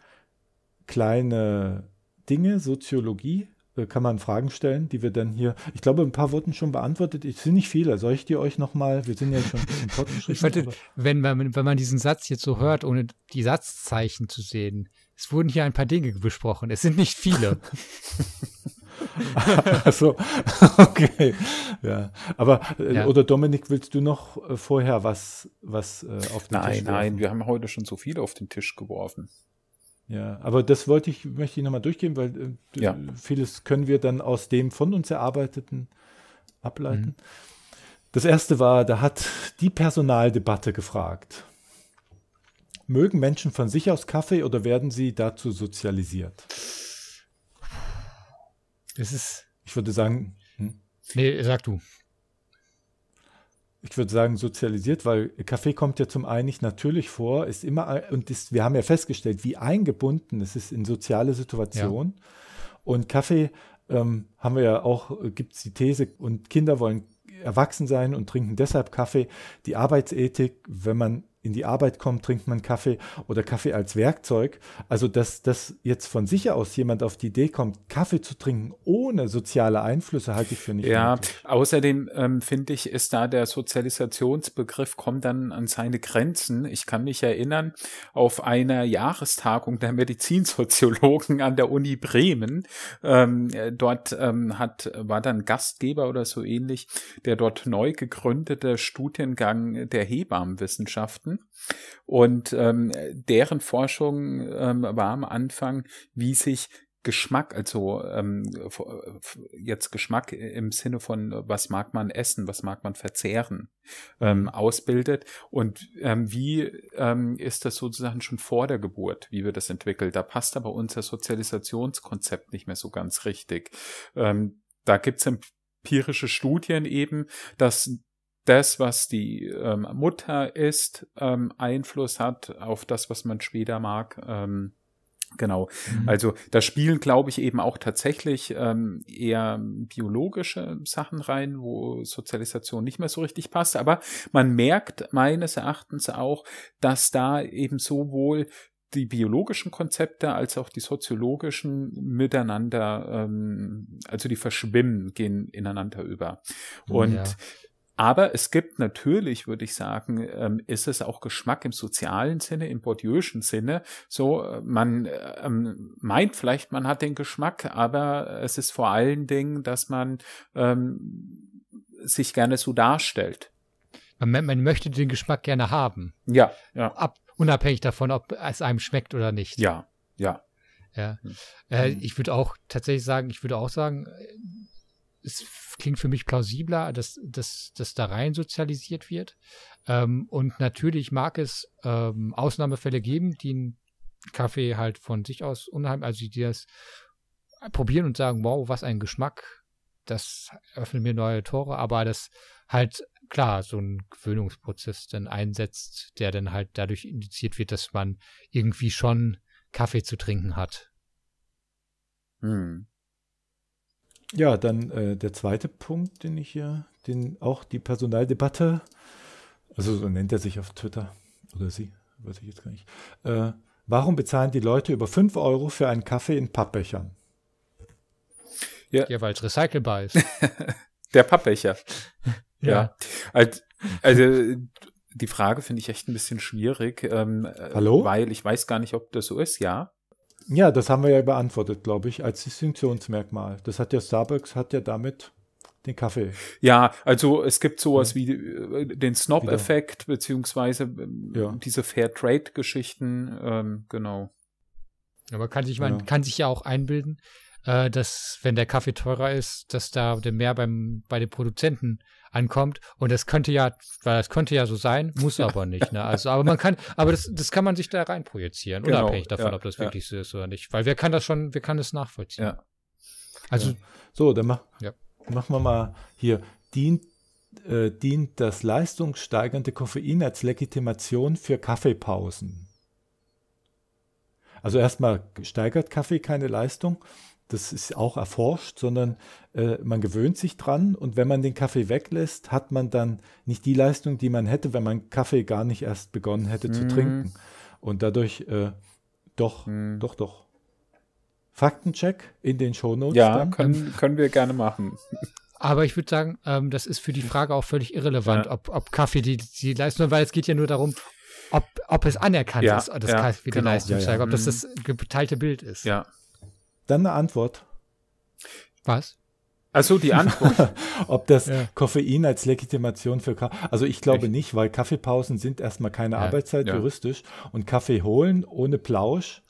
kleine Dinge, Soziologie, äh, kann man Fragen stellen, die wir dann hier, ich glaube, ein paar wurden schon beantwortet. Es sind nicht viele. Soll ich die euch nochmal, wir sind ja schon ein [LAUGHS] bisschen fortgeschritten. ich wollte, wenn man, wenn man diesen Satz jetzt so hört, ohne die Satzzeichen zu sehen, es wurden hier ein paar Dinge besprochen. Es sind nicht viele. [LAUGHS] Also, [LAUGHS] [LAUGHS] okay. Ja. Aber, äh, ja. oder Dominik, willst du noch äh, vorher was, was äh, auf den nein, Tisch Nein, nein, wir haben heute schon so viel auf den Tisch geworfen. Ja, aber das wollte ich, möchte ich nochmal durchgehen, weil ja. vieles können wir dann aus dem von uns erarbeiteten ableiten. Mhm. Das erste war, da hat die Personaldebatte gefragt. Mögen Menschen von sich aus Kaffee oder werden sie dazu sozialisiert? Es ist. Ich würde sagen. Hm? Nee, sag du. Ich würde sagen, sozialisiert, weil Kaffee kommt ja zum einen nicht natürlich vor, ist immer, und ist, wir haben ja festgestellt, wie eingebunden es ist in soziale Situationen. Ja. Und Kaffee ähm, haben wir ja auch, äh, gibt es die These, und Kinder wollen erwachsen sein und trinken deshalb Kaffee. Die Arbeitsethik, wenn man in die Arbeit kommt, trinkt man Kaffee oder Kaffee als Werkzeug. Also, dass, dass jetzt von sich aus jemand auf die Idee kommt, Kaffee zu trinken ohne soziale Einflüsse, halte ich für nicht. Ja, möglich. außerdem ähm, finde ich, ist da der Sozialisationsbegriff kommt dann an seine Grenzen. Ich kann mich erinnern, auf einer Jahrestagung der Medizinsoziologen an der Uni Bremen, ähm, dort ähm, hat, war dann Gastgeber oder so ähnlich, der dort neu gegründete Studiengang der Hebammenwissenschaften. Psychologen. Und ähm, deren Forschung ähm, war am Anfang, wie sich Geschmack, also ähm, jetzt Geschmack im Sinne von, was mag man essen, was mag man verzehren, ähm, mhm. ausbildet und ähm, wie ähm, ist das sozusagen schon vor der Geburt, wie wir das entwickeln? Da passt aber unser Sozialisationskonzept nicht mehr so ganz richtig. Ähm, da es empirische Studien eben, dass das, was die ähm, Mutter ist, ähm, Einfluss hat auf das, was man später mag. Ähm, genau. Mhm. Also da spielen, glaube ich, eben auch tatsächlich ähm, eher biologische Sachen rein, wo Sozialisation nicht mehr so richtig passt. Aber man merkt meines Erachtens auch, dass da eben sowohl die biologischen Konzepte als auch die soziologischen miteinander, ähm, also die verschwimmen, gehen ineinander über. Mhm, Und ja. Aber es gibt natürlich, würde ich sagen, ähm, ist es auch Geschmack im sozialen Sinne, im bourdieuschen Sinne. So, äh, man äh, ähm, meint vielleicht, man hat den Geschmack, aber es ist vor allen Dingen, dass man ähm, sich gerne so darstellt. Man, man möchte den Geschmack gerne haben. Ja, ja. Ab, unabhängig davon, ob es einem schmeckt oder nicht. Ja, ja. Ja. Hm. Äh, ich würde auch tatsächlich sagen, ich würde auch sagen, äh, es klingt für mich plausibler, dass, dass, dass da rein sozialisiert wird. Ähm, und natürlich mag es ähm, Ausnahmefälle geben, die einen Kaffee halt von sich aus unheimlich, also die das probieren und sagen, wow, was ein Geschmack, das öffnet mir neue Tore, aber das halt klar so ein Gewöhnungsprozess dann einsetzt, der dann halt dadurch indiziert wird, dass man irgendwie schon Kaffee zu trinken hat. Hm. Ja, dann äh, der zweite Punkt, den ich hier, den auch die Personaldebatte, also so nennt er sich auf Twitter oder sie, weiß ich jetzt gar nicht. Äh, warum bezahlen die Leute über 5 Euro für einen Kaffee in Pappbechern? Ja, ja weil es recycelbar ist. [LAUGHS] der Pappbecher. ja. ja. Also die Frage finde ich echt ein bisschen schwierig. Ähm, Hallo? Weil ich weiß gar nicht, ob das so ist, ja. Ja, das haben wir ja beantwortet, glaube ich, als Distinktionsmerkmal. Das hat ja Starbucks, hat ja damit den Kaffee. Ja, also es gibt sowas wie äh, den Snob-Effekt, beziehungsweise ähm, ja. diese Fair-Trade-Geschichten, ähm, genau. Aber kann sich, man ja. kann sich ja auch einbilden, äh, dass wenn der Kaffee teurer ist, dass da mehr beim, bei den Produzenten ankommt. Und das könnte ja, weil das könnte ja so sein, muss aber nicht. Ne? Also, aber man kann, aber das, das kann man sich da rein projizieren, genau, unabhängig davon, ja, ob das wirklich so ist oder nicht. Weil wer kann das schon, wer kann es nachvollziehen? Ja. Also. So, dann mach, machen wir mal hier. Dient, äh, dient das leistungssteigernde Koffein als Legitimation für Kaffeepausen? Also erstmal steigert Kaffee keine Leistung das ist auch erforscht, sondern äh, man gewöhnt sich dran und wenn man den Kaffee weglässt, hat man dann nicht die Leistung, die man hätte, wenn man Kaffee gar nicht erst begonnen hätte mhm. zu trinken. Und dadurch äh, doch, mhm. doch, doch. Faktencheck in den Shownotes. Ja, dann. Können, können wir gerne machen. [LAUGHS] Aber ich würde sagen, ähm, das ist für die Frage auch völlig irrelevant, ja. ob, ob Kaffee die, die Leistung, weil es geht ja nur darum, ob, ob es anerkannt ja, ist, das ja, Kaffee die genau. Leistung, ob das mhm. das geteilte Bild ist. Ja, dann eine Antwort. Was? Also die Antwort. [LAUGHS] Ob das ja. Koffein als Legitimation für Kaffee. Also ich glaube Echt? nicht, weil Kaffeepausen sind erstmal keine ja, Arbeitszeit ja. juristisch und Kaffee holen ohne Plausch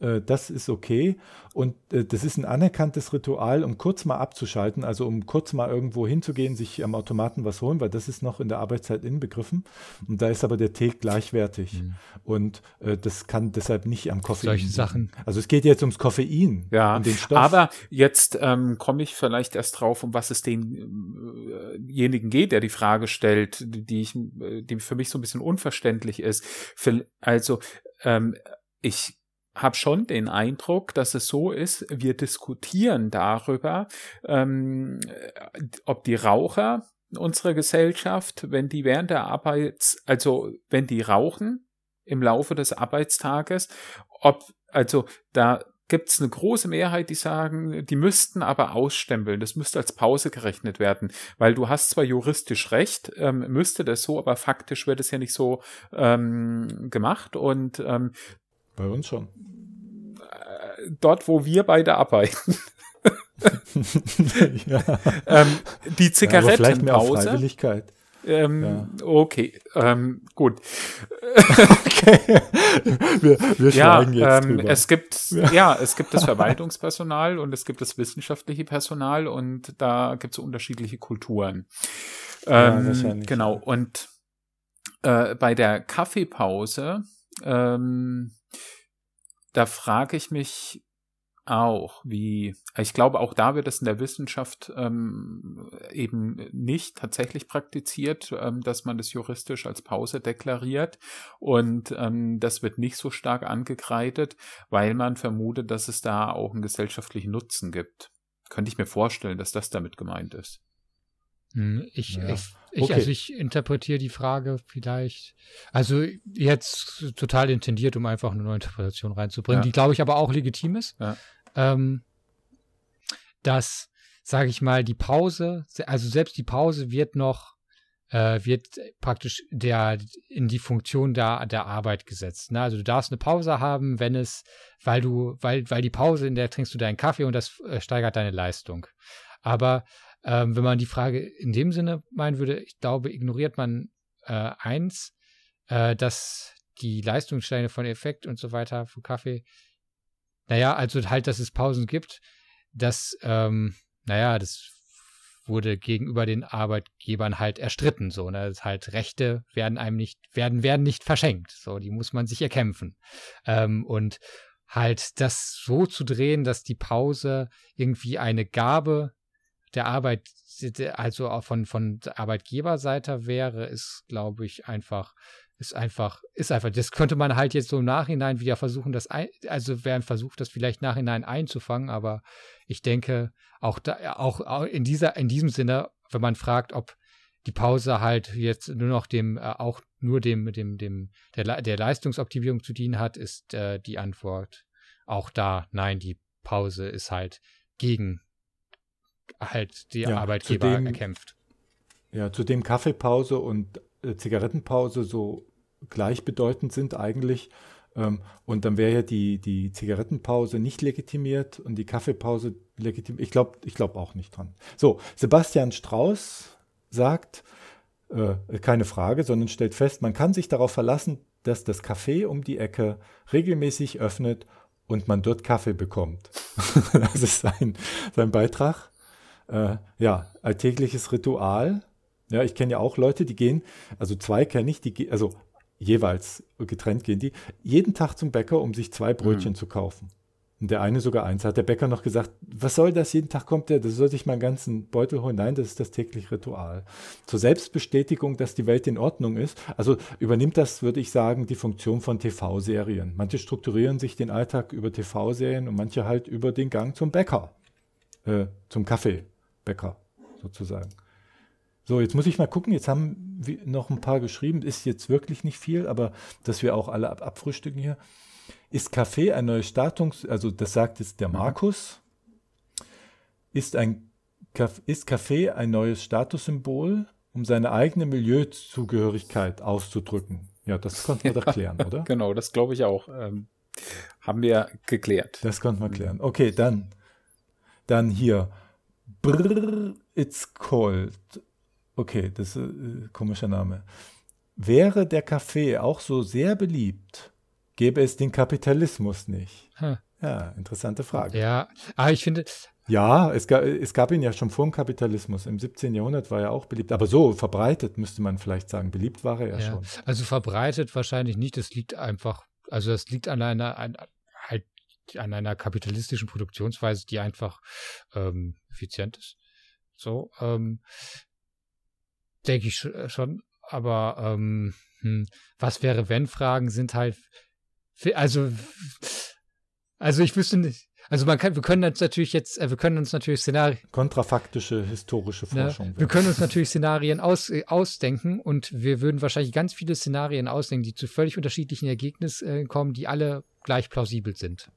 äh, das ist okay. Und äh, das ist ein anerkanntes Ritual, um kurz mal abzuschalten, also um kurz mal irgendwo hinzugehen, sich am Automaten was holen, weil das ist noch in der Arbeitszeit inbegriffen. Und da ist aber der Tee gleichwertig. Mhm. Und äh, das kann deshalb nicht am Koffein. Solche Sachen. Also es geht jetzt ums Koffein. Ja, und den Stoff. aber jetzt ähm, komme ich vielleicht erst drauf, um was es denjenigen äh, geht, der die Frage stellt, die, ich, äh, die für mich so ein bisschen unverständlich ist. Für, also ähm, ich habe schon den Eindruck, dass es so ist, wir diskutieren darüber, ähm, ob die Raucher unserer Gesellschaft, wenn die während der Arbeit, also wenn die rauchen im Laufe des Arbeitstages, ob, also da gibt es eine große Mehrheit, die sagen, die müssten aber ausstempeln. Das müsste als Pause gerechnet werden, weil du hast zwar juristisch recht, ähm, müsste das so, aber faktisch wird es ja nicht so ähm, gemacht. Und ähm, bei uns schon. Äh, dort, wo wir beide arbeiten. [LAUGHS] ja. ähm, die Zigarettenpause. Ja, vielleicht Freiwilligkeit. Ähm, ja. Okay, ähm, gut. okay. Wir, wir ja, jetzt ähm, drüber. Es gibt, ja. ja. es gibt das [LAUGHS] Verwaltungspersonal und es gibt das wissenschaftliche Personal und da gibt es unterschiedliche Kulturen. Ähm, ja, genau. Und äh, bei der Kaffeepause ähm, da frage ich mich auch, wie, ich glaube, auch da wird es in der Wissenschaft ähm, eben nicht tatsächlich praktiziert, ähm, dass man das juristisch als Pause deklariert und ähm, das wird nicht so stark angekreidet, weil man vermutet, dass es da auch einen gesellschaftlichen Nutzen gibt. Könnte ich mir vorstellen, dass das damit gemeint ist. Hm, ich, ja. ich, ich okay. also ich interpretiere die Frage vielleicht, also jetzt total intendiert, um einfach eine neue Interpretation reinzubringen, ja. die glaube ich aber auch legitim ist, ja. ähm, dass, sage ich mal, die Pause, also selbst die Pause wird noch, äh, wird praktisch der, in die Funktion der, der Arbeit gesetzt. Ne? Also du darfst eine Pause haben, wenn es, weil du, weil, weil die Pause, in der trinkst du deinen Kaffee und das äh, steigert deine Leistung. Aber ähm, wenn man die Frage in dem Sinne meinen würde, ich glaube, ignoriert man äh, eins, äh, dass die Leistungssteine von Effekt und so weiter für Kaffee, naja, also halt, dass es Pausen gibt, dass, ähm, naja, das wurde gegenüber den Arbeitgebern halt erstritten. So, ne? Das ist halt Rechte werden einem nicht, werden, werden nicht verschenkt. So, die muss man sich erkämpfen. Ähm, und halt das so zu drehen, dass die Pause irgendwie eine Gabe der Arbeit, also auch von, von Arbeitgeberseite wäre, ist, glaube ich, einfach, ist einfach, ist einfach, das könnte man halt jetzt so im Nachhinein wieder versuchen, das ein, also wäre ein Versuch, das vielleicht nachhinein einzufangen, aber ich denke, auch da, auch, auch in dieser, in diesem Sinne, wenn man fragt, ob die Pause halt jetzt nur noch dem, äh, auch nur dem, dem, dem, der, der Leistungsoptimierung zu dienen hat, ist äh, die Antwort auch da, nein, die Pause ist halt gegen halt die ja, Arbeitgeber dem, erkämpft. Ja, zu dem Kaffeepause und äh, Zigarettenpause so gleichbedeutend sind eigentlich. Ähm, und dann wäre ja die, die Zigarettenpause nicht legitimiert und die Kaffeepause legitimiert. Ich glaube ich glaub auch nicht dran. So, Sebastian Strauß sagt, äh, keine Frage, sondern stellt fest, man kann sich darauf verlassen, dass das Café um die Ecke regelmäßig öffnet und man dort Kaffee bekommt. [LAUGHS] das ist sein, sein Beitrag äh, ja, alltägliches Ritual. Ja, ich kenne ja auch Leute, die gehen, also zwei kenne ich, die also jeweils getrennt gehen die, jeden Tag zum Bäcker, um sich zwei Brötchen mhm. zu kaufen. Und der eine sogar eins. Hat der Bäcker noch gesagt, was soll das? Jeden Tag kommt der, das soll sich meinen ganzen Beutel holen. Nein, das ist das tägliche Ritual. Zur Selbstbestätigung, dass die Welt in Ordnung ist. Also übernimmt das, würde ich sagen, die Funktion von TV-Serien. Manche strukturieren sich den Alltag über TV-Serien und manche halt über den Gang zum Bäcker, äh, zum Kaffee. Wecker sozusagen. So, jetzt muss ich mal gucken. Jetzt haben wir noch ein paar geschrieben. Ist jetzt wirklich nicht viel, aber dass wir auch alle ab abfrühstücken hier. Ist Kaffee ein neues Status? Also, das sagt jetzt der mhm. Markus. Ist, ein, Kaff ist Kaffee ein neues Statussymbol, um seine eigene Milieuzugehörigkeit auszudrücken? Ja, das konnten wir doch [LAUGHS] klären, oder? Genau, das glaube ich auch. Ähm, haben wir geklärt. Das konnten wir klären. Okay, dann. Dann hier. Brrr, it's cold. Okay, das ist äh, ein komischer Name. Wäre der Kaffee auch so sehr beliebt, gäbe es den Kapitalismus nicht? Hm. Ja, interessante Frage. Ja, aber ich finde. Ja, es gab, es gab ihn ja schon vor dem Kapitalismus. Im 17. Jahrhundert war er auch beliebt. Aber so verbreitet, müsste man vielleicht sagen. Beliebt war er ja, ja. schon. Also verbreitet wahrscheinlich nicht. Das liegt einfach, also das liegt an einer, an, an einer kapitalistischen Produktionsweise, die einfach ähm, effizient ist. So, ähm, denke ich äh, schon. Aber ähm, hm, was wäre, wenn Fragen sind halt, also, also ich wüsste nicht. Also man kann, wir können uns natürlich jetzt, äh, wir können uns natürlich Szenarien. Kontrafaktische historische ne, Forschung. Ne? Wir können uns natürlich Szenarien aus, äh, ausdenken und wir würden wahrscheinlich ganz viele Szenarien ausdenken, die zu völlig unterschiedlichen Ergebnissen kommen, die alle gleich plausibel sind.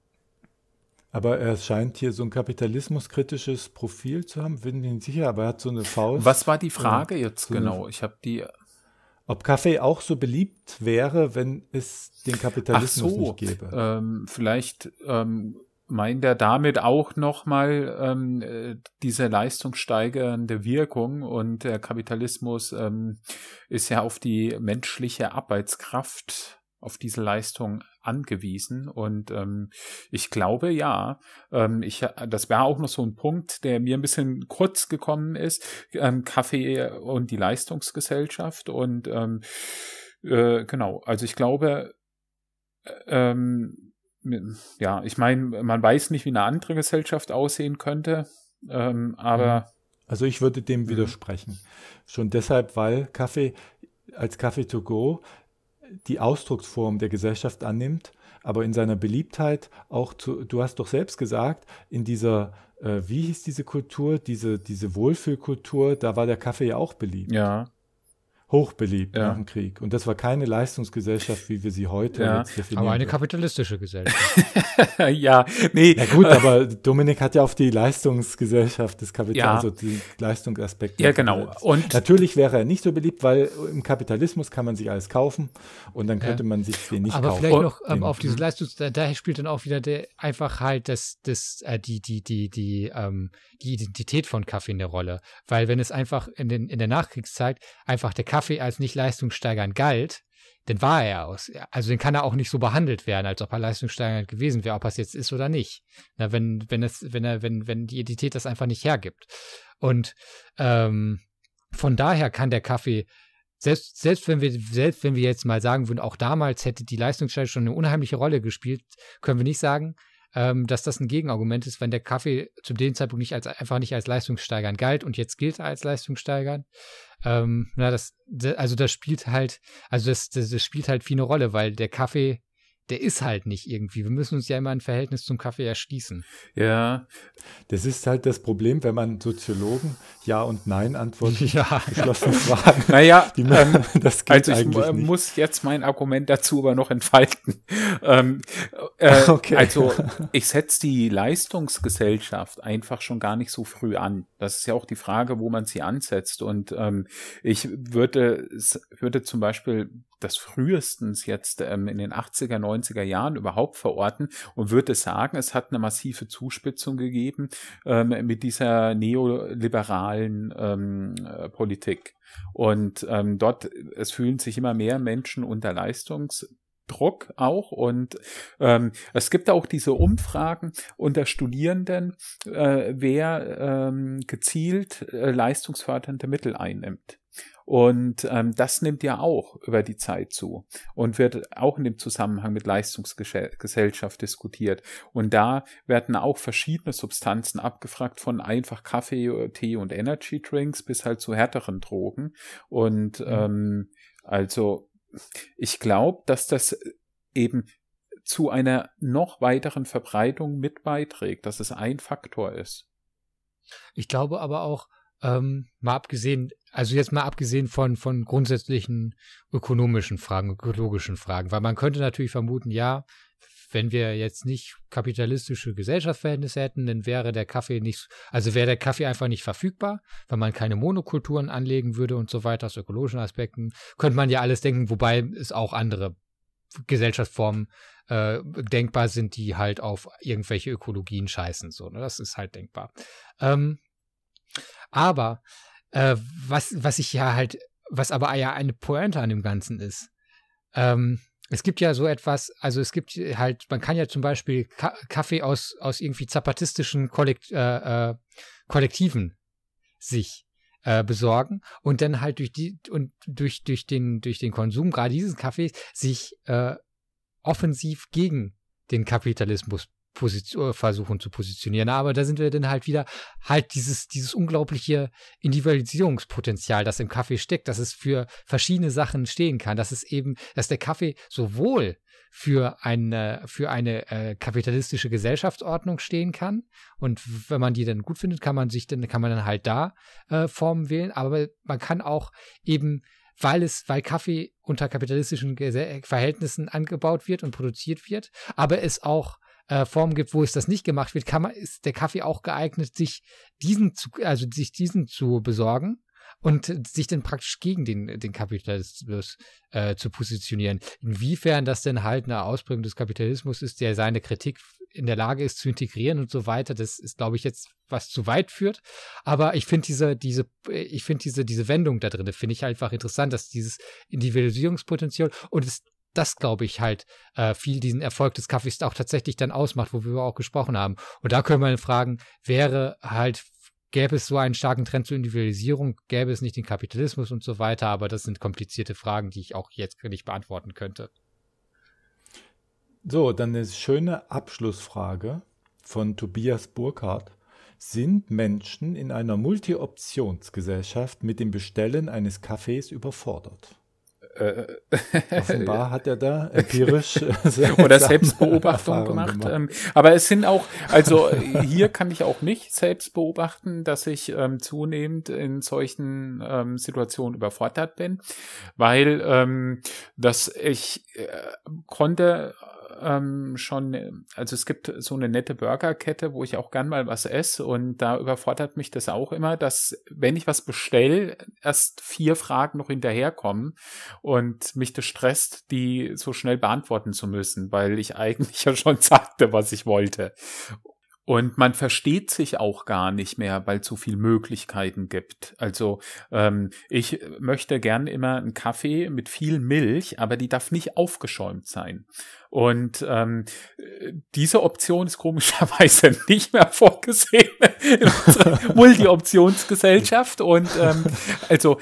Aber er scheint hier so ein kapitalismuskritisches Profil zu haben, bin ich nicht sicher, aber er hat so eine Faust. Was war die Frage jetzt so genau? Ich habe die. Ob Kaffee auch so beliebt wäre, wenn es den Kapitalismus so, nicht gäbe? Ähm, vielleicht ähm, meint er damit auch nochmal ähm, diese leistungssteigernde Wirkung und der Kapitalismus ähm, ist ja auf die menschliche Arbeitskraft, auf diese Leistung angewiesen. Und ähm, ich glaube, ja, ähm, ich, das wäre auch noch so ein Punkt, der mir ein bisschen kurz gekommen ist. Ähm, Kaffee und die Leistungsgesellschaft. Und ähm, äh, genau, also ich glaube, äh, ähm, ja, ich meine, man weiß nicht, wie eine andere Gesellschaft aussehen könnte, ähm, aber. Mhm. Also ich würde dem mhm. widersprechen. Schon deshalb, weil Kaffee als Kaffee to go die Ausdrucksform der Gesellschaft annimmt, aber in seiner Beliebtheit auch zu, du hast doch selbst gesagt, in dieser, äh, wie hieß diese Kultur, diese, diese Wohlfühlkultur, da war der Kaffee ja auch beliebt. Ja, hochbeliebt ja. nach dem Krieg. Und das war keine Leistungsgesellschaft, wie wir sie heute ja. definieren. Aber eine kapitalistische Gesellschaft. [LAUGHS] ja, nee. Na gut, aber Dominik hat ja auf die Leistungsgesellschaft des Kapitals, ja. also den Leistungsaspekt. Ja, genau. Und natürlich wäre er nicht so beliebt, weil im Kapitalismus kann man sich alles kaufen und dann könnte man sich den nicht aber kaufen. Aber vielleicht noch den, auf diese hm? Leistung, daher spielt dann auch wieder der, einfach halt das, das, äh, die, die, die, die, ähm, die Identität von Kaffee eine Rolle. Weil wenn es einfach in, den, in der Nachkriegszeit einfach der Kaffee Kaffee als nicht leistungssteigernd galt, dann war er aus. Also den kann er auch nicht so behandelt werden, als ob er leistungssteigernd gewesen wäre, ob er es jetzt ist oder nicht. Na, wenn, wenn es, wenn er, wenn, wenn die Identität das einfach nicht hergibt. Und ähm, von daher kann der Kaffee, selbst, selbst wenn wir, selbst wenn wir jetzt mal sagen würden, auch damals hätte die Leistungssteigerung schon eine unheimliche Rolle gespielt, können wir nicht sagen, ähm, dass das ein Gegenargument ist, wenn der Kaffee zu dem Zeitpunkt nicht als, einfach nicht als Leistungssteigern galt und jetzt gilt er als Leistungssteigern. Ähm, na, das, also das spielt halt, also das, das, das spielt halt viel eine Rolle, weil der Kaffee der ist halt nicht irgendwie. Wir müssen uns ja immer ein Verhältnis zum Kaffee erschließen. Ja, das ist halt das Problem, wenn man Soziologen Ja und Nein antworten [LAUGHS] ja. geschlossen fragen. Naja, die, ähm, das geht also ich nicht. muss jetzt mein Argument dazu aber noch entfalten. [LAUGHS] Ähm, äh, [LAUGHS] okay. Also ich setze die Leistungsgesellschaft einfach schon gar nicht so früh an. Das ist ja auch die Frage, wo man sie ansetzt. Und ähm, ich würde, würde zum Beispiel das frühestens jetzt ähm, in den 80er, 90er Jahren überhaupt verorten und würde sagen, es hat eine massive Zuspitzung gegeben ähm, mit dieser neoliberalen ähm, äh, Politik. Und ähm, dort, es fühlen sich immer mehr Menschen unter Leistungs Druck auch und ähm, es gibt auch diese Umfragen unter Studierenden, äh, wer ähm, gezielt äh, leistungsfördernde Mittel einnimmt. Und ähm, das nimmt ja auch über die Zeit zu und wird auch in dem Zusammenhang mit Leistungsgesellschaft diskutiert. Und da werden auch verschiedene Substanzen abgefragt, von einfach Kaffee, Tee und Energy Drinks bis halt zu härteren Drogen. Und mhm. ähm, also ich glaube, dass das eben zu einer noch weiteren Verbreitung mit beiträgt, dass es ein Faktor ist. Ich glaube aber auch, ähm, mal abgesehen, also jetzt mal abgesehen von, von grundsätzlichen ökonomischen Fragen, ökologischen Fragen, weil man könnte natürlich vermuten, ja, wenn wir jetzt nicht kapitalistische Gesellschaftsverhältnisse hätten, dann wäre der Kaffee nicht, also wäre der Kaffee einfach nicht verfügbar, wenn man keine Monokulturen anlegen würde und so weiter aus ökologischen Aspekten, könnte man ja alles denken, wobei es auch andere Gesellschaftsformen äh, denkbar sind, die halt auf irgendwelche Ökologien scheißen, so, ne? das ist halt denkbar. Ähm, aber äh, was, was ich ja halt, was aber ja eine Pointe an dem Ganzen ist. Ähm, es gibt ja so etwas, also es gibt halt, man kann ja zum Beispiel Ka Kaffee aus, aus irgendwie zapatistischen Kollekt, äh, äh, Kollektiven sich äh, besorgen und dann halt durch die und durch, durch, den, durch den Konsum gerade dieses Kaffees sich äh, offensiv gegen den Kapitalismus äh, versuchen zu positionieren. Aber da sind wir dann halt wieder halt dieses, dieses unglaubliche Individualisierungspotenzial, das im Kaffee steckt, dass es für verschiedene Sachen stehen kann, dass es eben, dass der Kaffee sowohl für eine, für eine äh, kapitalistische Gesellschaftsordnung stehen kann. Und wenn man die dann gut findet, kann man sich dann, kann man dann halt da äh, Formen wählen. Aber man kann auch eben weil es, weil Kaffee unter kapitalistischen Verhältnissen angebaut wird und produziert wird, aber es auch äh, Formen gibt, wo es das nicht gemacht wird, kann man, ist der Kaffee auch geeignet, sich diesen zu, also sich diesen zu besorgen und sich dann praktisch gegen den, den Kapitalismus äh, zu positionieren. Inwiefern das denn halt eine Ausprägung des Kapitalismus ist, der seine Kritik in der Lage ist zu integrieren und so weiter, das ist, glaube ich, jetzt was zu weit führt. Aber ich finde diese, diese, ich finde diese, diese Wendung da drin, finde ich einfach interessant, dass dieses Individualisierungspotenzial und es das, glaube ich, halt äh, viel diesen Erfolg des Kaffees auch tatsächlich dann ausmacht, wo wir auch gesprochen haben. Und da können wir fragen, wäre halt, gäbe es so einen starken Trend zur Individualisierung, gäbe es nicht den Kapitalismus und so weiter, aber das sind komplizierte Fragen, die ich auch jetzt nicht beantworten könnte. So, dann eine schöne Abschlussfrage von Tobias Burkhardt. Sind Menschen in einer Multi-Optionsgesellschaft mit dem Bestellen eines Kaffees überfordert? Äh, [LAUGHS] Offenbar hat er da empirisch äh, [LAUGHS] oder Selbstbeobachtung gemacht. gemacht. Ähm, aber es sind auch, also äh, hier kann ich auch mich selbst beobachten, dass ich ähm, zunehmend in solchen ähm, Situationen überfordert bin, weil ähm, dass ich äh, konnte ähm, schon, also es gibt so eine nette Burgerkette, wo ich auch gern mal was esse und da überfordert mich das auch immer, dass wenn ich was bestelle, erst vier Fragen noch hinterherkommen und mich das stresst, die so schnell beantworten zu müssen, weil ich [LAUGHS] eigentlich ja schon sagte, was ich wollte. Und man versteht sich auch gar nicht mehr, weil es so viel Möglichkeiten gibt. Also ähm, ich möchte gern immer einen Kaffee mit viel Milch, aber die darf nicht aufgeschäumt sein. Und ähm, diese Option ist komischerweise [LAUGHS] nicht mehr vorgesehen in unserer [LAUGHS] Multi-Optionsgesellschaft. Und ähm, also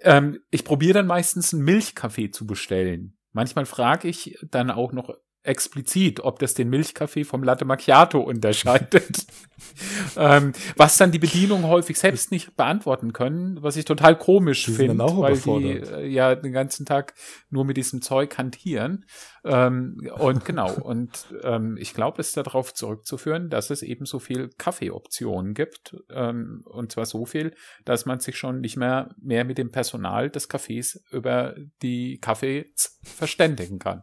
ähm, ich probiere dann meistens einen Milchkaffee zu bestellen. Manchmal frage ich dann auch noch explizit, ob das den Milchkaffee vom Latte Macchiato unterscheidet. [LAUGHS] ähm, was dann die Bedienung häufig selbst nicht beantworten können, was ich total komisch finde, weil die äh, ja den ganzen Tag nur mit diesem Zeug hantieren. Ähm, und genau, [LAUGHS] und ähm, ich glaube, es ist darauf zurückzuführen, dass es eben so viel Kaffeeoptionen gibt. Ähm, und zwar so viel, dass man sich schon nicht mehr, mehr mit dem Personal des Cafés über die Kaffees verständigen kann.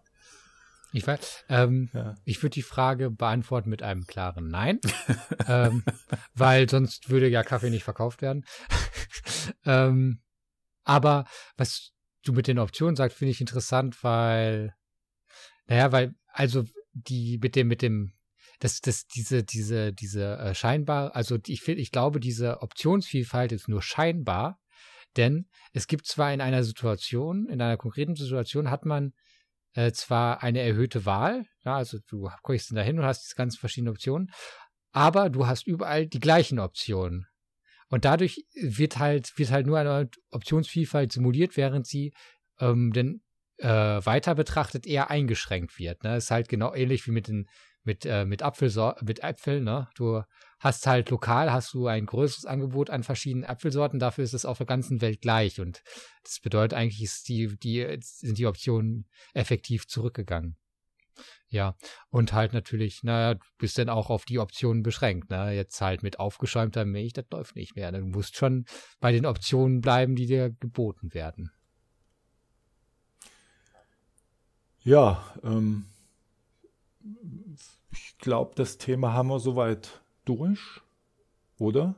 Ich Ähm, ja. Ich würde die Frage beantworten mit einem klaren Nein, [LAUGHS] ähm, weil sonst würde ja Kaffee nicht verkauft werden. [LAUGHS] ähm, aber was du mit den Optionen sagst, finde ich interessant, weil, naja, weil, also die mit dem, mit dem, das, das, diese, diese, diese äh, scheinbar, also ich finde, ich glaube, diese Optionsvielfalt ist nur scheinbar, denn es gibt zwar in einer Situation, in einer konkreten Situation hat man äh, zwar eine erhöhte Wahl, ja, also du kriegst ihn dahin und hast diese ganzen verschiedenen Optionen, aber du hast überall die gleichen Optionen. Und dadurch wird halt, wird halt nur eine Optionsvielfalt simuliert, während sie ähm, dann äh, weiter betrachtet eher eingeschränkt wird. Ne? Ist halt genau ähnlich wie mit den mit, äh, mit Apfelsor mit Äpfeln, ne? Du hast halt lokal, hast du ein größeres Angebot an verschiedenen Apfelsorten, dafür ist es auf der ganzen Welt gleich. Und das bedeutet eigentlich, ist die, die, sind die Optionen effektiv zurückgegangen. Ja, und halt natürlich, naja, du bist dann auch auf die Optionen beschränkt. Ne? Jetzt halt mit aufgeschäumter Milch, das läuft nicht mehr. Du musst schon bei den Optionen bleiben, die dir geboten werden. Ja, ähm, ich glaube, das Thema haben wir soweit durch, oder?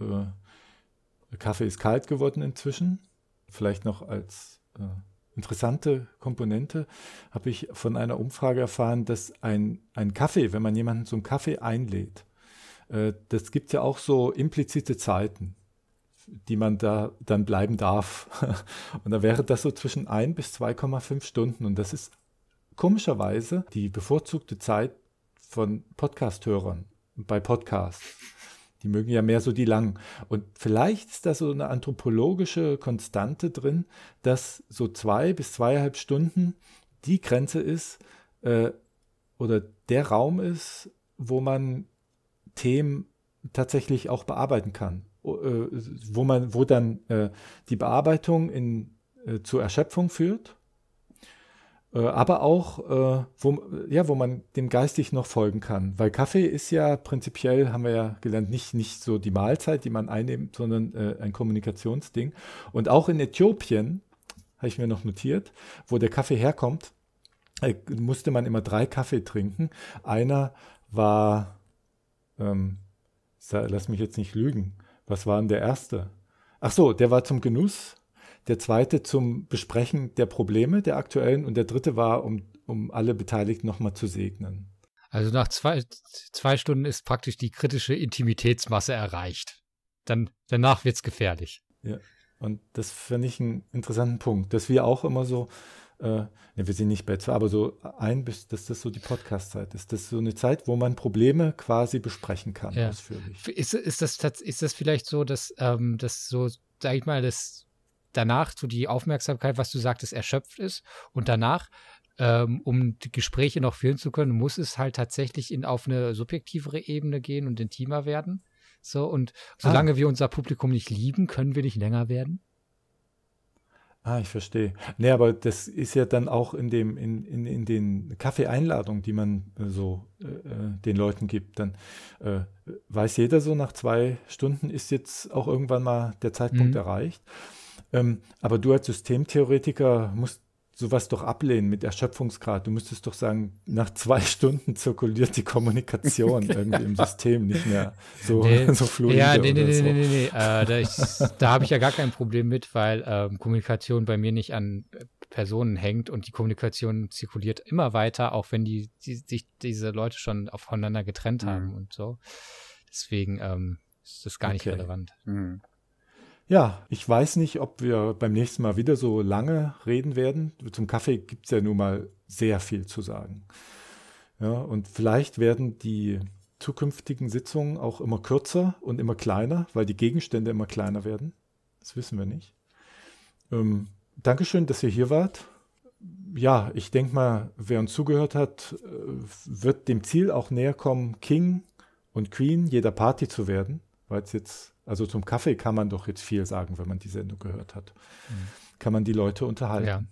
Äh, Kaffee ist kalt geworden inzwischen. Vielleicht noch als äh, interessante Komponente habe ich von einer Umfrage erfahren, dass ein, ein Kaffee, wenn man jemanden zum Kaffee einlädt, äh, das gibt ja auch so implizite Zeiten die man da dann bleiben darf. [LAUGHS] und da wäre das so zwischen 1 bis 2,5 Stunden. Und das ist komischerweise die bevorzugte Zeit von Podcast-Hörern bei Podcasts. Die mögen ja mehr so die langen. Und vielleicht ist da so eine anthropologische Konstante drin, dass so zwei bis zweieinhalb Stunden die Grenze ist äh, oder der Raum ist, wo man Themen tatsächlich auch bearbeiten kann. Äh, wo man, wo dann äh, die Bearbeitung in, äh, zur Erschöpfung führt äh, aber auch, äh, wo, ja, wo man dem geistig noch folgen kann. Weil Kaffee ist ja prinzipiell, haben wir ja gelernt, nicht, nicht so die Mahlzeit, die man einnimmt, sondern äh, ein Kommunikationsding. Und auch in Äthiopien, habe ich mir noch notiert, wo der Kaffee herkommt, äh, musste man immer drei Kaffee trinken. Einer war, ähm, lass mich jetzt nicht lügen, was war denn der erste? Ach so, der war zum Genuss der zweite zum Besprechen der Probleme der aktuellen und der dritte war, um, um alle Beteiligten nochmal zu segnen. Also nach zwei, zwei Stunden ist praktisch die kritische Intimitätsmasse erreicht. Dann, danach wird es gefährlich. Ja, und das finde ich einen interessanten Punkt, dass wir auch immer so, äh, ne, wir sind nicht bei zwei, aber so ein bis, dass das so die Podcast-Zeit ist. Das ist so eine Zeit, wo man Probleme quasi besprechen kann, ja. ausführlich. Ist, ist, das, ist das vielleicht so, dass ähm, das so, sag ich mal, das danach so die Aufmerksamkeit, was du sagtest, erschöpft ist und danach ähm, um die Gespräche noch führen zu können, muss es halt tatsächlich in, auf eine subjektivere Ebene gehen und intimer werden. So, und ah. solange ah. wir unser Publikum nicht lieben, können wir nicht länger werden. Ah, ich verstehe. Nee, aber das ist ja dann auch in, dem, in, in, in den Kaffeeeinladungen, die man äh, so äh, äh, den Leuten gibt, dann äh, weiß jeder so, nach zwei Stunden ist jetzt auch irgendwann mal der Zeitpunkt mhm. erreicht. Ähm, aber du als Systemtheoretiker musst sowas doch ablehnen mit Erschöpfungsgrad. Du müsstest doch sagen, nach zwei Stunden zirkuliert die Kommunikation [LAUGHS] irgendwie im System nicht mehr so, nee. [LAUGHS] so fluide. Ja, nee, nee, nee, so. nee, nee, nee. Äh, da, da habe ich ja gar kein Problem mit, weil ähm, Kommunikation bei mir nicht an äh, Personen hängt und die Kommunikation zirkuliert immer weiter, auch wenn die, die sich diese Leute schon voneinander getrennt mhm. haben und so. Deswegen ähm, ist das gar okay. nicht relevant. Mhm. Ja, ich weiß nicht, ob wir beim nächsten Mal wieder so lange reden werden. Zum Kaffee gibt es ja nun mal sehr viel zu sagen. Ja, und vielleicht werden die zukünftigen Sitzungen auch immer kürzer und immer kleiner, weil die Gegenstände immer kleiner werden. Das wissen wir nicht. Ähm, Dankeschön, dass ihr hier wart. Ja, ich denke mal, wer uns zugehört hat, äh, wird dem Ziel auch näher kommen, King und Queen jeder Party zu werden, weil es jetzt also zum Kaffee kann man doch jetzt viel sagen, wenn man die Sendung gehört hat. Mhm. Kann man die Leute unterhalten. Ja.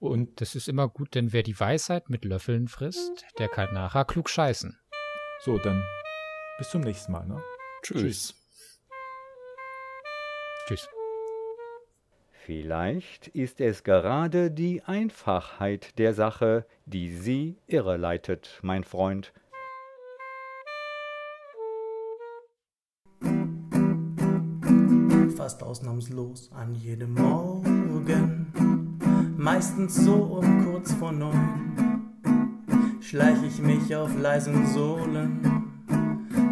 Und das ist immer gut, denn wer die Weisheit mit Löffeln frisst, der kann nachher klug scheißen. So, dann bis zum nächsten Mal. Ne? Tschüss. Tschüss. Vielleicht ist es gerade die Einfachheit der Sache, die Sie irreleitet, mein Freund, fast ausnahmslos an jedem Morgen, meistens so um kurz vor neun, schleich ich mich auf leisen Sohlen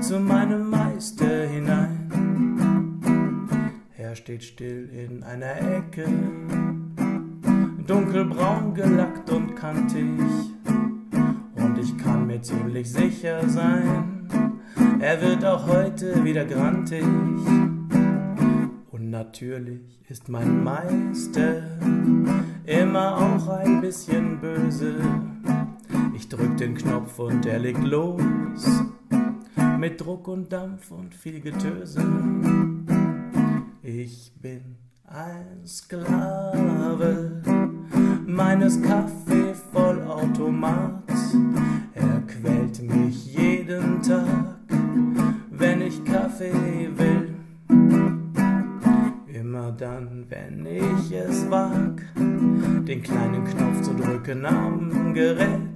zu meinem Meister hinein. Er steht still in einer Ecke, dunkelbraun gelackt und kantig, und ich kann mir ziemlich sicher sein, er wird auch heute wieder grantig. Natürlich ist mein Meister immer auch ein bisschen böse. Ich drück den Knopf und er legt los. Mit Druck und Dampf und viel Getöse. Ich bin ein Sklave meines Kaffeevollautomats. Er quält wag, den kleinen Knopf zu drücken am Gerät.